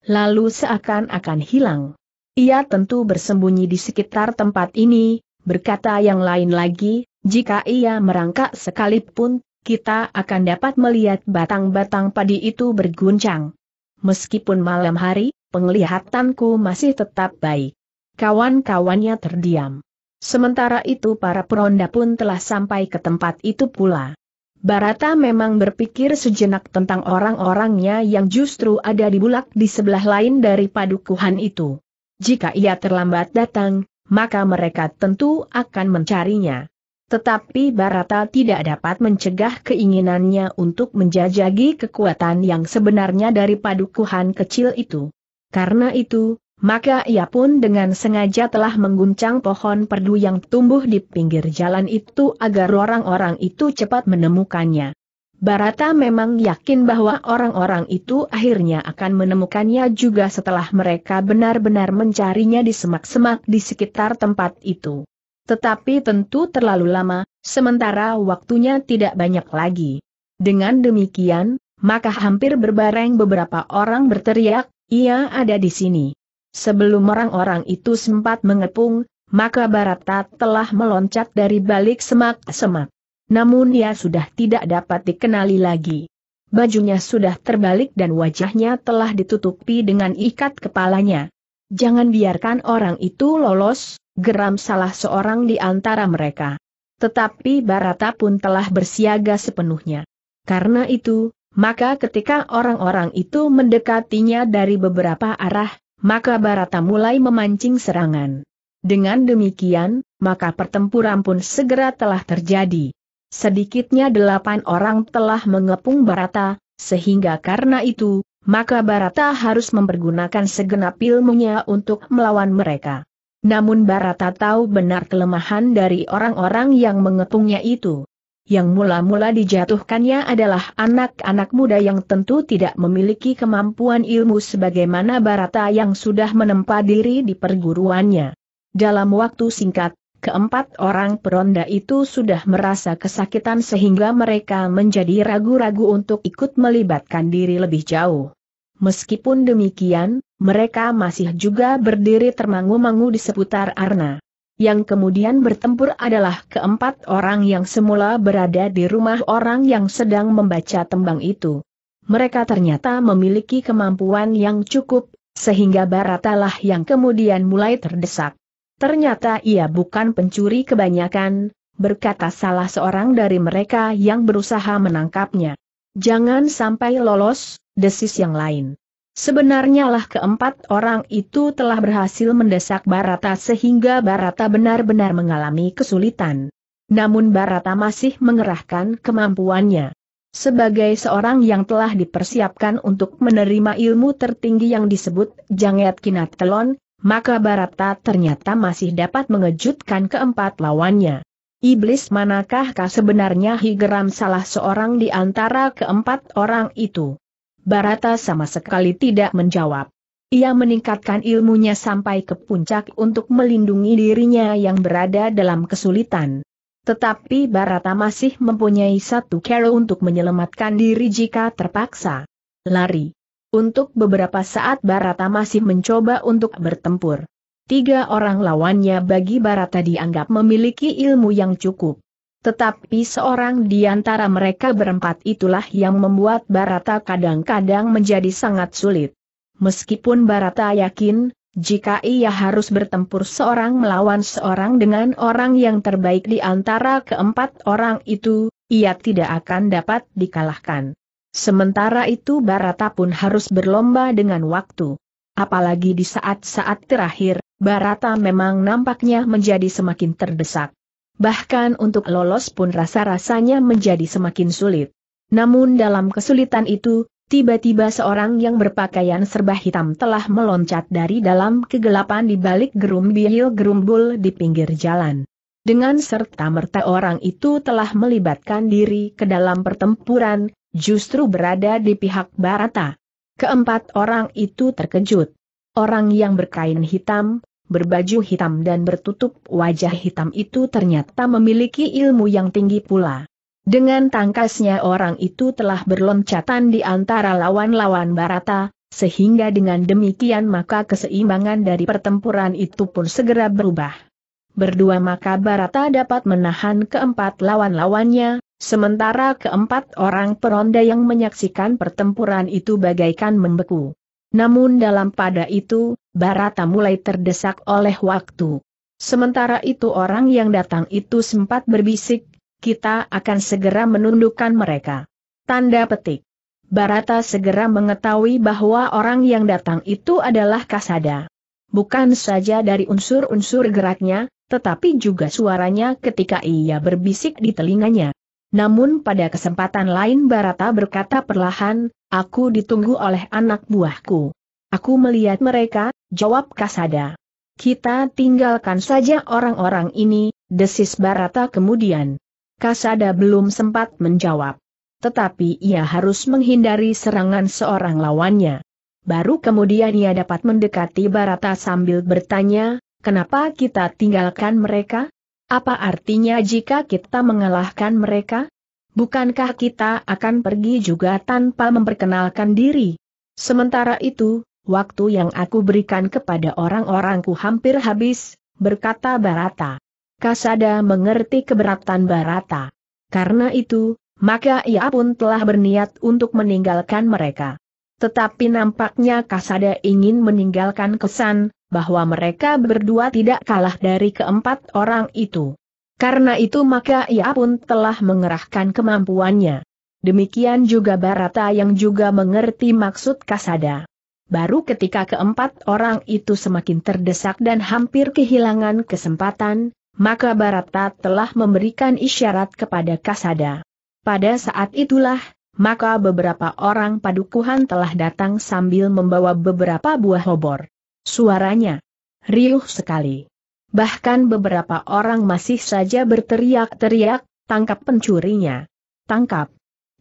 Lalu seakan-akan hilang. Ia tentu bersembunyi di sekitar tempat ini, berkata yang lain lagi, jika ia merangkak sekalipun, kita akan dapat melihat batang-batang padi itu berguncang. Meskipun malam hari, penglihatanku masih tetap baik. Kawan-kawannya terdiam. Sementara itu para peronda pun telah sampai ke tempat itu pula. Barata memang berpikir sejenak tentang orang-orangnya yang justru ada di bulak di sebelah lain dari padukuhan itu. Jika ia terlambat datang, maka mereka tentu akan mencarinya. Tetapi Barata tidak dapat mencegah keinginannya untuk menjajagi kekuatan yang sebenarnya dari padukuhan kecil itu. Karena itu, maka ia pun dengan sengaja telah mengguncang pohon perdu yang tumbuh di pinggir jalan itu agar orang-orang itu cepat menemukannya. Barata memang yakin bahwa orang-orang itu akhirnya akan menemukannya juga setelah mereka benar-benar mencarinya di semak-semak di sekitar tempat itu. Tetapi tentu terlalu lama, sementara waktunya tidak banyak lagi. Dengan demikian, maka hampir berbareng beberapa orang berteriak, ia ada di sini. Sebelum orang-orang itu sempat mengepung, maka Barata telah meloncat dari balik semak-semak. Namun ia sudah tidak dapat dikenali lagi. Bajunya sudah terbalik dan wajahnya telah ditutupi dengan ikat kepalanya. Jangan biarkan orang itu lolos, geram salah seorang di antara mereka. Tetapi Barata pun telah bersiaga sepenuhnya. Karena itu, maka ketika orang-orang itu mendekatinya dari beberapa arah, maka Barata mulai memancing serangan. Dengan demikian, maka pertempuran pun segera telah terjadi. Sedikitnya delapan orang telah mengepung Barata, sehingga karena itu, maka Barata harus mempergunakan segenap ilmunya untuk melawan mereka. Namun Barata tahu benar kelemahan dari orang-orang yang mengepungnya itu. Yang mula-mula dijatuhkannya adalah anak-anak muda yang tentu tidak memiliki kemampuan ilmu sebagaimana Barata yang sudah menempa diri di perguruannya. Dalam waktu singkat, keempat orang peronda itu sudah merasa kesakitan sehingga mereka menjadi ragu-ragu untuk ikut melibatkan diri lebih jauh. Meskipun demikian, mereka masih juga berdiri termangu-mangu di seputar Arna yang kemudian bertempur adalah keempat orang yang semula berada di rumah orang yang sedang membaca tembang itu. Mereka ternyata memiliki kemampuan yang cukup, sehingga Baratalah yang kemudian mulai terdesak. Ternyata ia bukan pencuri kebanyakan, berkata salah seorang dari mereka yang berusaha menangkapnya. Jangan sampai lolos, desis yang lain. Sebenarnya lah keempat orang itu telah berhasil mendesak Barata sehingga Barata benar-benar mengalami kesulitan. Namun Barata masih mengerahkan kemampuannya. Sebagai seorang yang telah dipersiapkan untuk menerima ilmu tertinggi yang disebut Janget Kinatelon, maka Barata ternyata masih dapat mengejutkan keempat lawannya. Iblis manakah sebenarnya higeram salah seorang di antara keempat orang itu? Barata sama sekali tidak menjawab. Ia meningkatkan ilmunya sampai ke puncak untuk melindungi dirinya yang berada dalam kesulitan. Tetapi Barata masih mempunyai satu cara untuk menyelamatkan diri jika terpaksa. Lari. Untuk beberapa saat Barata masih mencoba untuk bertempur. Tiga orang lawannya bagi Barata dianggap memiliki ilmu yang cukup. Tetapi seorang di antara mereka berempat itulah yang membuat Barata kadang-kadang menjadi sangat sulit. Meskipun Barata yakin, jika ia harus bertempur seorang melawan seorang dengan orang yang terbaik di antara keempat orang itu, ia tidak akan dapat dikalahkan. Sementara itu Barata pun harus berlomba dengan waktu. Apalagi di saat-saat terakhir, Barata memang nampaknya menjadi semakin terdesak bahkan untuk lolos pun rasa-rasanya menjadi semakin sulit. Namun dalam kesulitan itu, tiba-tiba seorang yang berpakaian serba hitam telah meloncat dari dalam kegelapan di balik gerumbil gerumbul di pinggir jalan. Dengan serta-merta orang itu telah melibatkan diri ke dalam pertempuran, justru berada di pihak Barata. Keempat orang itu terkejut. Orang yang berkain hitam, berbaju hitam dan bertutup wajah hitam itu ternyata memiliki ilmu yang tinggi pula. Dengan tangkasnya orang itu telah berloncatan di antara lawan-lawan Barata, sehingga dengan demikian maka keseimbangan dari pertempuran itu pun segera berubah. Berdua maka Barata dapat menahan keempat lawan-lawannya, sementara keempat orang peronda yang menyaksikan pertempuran itu bagaikan membeku. Namun dalam pada itu, Barata mulai terdesak oleh waktu. Sementara itu orang yang datang itu sempat berbisik, kita akan segera menundukkan mereka. Tanda petik. Barata segera mengetahui bahwa orang yang datang itu adalah Kasada. Bukan saja dari unsur-unsur geraknya, tetapi juga suaranya ketika ia berbisik di telinganya. Namun pada kesempatan lain Barata berkata perlahan, Aku ditunggu oleh anak buahku. Aku melihat mereka, jawab Kasada. Kita tinggalkan saja orang-orang ini, desis Barata kemudian. Kasada belum sempat menjawab. Tetapi ia harus menghindari serangan seorang lawannya. Baru kemudian ia dapat mendekati Barata sambil bertanya, kenapa kita tinggalkan mereka? Apa artinya jika kita mengalahkan mereka? Bukankah kita akan pergi juga tanpa memperkenalkan diri? Sementara itu, waktu yang aku berikan kepada orang-orangku hampir habis, berkata Barata. Kasada mengerti keberatan Barata. Karena itu, maka ia pun telah berniat untuk meninggalkan mereka. Tetapi nampaknya Kasada ingin meninggalkan kesan, bahwa mereka berdua tidak kalah dari keempat orang itu. Karena itu maka ia pun telah mengerahkan kemampuannya. Demikian juga Barata yang juga mengerti maksud Kasada. Baru ketika keempat orang itu semakin terdesak dan hampir kehilangan kesempatan, maka Barata telah memberikan isyarat kepada Kasada. Pada saat itulah, maka beberapa orang padukuhan telah datang sambil membawa beberapa buah obor. Suaranya riuh sekali bahkan beberapa orang masih saja berteriak-teriak, tangkap pencurinya. Tangkap.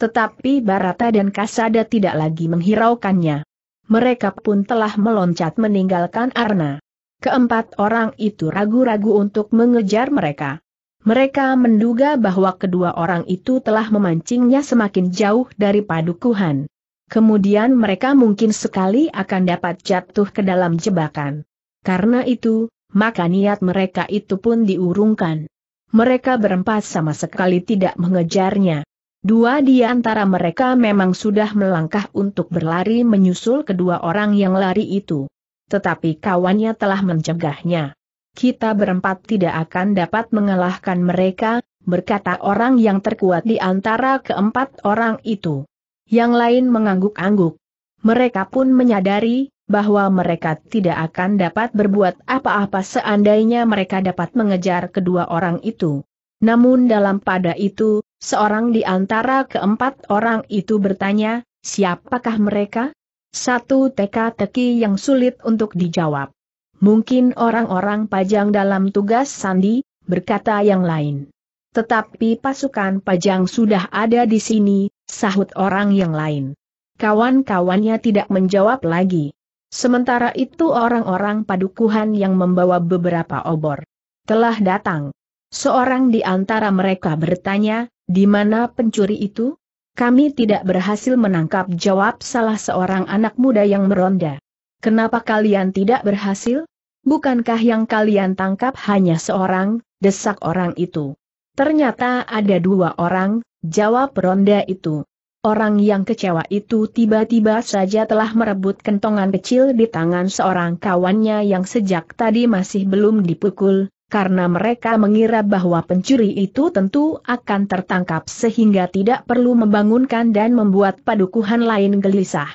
Tetapi Barata dan Kasada tidak lagi menghiraukannya. Mereka pun telah meloncat meninggalkan Arna. Keempat orang itu ragu-ragu untuk mengejar mereka. Mereka menduga bahwa kedua orang itu telah memancingnya semakin jauh dari padukuhan. Kemudian mereka mungkin sekali akan dapat jatuh ke dalam jebakan. Karena itu, maka niat mereka itu pun diurungkan. Mereka berempat sama sekali tidak mengejarnya. Dua di antara mereka memang sudah melangkah untuk berlari menyusul kedua orang yang lari itu. Tetapi kawannya telah mencegahnya. Kita berempat tidak akan dapat mengalahkan mereka, berkata orang yang terkuat di antara keempat orang itu. Yang lain mengangguk-angguk. Mereka pun menyadari, bahwa mereka tidak akan dapat berbuat apa-apa seandainya mereka dapat mengejar kedua orang itu. Namun dalam pada itu, seorang di antara keempat orang itu bertanya, siapakah mereka? Satu teka-teki yang sulit untuk dijawab. Mungkin orang-orang pajang dalam tugas Sandi, berkata yang lain. Tetapi pasukan pajang sudah ada di sini, sahut orang yang lain. Kawan-kawannya tidak menjawab lagi. Sementara itu orang-orang padukuhan yang membawa beberapa obor telah datang. Seorang di antara mereka bertanya, di mana pencuri itu? Kami tidak berhasil menangkap jawab salah seorang anak muda yang meronda. Kenapa kalian tidak berhasil? Bukankah yang kalian tangkap hanya seorang, desak orang itu? Ternyata ada dua orang, jawab ronda itu. Orang yang kecewa itu tiba-tiba saja telah merebut kentongan kecil di tangan seorang kawannya yang sejak tadi masih belum dipukul, karena mereka mengira bahwa pencuri itu tentu akan tertangkap sehingga tidak perlu membangunkan dan membuat padukuhan lain gelisah.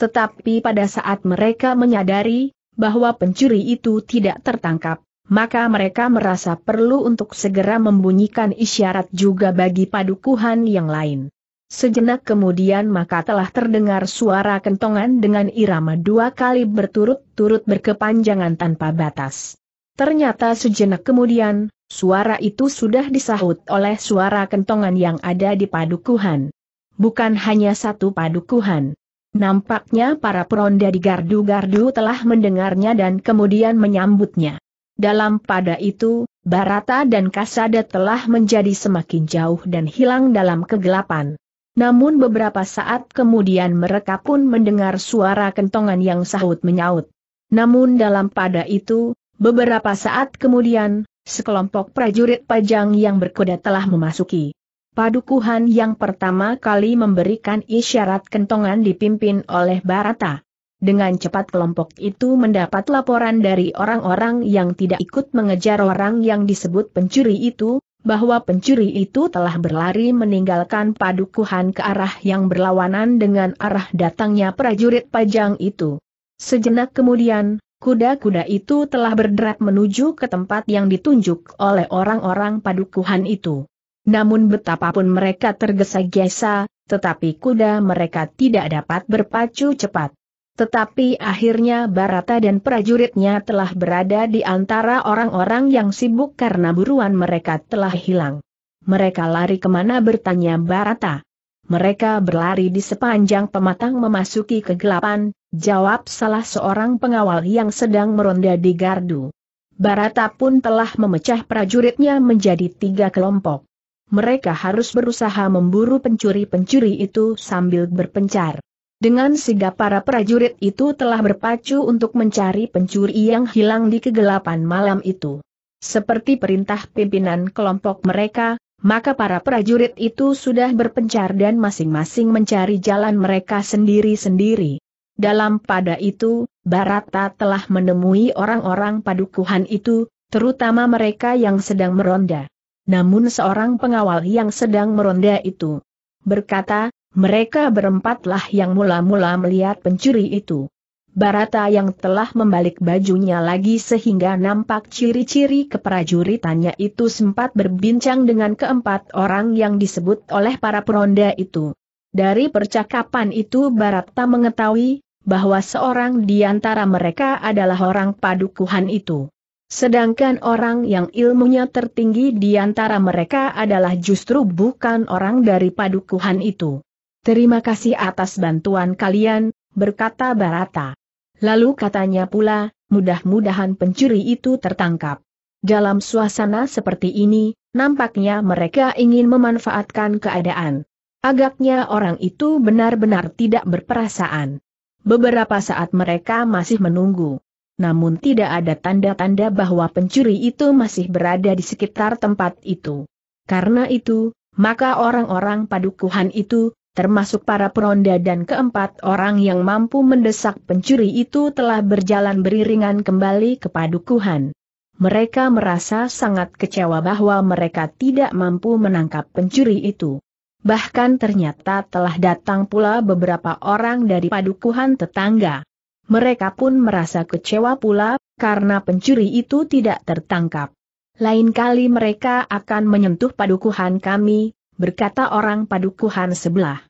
Tetapi pada saat mereka menyadari bahwa pencuri itu tidak tertangkap, maka mereka merasa perlu untuk segera membunyikan isyarat juga bagi padukuhan yang lain. Sejenak kemudian maka telah terdengar suara kentongan dengan irama dua kali berturut-turut berkepanjangan tanpa batas. Ternyata sejenak kemudian, suara itu sudah disahut oleh suara kentongan yang ada di padukuhan. Bukan hanya satu padukuhan. Nampaknya para peronda di gardu-gardu telah mendengarnya dan kemudian menyambutnya. Dalam pada itu, Barata dan Kasada telah menjadi semakin jauh dan hilang dalam kegelapan. Namun beberapa saat kemudian mereka pun mendengar suara kentongan yang sahut menyaut. Namun dalam pada itu, beberapa saat kemudian, sekelompok prajurit pajang yang berkuda telah memasuki. Padukuhan yang pertama kali memberikan isyarat kentongan dipimpin oleh Barata. Dengan cepat kelompok itu mendapat laporan dari orang-orang yang tidak ikut mengejar orang yang disebut pencuri itu, bahwa pencuri itu telah berlari meninggalkan padukuhan ke arah yang berlawanan dengan arah datangnya prajurit pajang itu. Sejenak kemudian, kuda-kuda itu telah berderak menuju ke tempat yang ditunjuk oleh orang-orang padukuhan itu. Namun betapapun mereka tergesa-gesa, tetapi kuda mereka tidak dapat berpacu cepat. Tetapi akhirnya Barata dan prajuritnya telah berada di antara orang-orang yang sibuk karena buruan mereka telah hilang. Mereka lari kemana bertanya Barata. Mereka berlari di sepanjang pematang memasuki kegelapan, jawab salah seorang pengawal yang sedang meronda di gardu. Barata pun telah memecah prajuritnya menjadi tiga kelompok. Mereka harus berusaha memburu pencuri-pencuri itu sambil berpencar. Dengan sigap para prajurit itu telah berpacu untuk mencari pencuri yang hilang di kegelapan malam itu. Seperti perintah pimpinan kelompok mereka, maka para prajurit itu sudah berpencar dan masing-masing mencari jalan mereka sendiri-sendiri. Dalam pada itu, Barata telah menemui orang-orang padukuhan itu, terutama mereka yang sedang meronda. Namun seorang pengawal yang sedang meronda itu berkata, mereka berempatlah yang mula-mula melihat pencuri itu. Barata yang telah membalik bajunya lagi sehingga nampak ciri-ciri keprajuritannya itu sempat berbincang dengan keempat orang yang disebut oleh para peronda itu. Dari percakapan itu Barata mengetahui bahwa seorang di antara mereka adalah orang padukuhan itu. Sedangkan orang yang ilmunya tertinggi di antara mereka adalah justru bukan orang dari padukuhan itu. Terima kasih atas bantuan kalian, berkata Barata. Lalu katanya pula, mudah-mudahan pencuri itu tertangkap. Dalam suasana seperti ini, nampaknya mereka ingin memanfaatkan keadaan. Agaknya orang itu benar-benar tidak berperasaan. Beberapa saat mereka masih menunggu. Namun tidak ada tanda-tanda bahwa pencuri itu masih berada di sekitar tempat itu. Karena itu, maka orang-orang padukuhan itu, termasuk para peronda dan keempat orang yang mampu mendesak pencuri itu telah berjalan beriringan kembali ke padukuhan. Mereka merasa sangat kecewa bahwa mereka tidak mampu menangkap pencuri itu. Bahkan ternyata telah datang pula beberapa orang dari padukuhan tetangga. Mereka pun merasa kecewa pula, karena pencuri itu tidak tertangkap. Lain kali mereka akan menyentuh padukuhan kami, berkata orang padukuhan sebelah.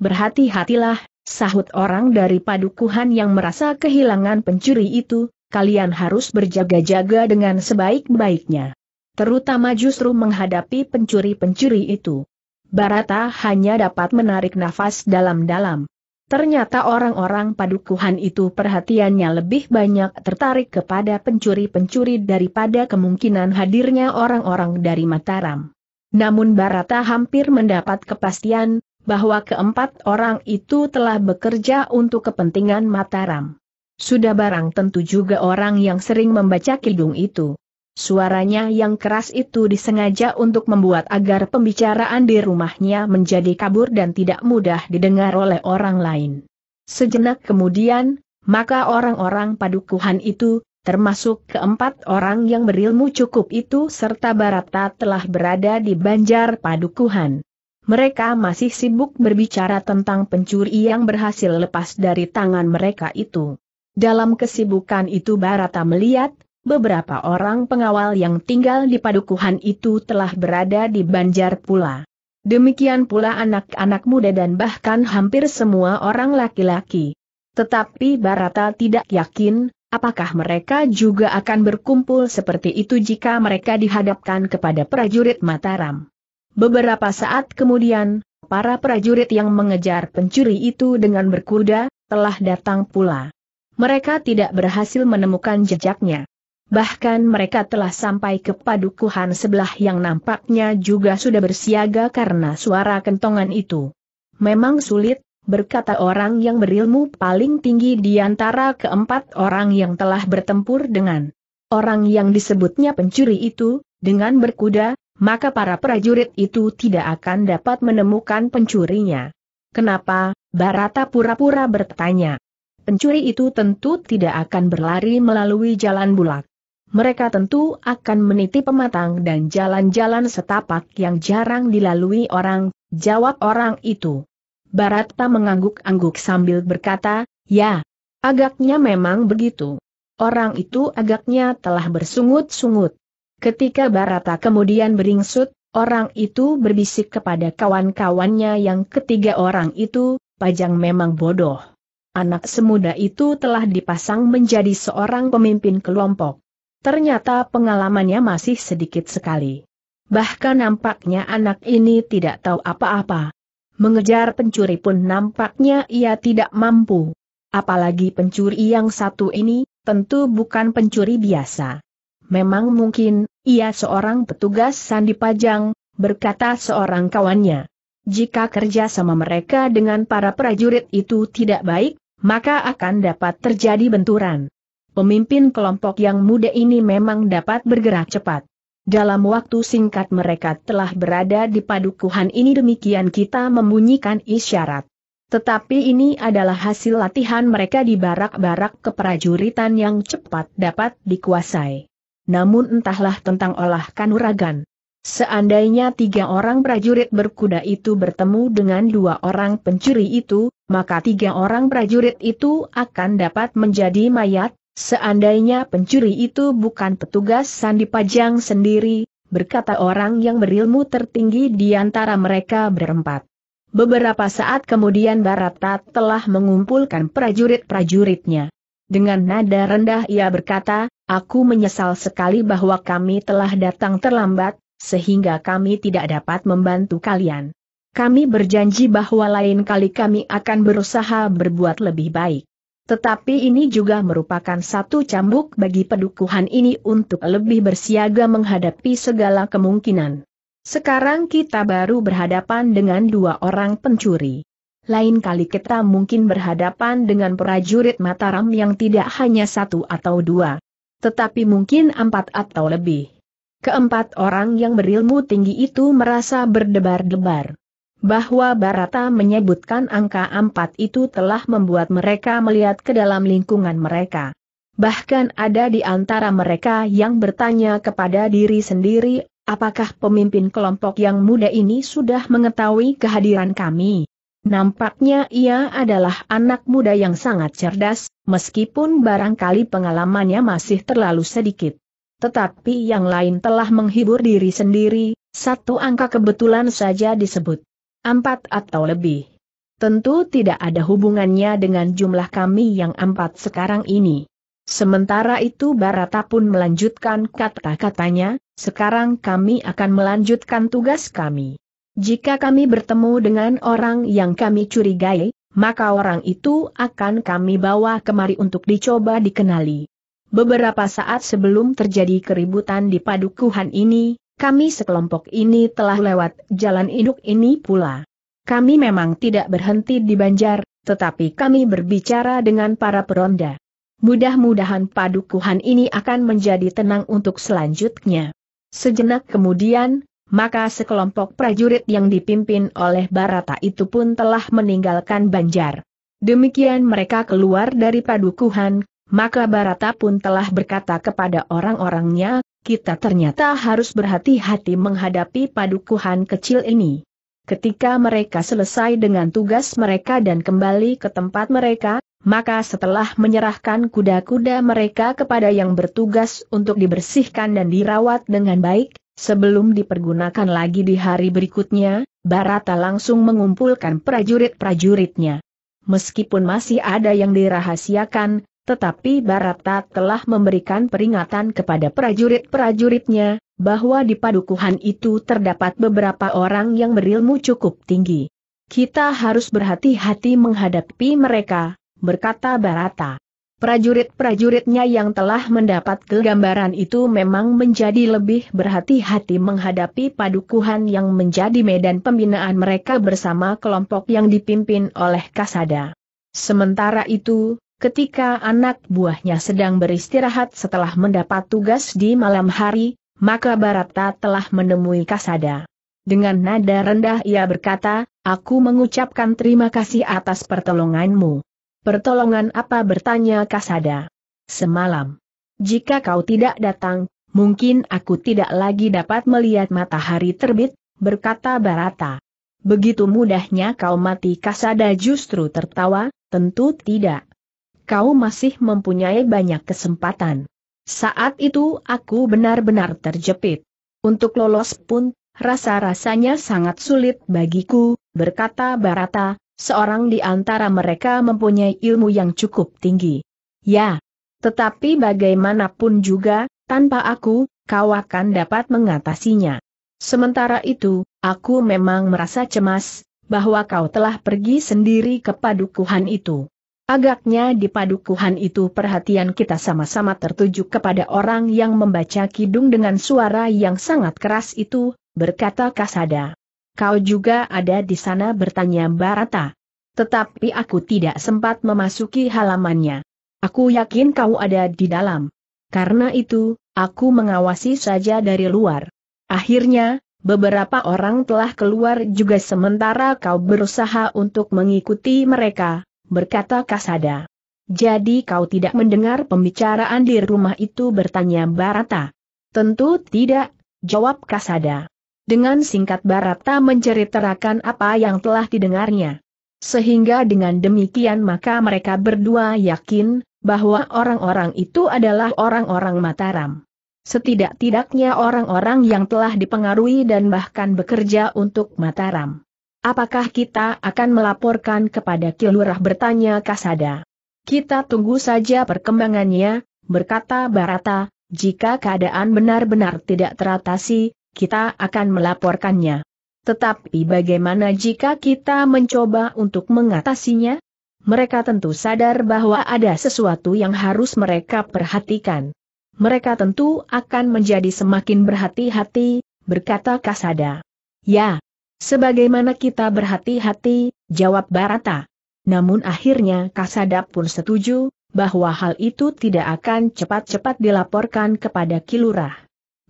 Berhati-hatilah, sahut orang dari padukuhan yang merasa kehilangan pencuri itu, kalian harus berjaga-jaga dengan sebaik-baiknya. Terutama justru menghadapi pencuri-pencuri itu. Barata hanya dapat menarik nafas dalam-dalam. Ternyata orang-orang padukuhan itu perhatiannya lebih banyak tertarik kepada pencuri-pencuri daripada kemungkinan hadirnya orang-orang dari Mataram. Namun Barata hampir mendapat kepastian, bahwa keempat orang itu telah bekerja untuk kepentingan Mataram. Sudah barang tentu juga orang yang sering membaca kidung itu. Suaranya yang keras itu disengaja untuk membuat agar pembicaraan di rumahnya menjadi kabur dan tidak mudah didengar oleh orang lain. Sejenak kemudian, maka orang-orang padukuhan itu, termasuk keempat orang yang berilmu cukup itu serta Barata telah berada di Banjar Padukuhan. Mereka masih sibuk berbicara tentang pencuri yang berhasil lepas dari tangan mereka itu. Dalam kesibukan itu Barata melihat, beberapa orang pengawal yang tinggal di padukuhan itu telah berada di Banjar pula. Demikian pula anak-anak muda dan bahkan hampir semua orang laki-laki. Tetapi Barata tidak yakin, Apakah mereka juga akan berkumpul seperti itu jika mereka dihadapkan kepada prajurit Mataram? Beberapa saat kemudian, para prajurit yang mengejar pencuri itu dengan berkuda, telah datang pula. Mereka tidak berhasil menemukan jejaknya. Bahkan mereka telah sampai ke padukuhan sebelah yang nampaknya juga sudah bersiaga karena suara kentongan itu. Memang sulit, berkata orang yang berilmu paling tinggi di antara keempat orang yang telah bertempur dengan orang yang disebutnya pencuri itu, dengan berkuda, maka para prajurit itu tidak akan dapat menemukan pencurinya. Kenapa? Barata pura-pura bertanya. Pencuri itu tentu tidak akan berlari melalui jalan bulak. Mereka tentu akan meniti pematang dan jalan-jalan setapak yang jarang dilalui orang, jawab orang itu. Barata mengangguk-angguk sambil berkata, ya, agaknya memang begitu. Orang itu agaknya telah bersungut-sungut. Ketika Barata kemudian beringsut, orang itu berbisik kepada kawan-kawannya yang ketiga orang itu, Pajang memang bodoh. Anak semuda itu telah dipasang menjadi seorang pemimpin kelompok. Ternyata pengalamannya masih sedikit sekali. Bahkan nampaknya anak ini tidak tahu apa-apa. Mengejar pencuri pun nampaknya ia tidak mampu. Apalagi pencuri yang satu ini, tentu bukan pencuri biasa. Memang mungkin, ia seorang petugas sandi pajang, berkata seorang kawannya. Jika kerja sama mereka dengan para prajurit itu tidak baik, maka akan dapat terjadi benturan. Pemimpin kelompok yang muda ini memang dapat bergerak cepat. Dalam waktu singkat mereka telah berada di padukuhan ini demikian kita membunyikan isyarat. Tetapi ini adalah hasil latihan mereka di barak-barak keprajuritan yang cepat dapat dikuasai. Namun entahlah tentang olah kanuragan. Seandainya tiga orang prajurit berkuda itu bertemu dengan dua orang pencuri itu, maka tiga orang prajurit itu akan dapat menjadi mayat, Seandainya pencuri itu bukan petugas Sandi Pajang sendiri, berkata orang yang berilmu tertinggi di antara mereka berempat. Beberapa saat kemudian Barata telah mengumpulkan prajurit-prajuritnya. Dengan nada rendah ia berkata, aku menyesal sekali bahwa kami telah datang terlambat, sehingga kami tidak dapat membantu kalian. Kami berjanji bahwa lain kali kami akan berusaha berbuat lebih baik. Tetapi ini juga merupakan satu cambuk bagi pedukuhan ini untuk lebih bersiaga menghadapi segala kemungkinan. Sekarang kita baru berhadapan dengan dua orang pencuri. Lain kali kita mungkin berhadapan dengan prajurit Mataram yang tidak hanya satu atau dua. Tetapi mungkin empat atau lebih. Keempat orang yang berilmu tinggi itu merasa berdebar-debar bahwa Barata menyebutkan angka 4 itu telah membuat mereka melihat ke dalam lingkungan mereka. Bahkan ada di antara mereka yang bertanya kepada diri sendiri, apakah pemimpin kelompok yang muda ini sudah mengetahui kehadiran kami? Nampaknya ia adalah anak muda yang sangat cerdas, meskipun barangkali pengalamannya masih terlalu sedikit. Tetapi yang lain telah menghibur diri sendiri, satu angka kebetulan saja disebut. Empat atau lebih. Tentu tidak ada hubungannya dengan jumlah kami yang empat sekarang ini. Sementara itu Barata pun melanjutkan kata-katanya, sekarang kami akan melanjutkan tugas kami. Jika kami bertemu dengan orang yang kami curigai, maka orang itu akan kami bawa kemari untuk dicoba dikenali. Beberapa saat sebelum terjadi keributan di padukuhan ini, kami sekelompok ini telah lewat jalan induk ini pula. Kami memang tidak berhenti di Banjar, tetapi kami berbicara dengan para peronda. Mudah-mudahan padukuhan ini akan menjadi tenang untuk selanjutnya. Sejenak kemudian, maka sekelompok prajurit yang dipimpin oleh Barata itu pun telah meninggalkan Banjar. Demikian mereka keluar dari padukuhan, maka Barata pun telah berkata kepada orang-orangnya, kita ternyata harus berhati-hati menghadapi padukuhan kecil ini. Ketika mereka selesai dengan tugas mereka dan kembali ke tempat mereka, maka setelah menyerahkan kuda-kuda mereka kepada yang bertugas untuk dibersihkan dan dirawat dengan baik, sebelum dipergunakan lagi di hari berikutnya, Barata langsung mengumpulkan prajurit-prajuritnya. Meskipun masih ada yang dirahasiakan, tetapi Barata telah memberikan peringatan kepada prajurit-prajuritnya, bahwa di padukuhan itu terdapat beberapa orang yang berilmu cukup tinggi. Kita harus berhati-hati menghadapi mereka, berkata Barata. Prajurit-prajuritnya yang telah mendapat kegambaran itu memang menjadi lebih berhati-hati menghadapi padukuhan yang menjadi medan pembinaan mereka bersama kelompok yang dipimpin oleh Kasada. Sementara itu, Ketika anak buahnya sedang beristirahat setelah mendapat tugas di malam hari, maka Barata telah menemui Kasada. Dengan nada rendah ia berkata, aku mengucapkan terima kasih atas pertolonganmu. Pertolongan apa bertanya Kasada? Semalam. Jika kau tidak datang, mungkin aku tidak lagi dapat melihat matahari terbit, berkata Barata. Begitu mudahnya kau mati Kasada justru tertawa, tentu tidak kau masih mempunyai banyak kesempatan. Saat itu aku benar-benar terjepit. Untuk lolos pun, rasa-rasanya sangat sulit bagiku, berkata Barata, seorang di antara mereka mempunyai ilmu yang cukup tinggi. Ya, tetapi bagaimanapun juga, tanpa aku, kau akan dapat mengatasinya. Sementara itu, aku memang merasa cemas, bahwa kau telah pergi sendiri ke padukuhan itu. Agaknya di padukuhan itu perhatian kita sama-sama tertuju kepada orang yang membaca kidung dengan suara yang sangat keras itu, berkata Kasada. Kau juga ada di sana bertanya Barata. Tetapi aku tidak sempat memasuki halamannya. Aku yakin kau ada di dalam. Karena itu, aku mengawasi saja dari luar. Akhirnya, beberapa orang telah keluar juga sementara kau berusaha untuk mengikuti mereka, berkata Kasada. Jadi kau tidak mendengar pembicaraan di rumah itu bertanya Barata? Tentu tidak, jawab Kasada. Dengan singkat Barata menceritakan apa yang telah didengarnya. Sehingga dengan demikian maka mereka berdua yakin, bahwa orang-orang itu adalah orang-orang Mataram. Setidak-tidaknya orang-orang yang telah dipengaruhi dan bahkan bekerja untuk Mataram. Apakah kita akan melaporkan kepada Kilurah bertanya Kasada? Kita tunggu saja perkembangannya, berkata Barata, jika keadaan benar-benar tidak teratasi, kita akan melaporkannya. Tetapi bagaimana jika kita mencoba untuk mengatasinya? Mereka tentu sadar bahwa ada sesuatu yang harus mereka perhatikan. Mereka tentu akan menjadi semakin berhati-hati, berkata Kasada. Ya, Sebagaimana kita berhati-hati, jawab Barata. Namun akhirnya Kasadap pun setuju, bahwa hal itu tidak akan cepat-cepat dilaporkan kepada Kilurah.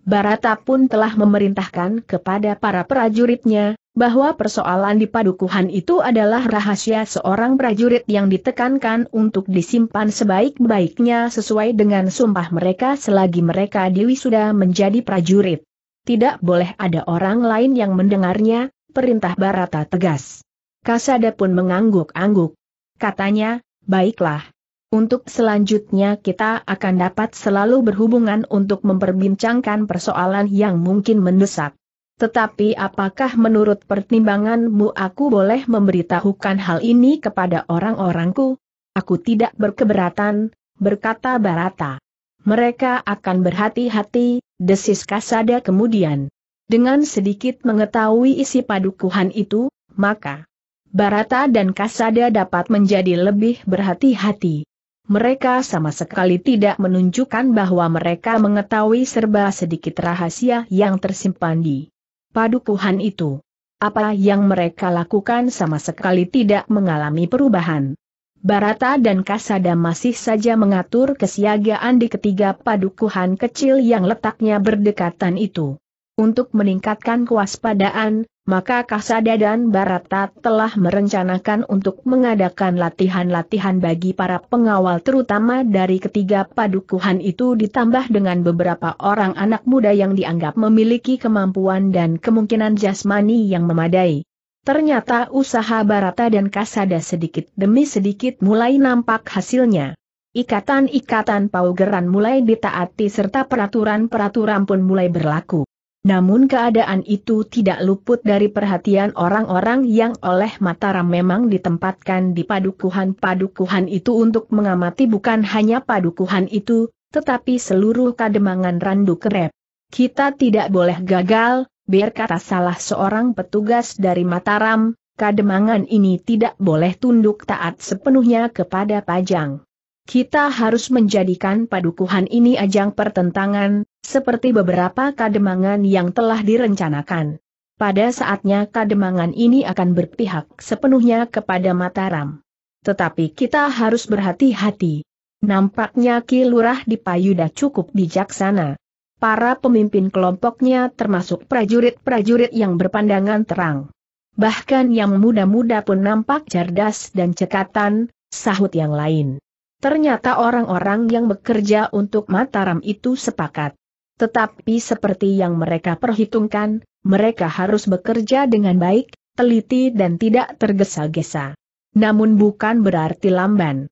Barata pun telah memerintahkan kepada para prajuritnya, bahwa persoalan di padukuhan itu adalah rahasia seorang prajurit yang ditekankan untuk disimpan sebaik-baiknya sesuai dengan sumpah mereka selagi mereka dewi sudah menjadi prajurit. Tidak boleh ada orang lain yang mendengarnya, perintah Barata tegas. Kasada pun mengangguk-angguk. Katanya, baiklah. Untuk selanjutnya kita akan dapat selalu berhubungan untuk memperbincangkan persoalan yang mungkin mendesak. Tetapi apakah menurut pertimbanganmu aku boleh memberitahukan hal ini kepada orang-orangku? Aku tidak berkeberatan, berkata Barata. Mereka akan berhati-hati, desis Kasada kemudian. Dengan sedikit mengetahui isi padukuhan itu, maka Barata dan Kasada dapat menjadi lebih berhati-hati. Mereka sama sekali tidak menunjukkan bahwa mereka mengetahui serba sedikit rahasia yang tersimpan di padukuhan itu. Apa yang mereka lakukan sama sekali tidak mengalami perubahan. Barata dan Kasada masih saja mengatur kesiagaan di ketiga padukuhan kecil yang letaknya berdekatan itu. Untuk meningkatkan kewaspadaan, maka Kasada dan Barata telah merencanakan untuk mengadakan latihan-latihan bagi para pengawal terutama dari ketiga padukuhan itu ditambah dengan beberapa orang anak muda yang dianggap memiliki kemampuan dan kemungkinan jasmani yang memadai. Ternyata usaha Barata dan Kasada sedikit demi sedikit mulai nampak hasilnya. Ikatan-ikatan paugeran mulai ditaati serta peraturan-peraturan pun mulai berlaku. Namun keadaan itu tidak luput dari perhatian orang-orang yang oleh Mataram memang ditempatkan di padukuhan-padukuhan itu untuk mengamati bukan hanya padukuhan itu, tetapi seluruh kademangan randu kerep. Kita tidak boleh gagal, biar kata salah seorang petugas dari Mataram, kademangan ini tidak boleh tunduk taat sepenuhnya kepada Pajang. Kita harus menjadikan padukuhan ini ajang pertentangan, seperti beberapa kademangan yang telah direncanakan. Pada saatnya kademangan ini akan berpihak sepenuhnya kepada Mataram. Tetapi kita harus berhati-hati. Nampaknya Ki Lurah di Payuda cukup bijaksana. Para pemimpin kelompoknya termasuk prajurit-prajurit yang berpandangan terang. Bahkan yang muda-muda pun nampak cerdas dan cekatan, sahut yang lain. Ternyata orang-orang yang bekerja untuk Mataram itu sepakat. Tetapi seperti yang mereka perhitungkan, mereka harus bekerja dengan baik, teliti dan tidak tergesa-gesa. Namun bukan berarti lamban.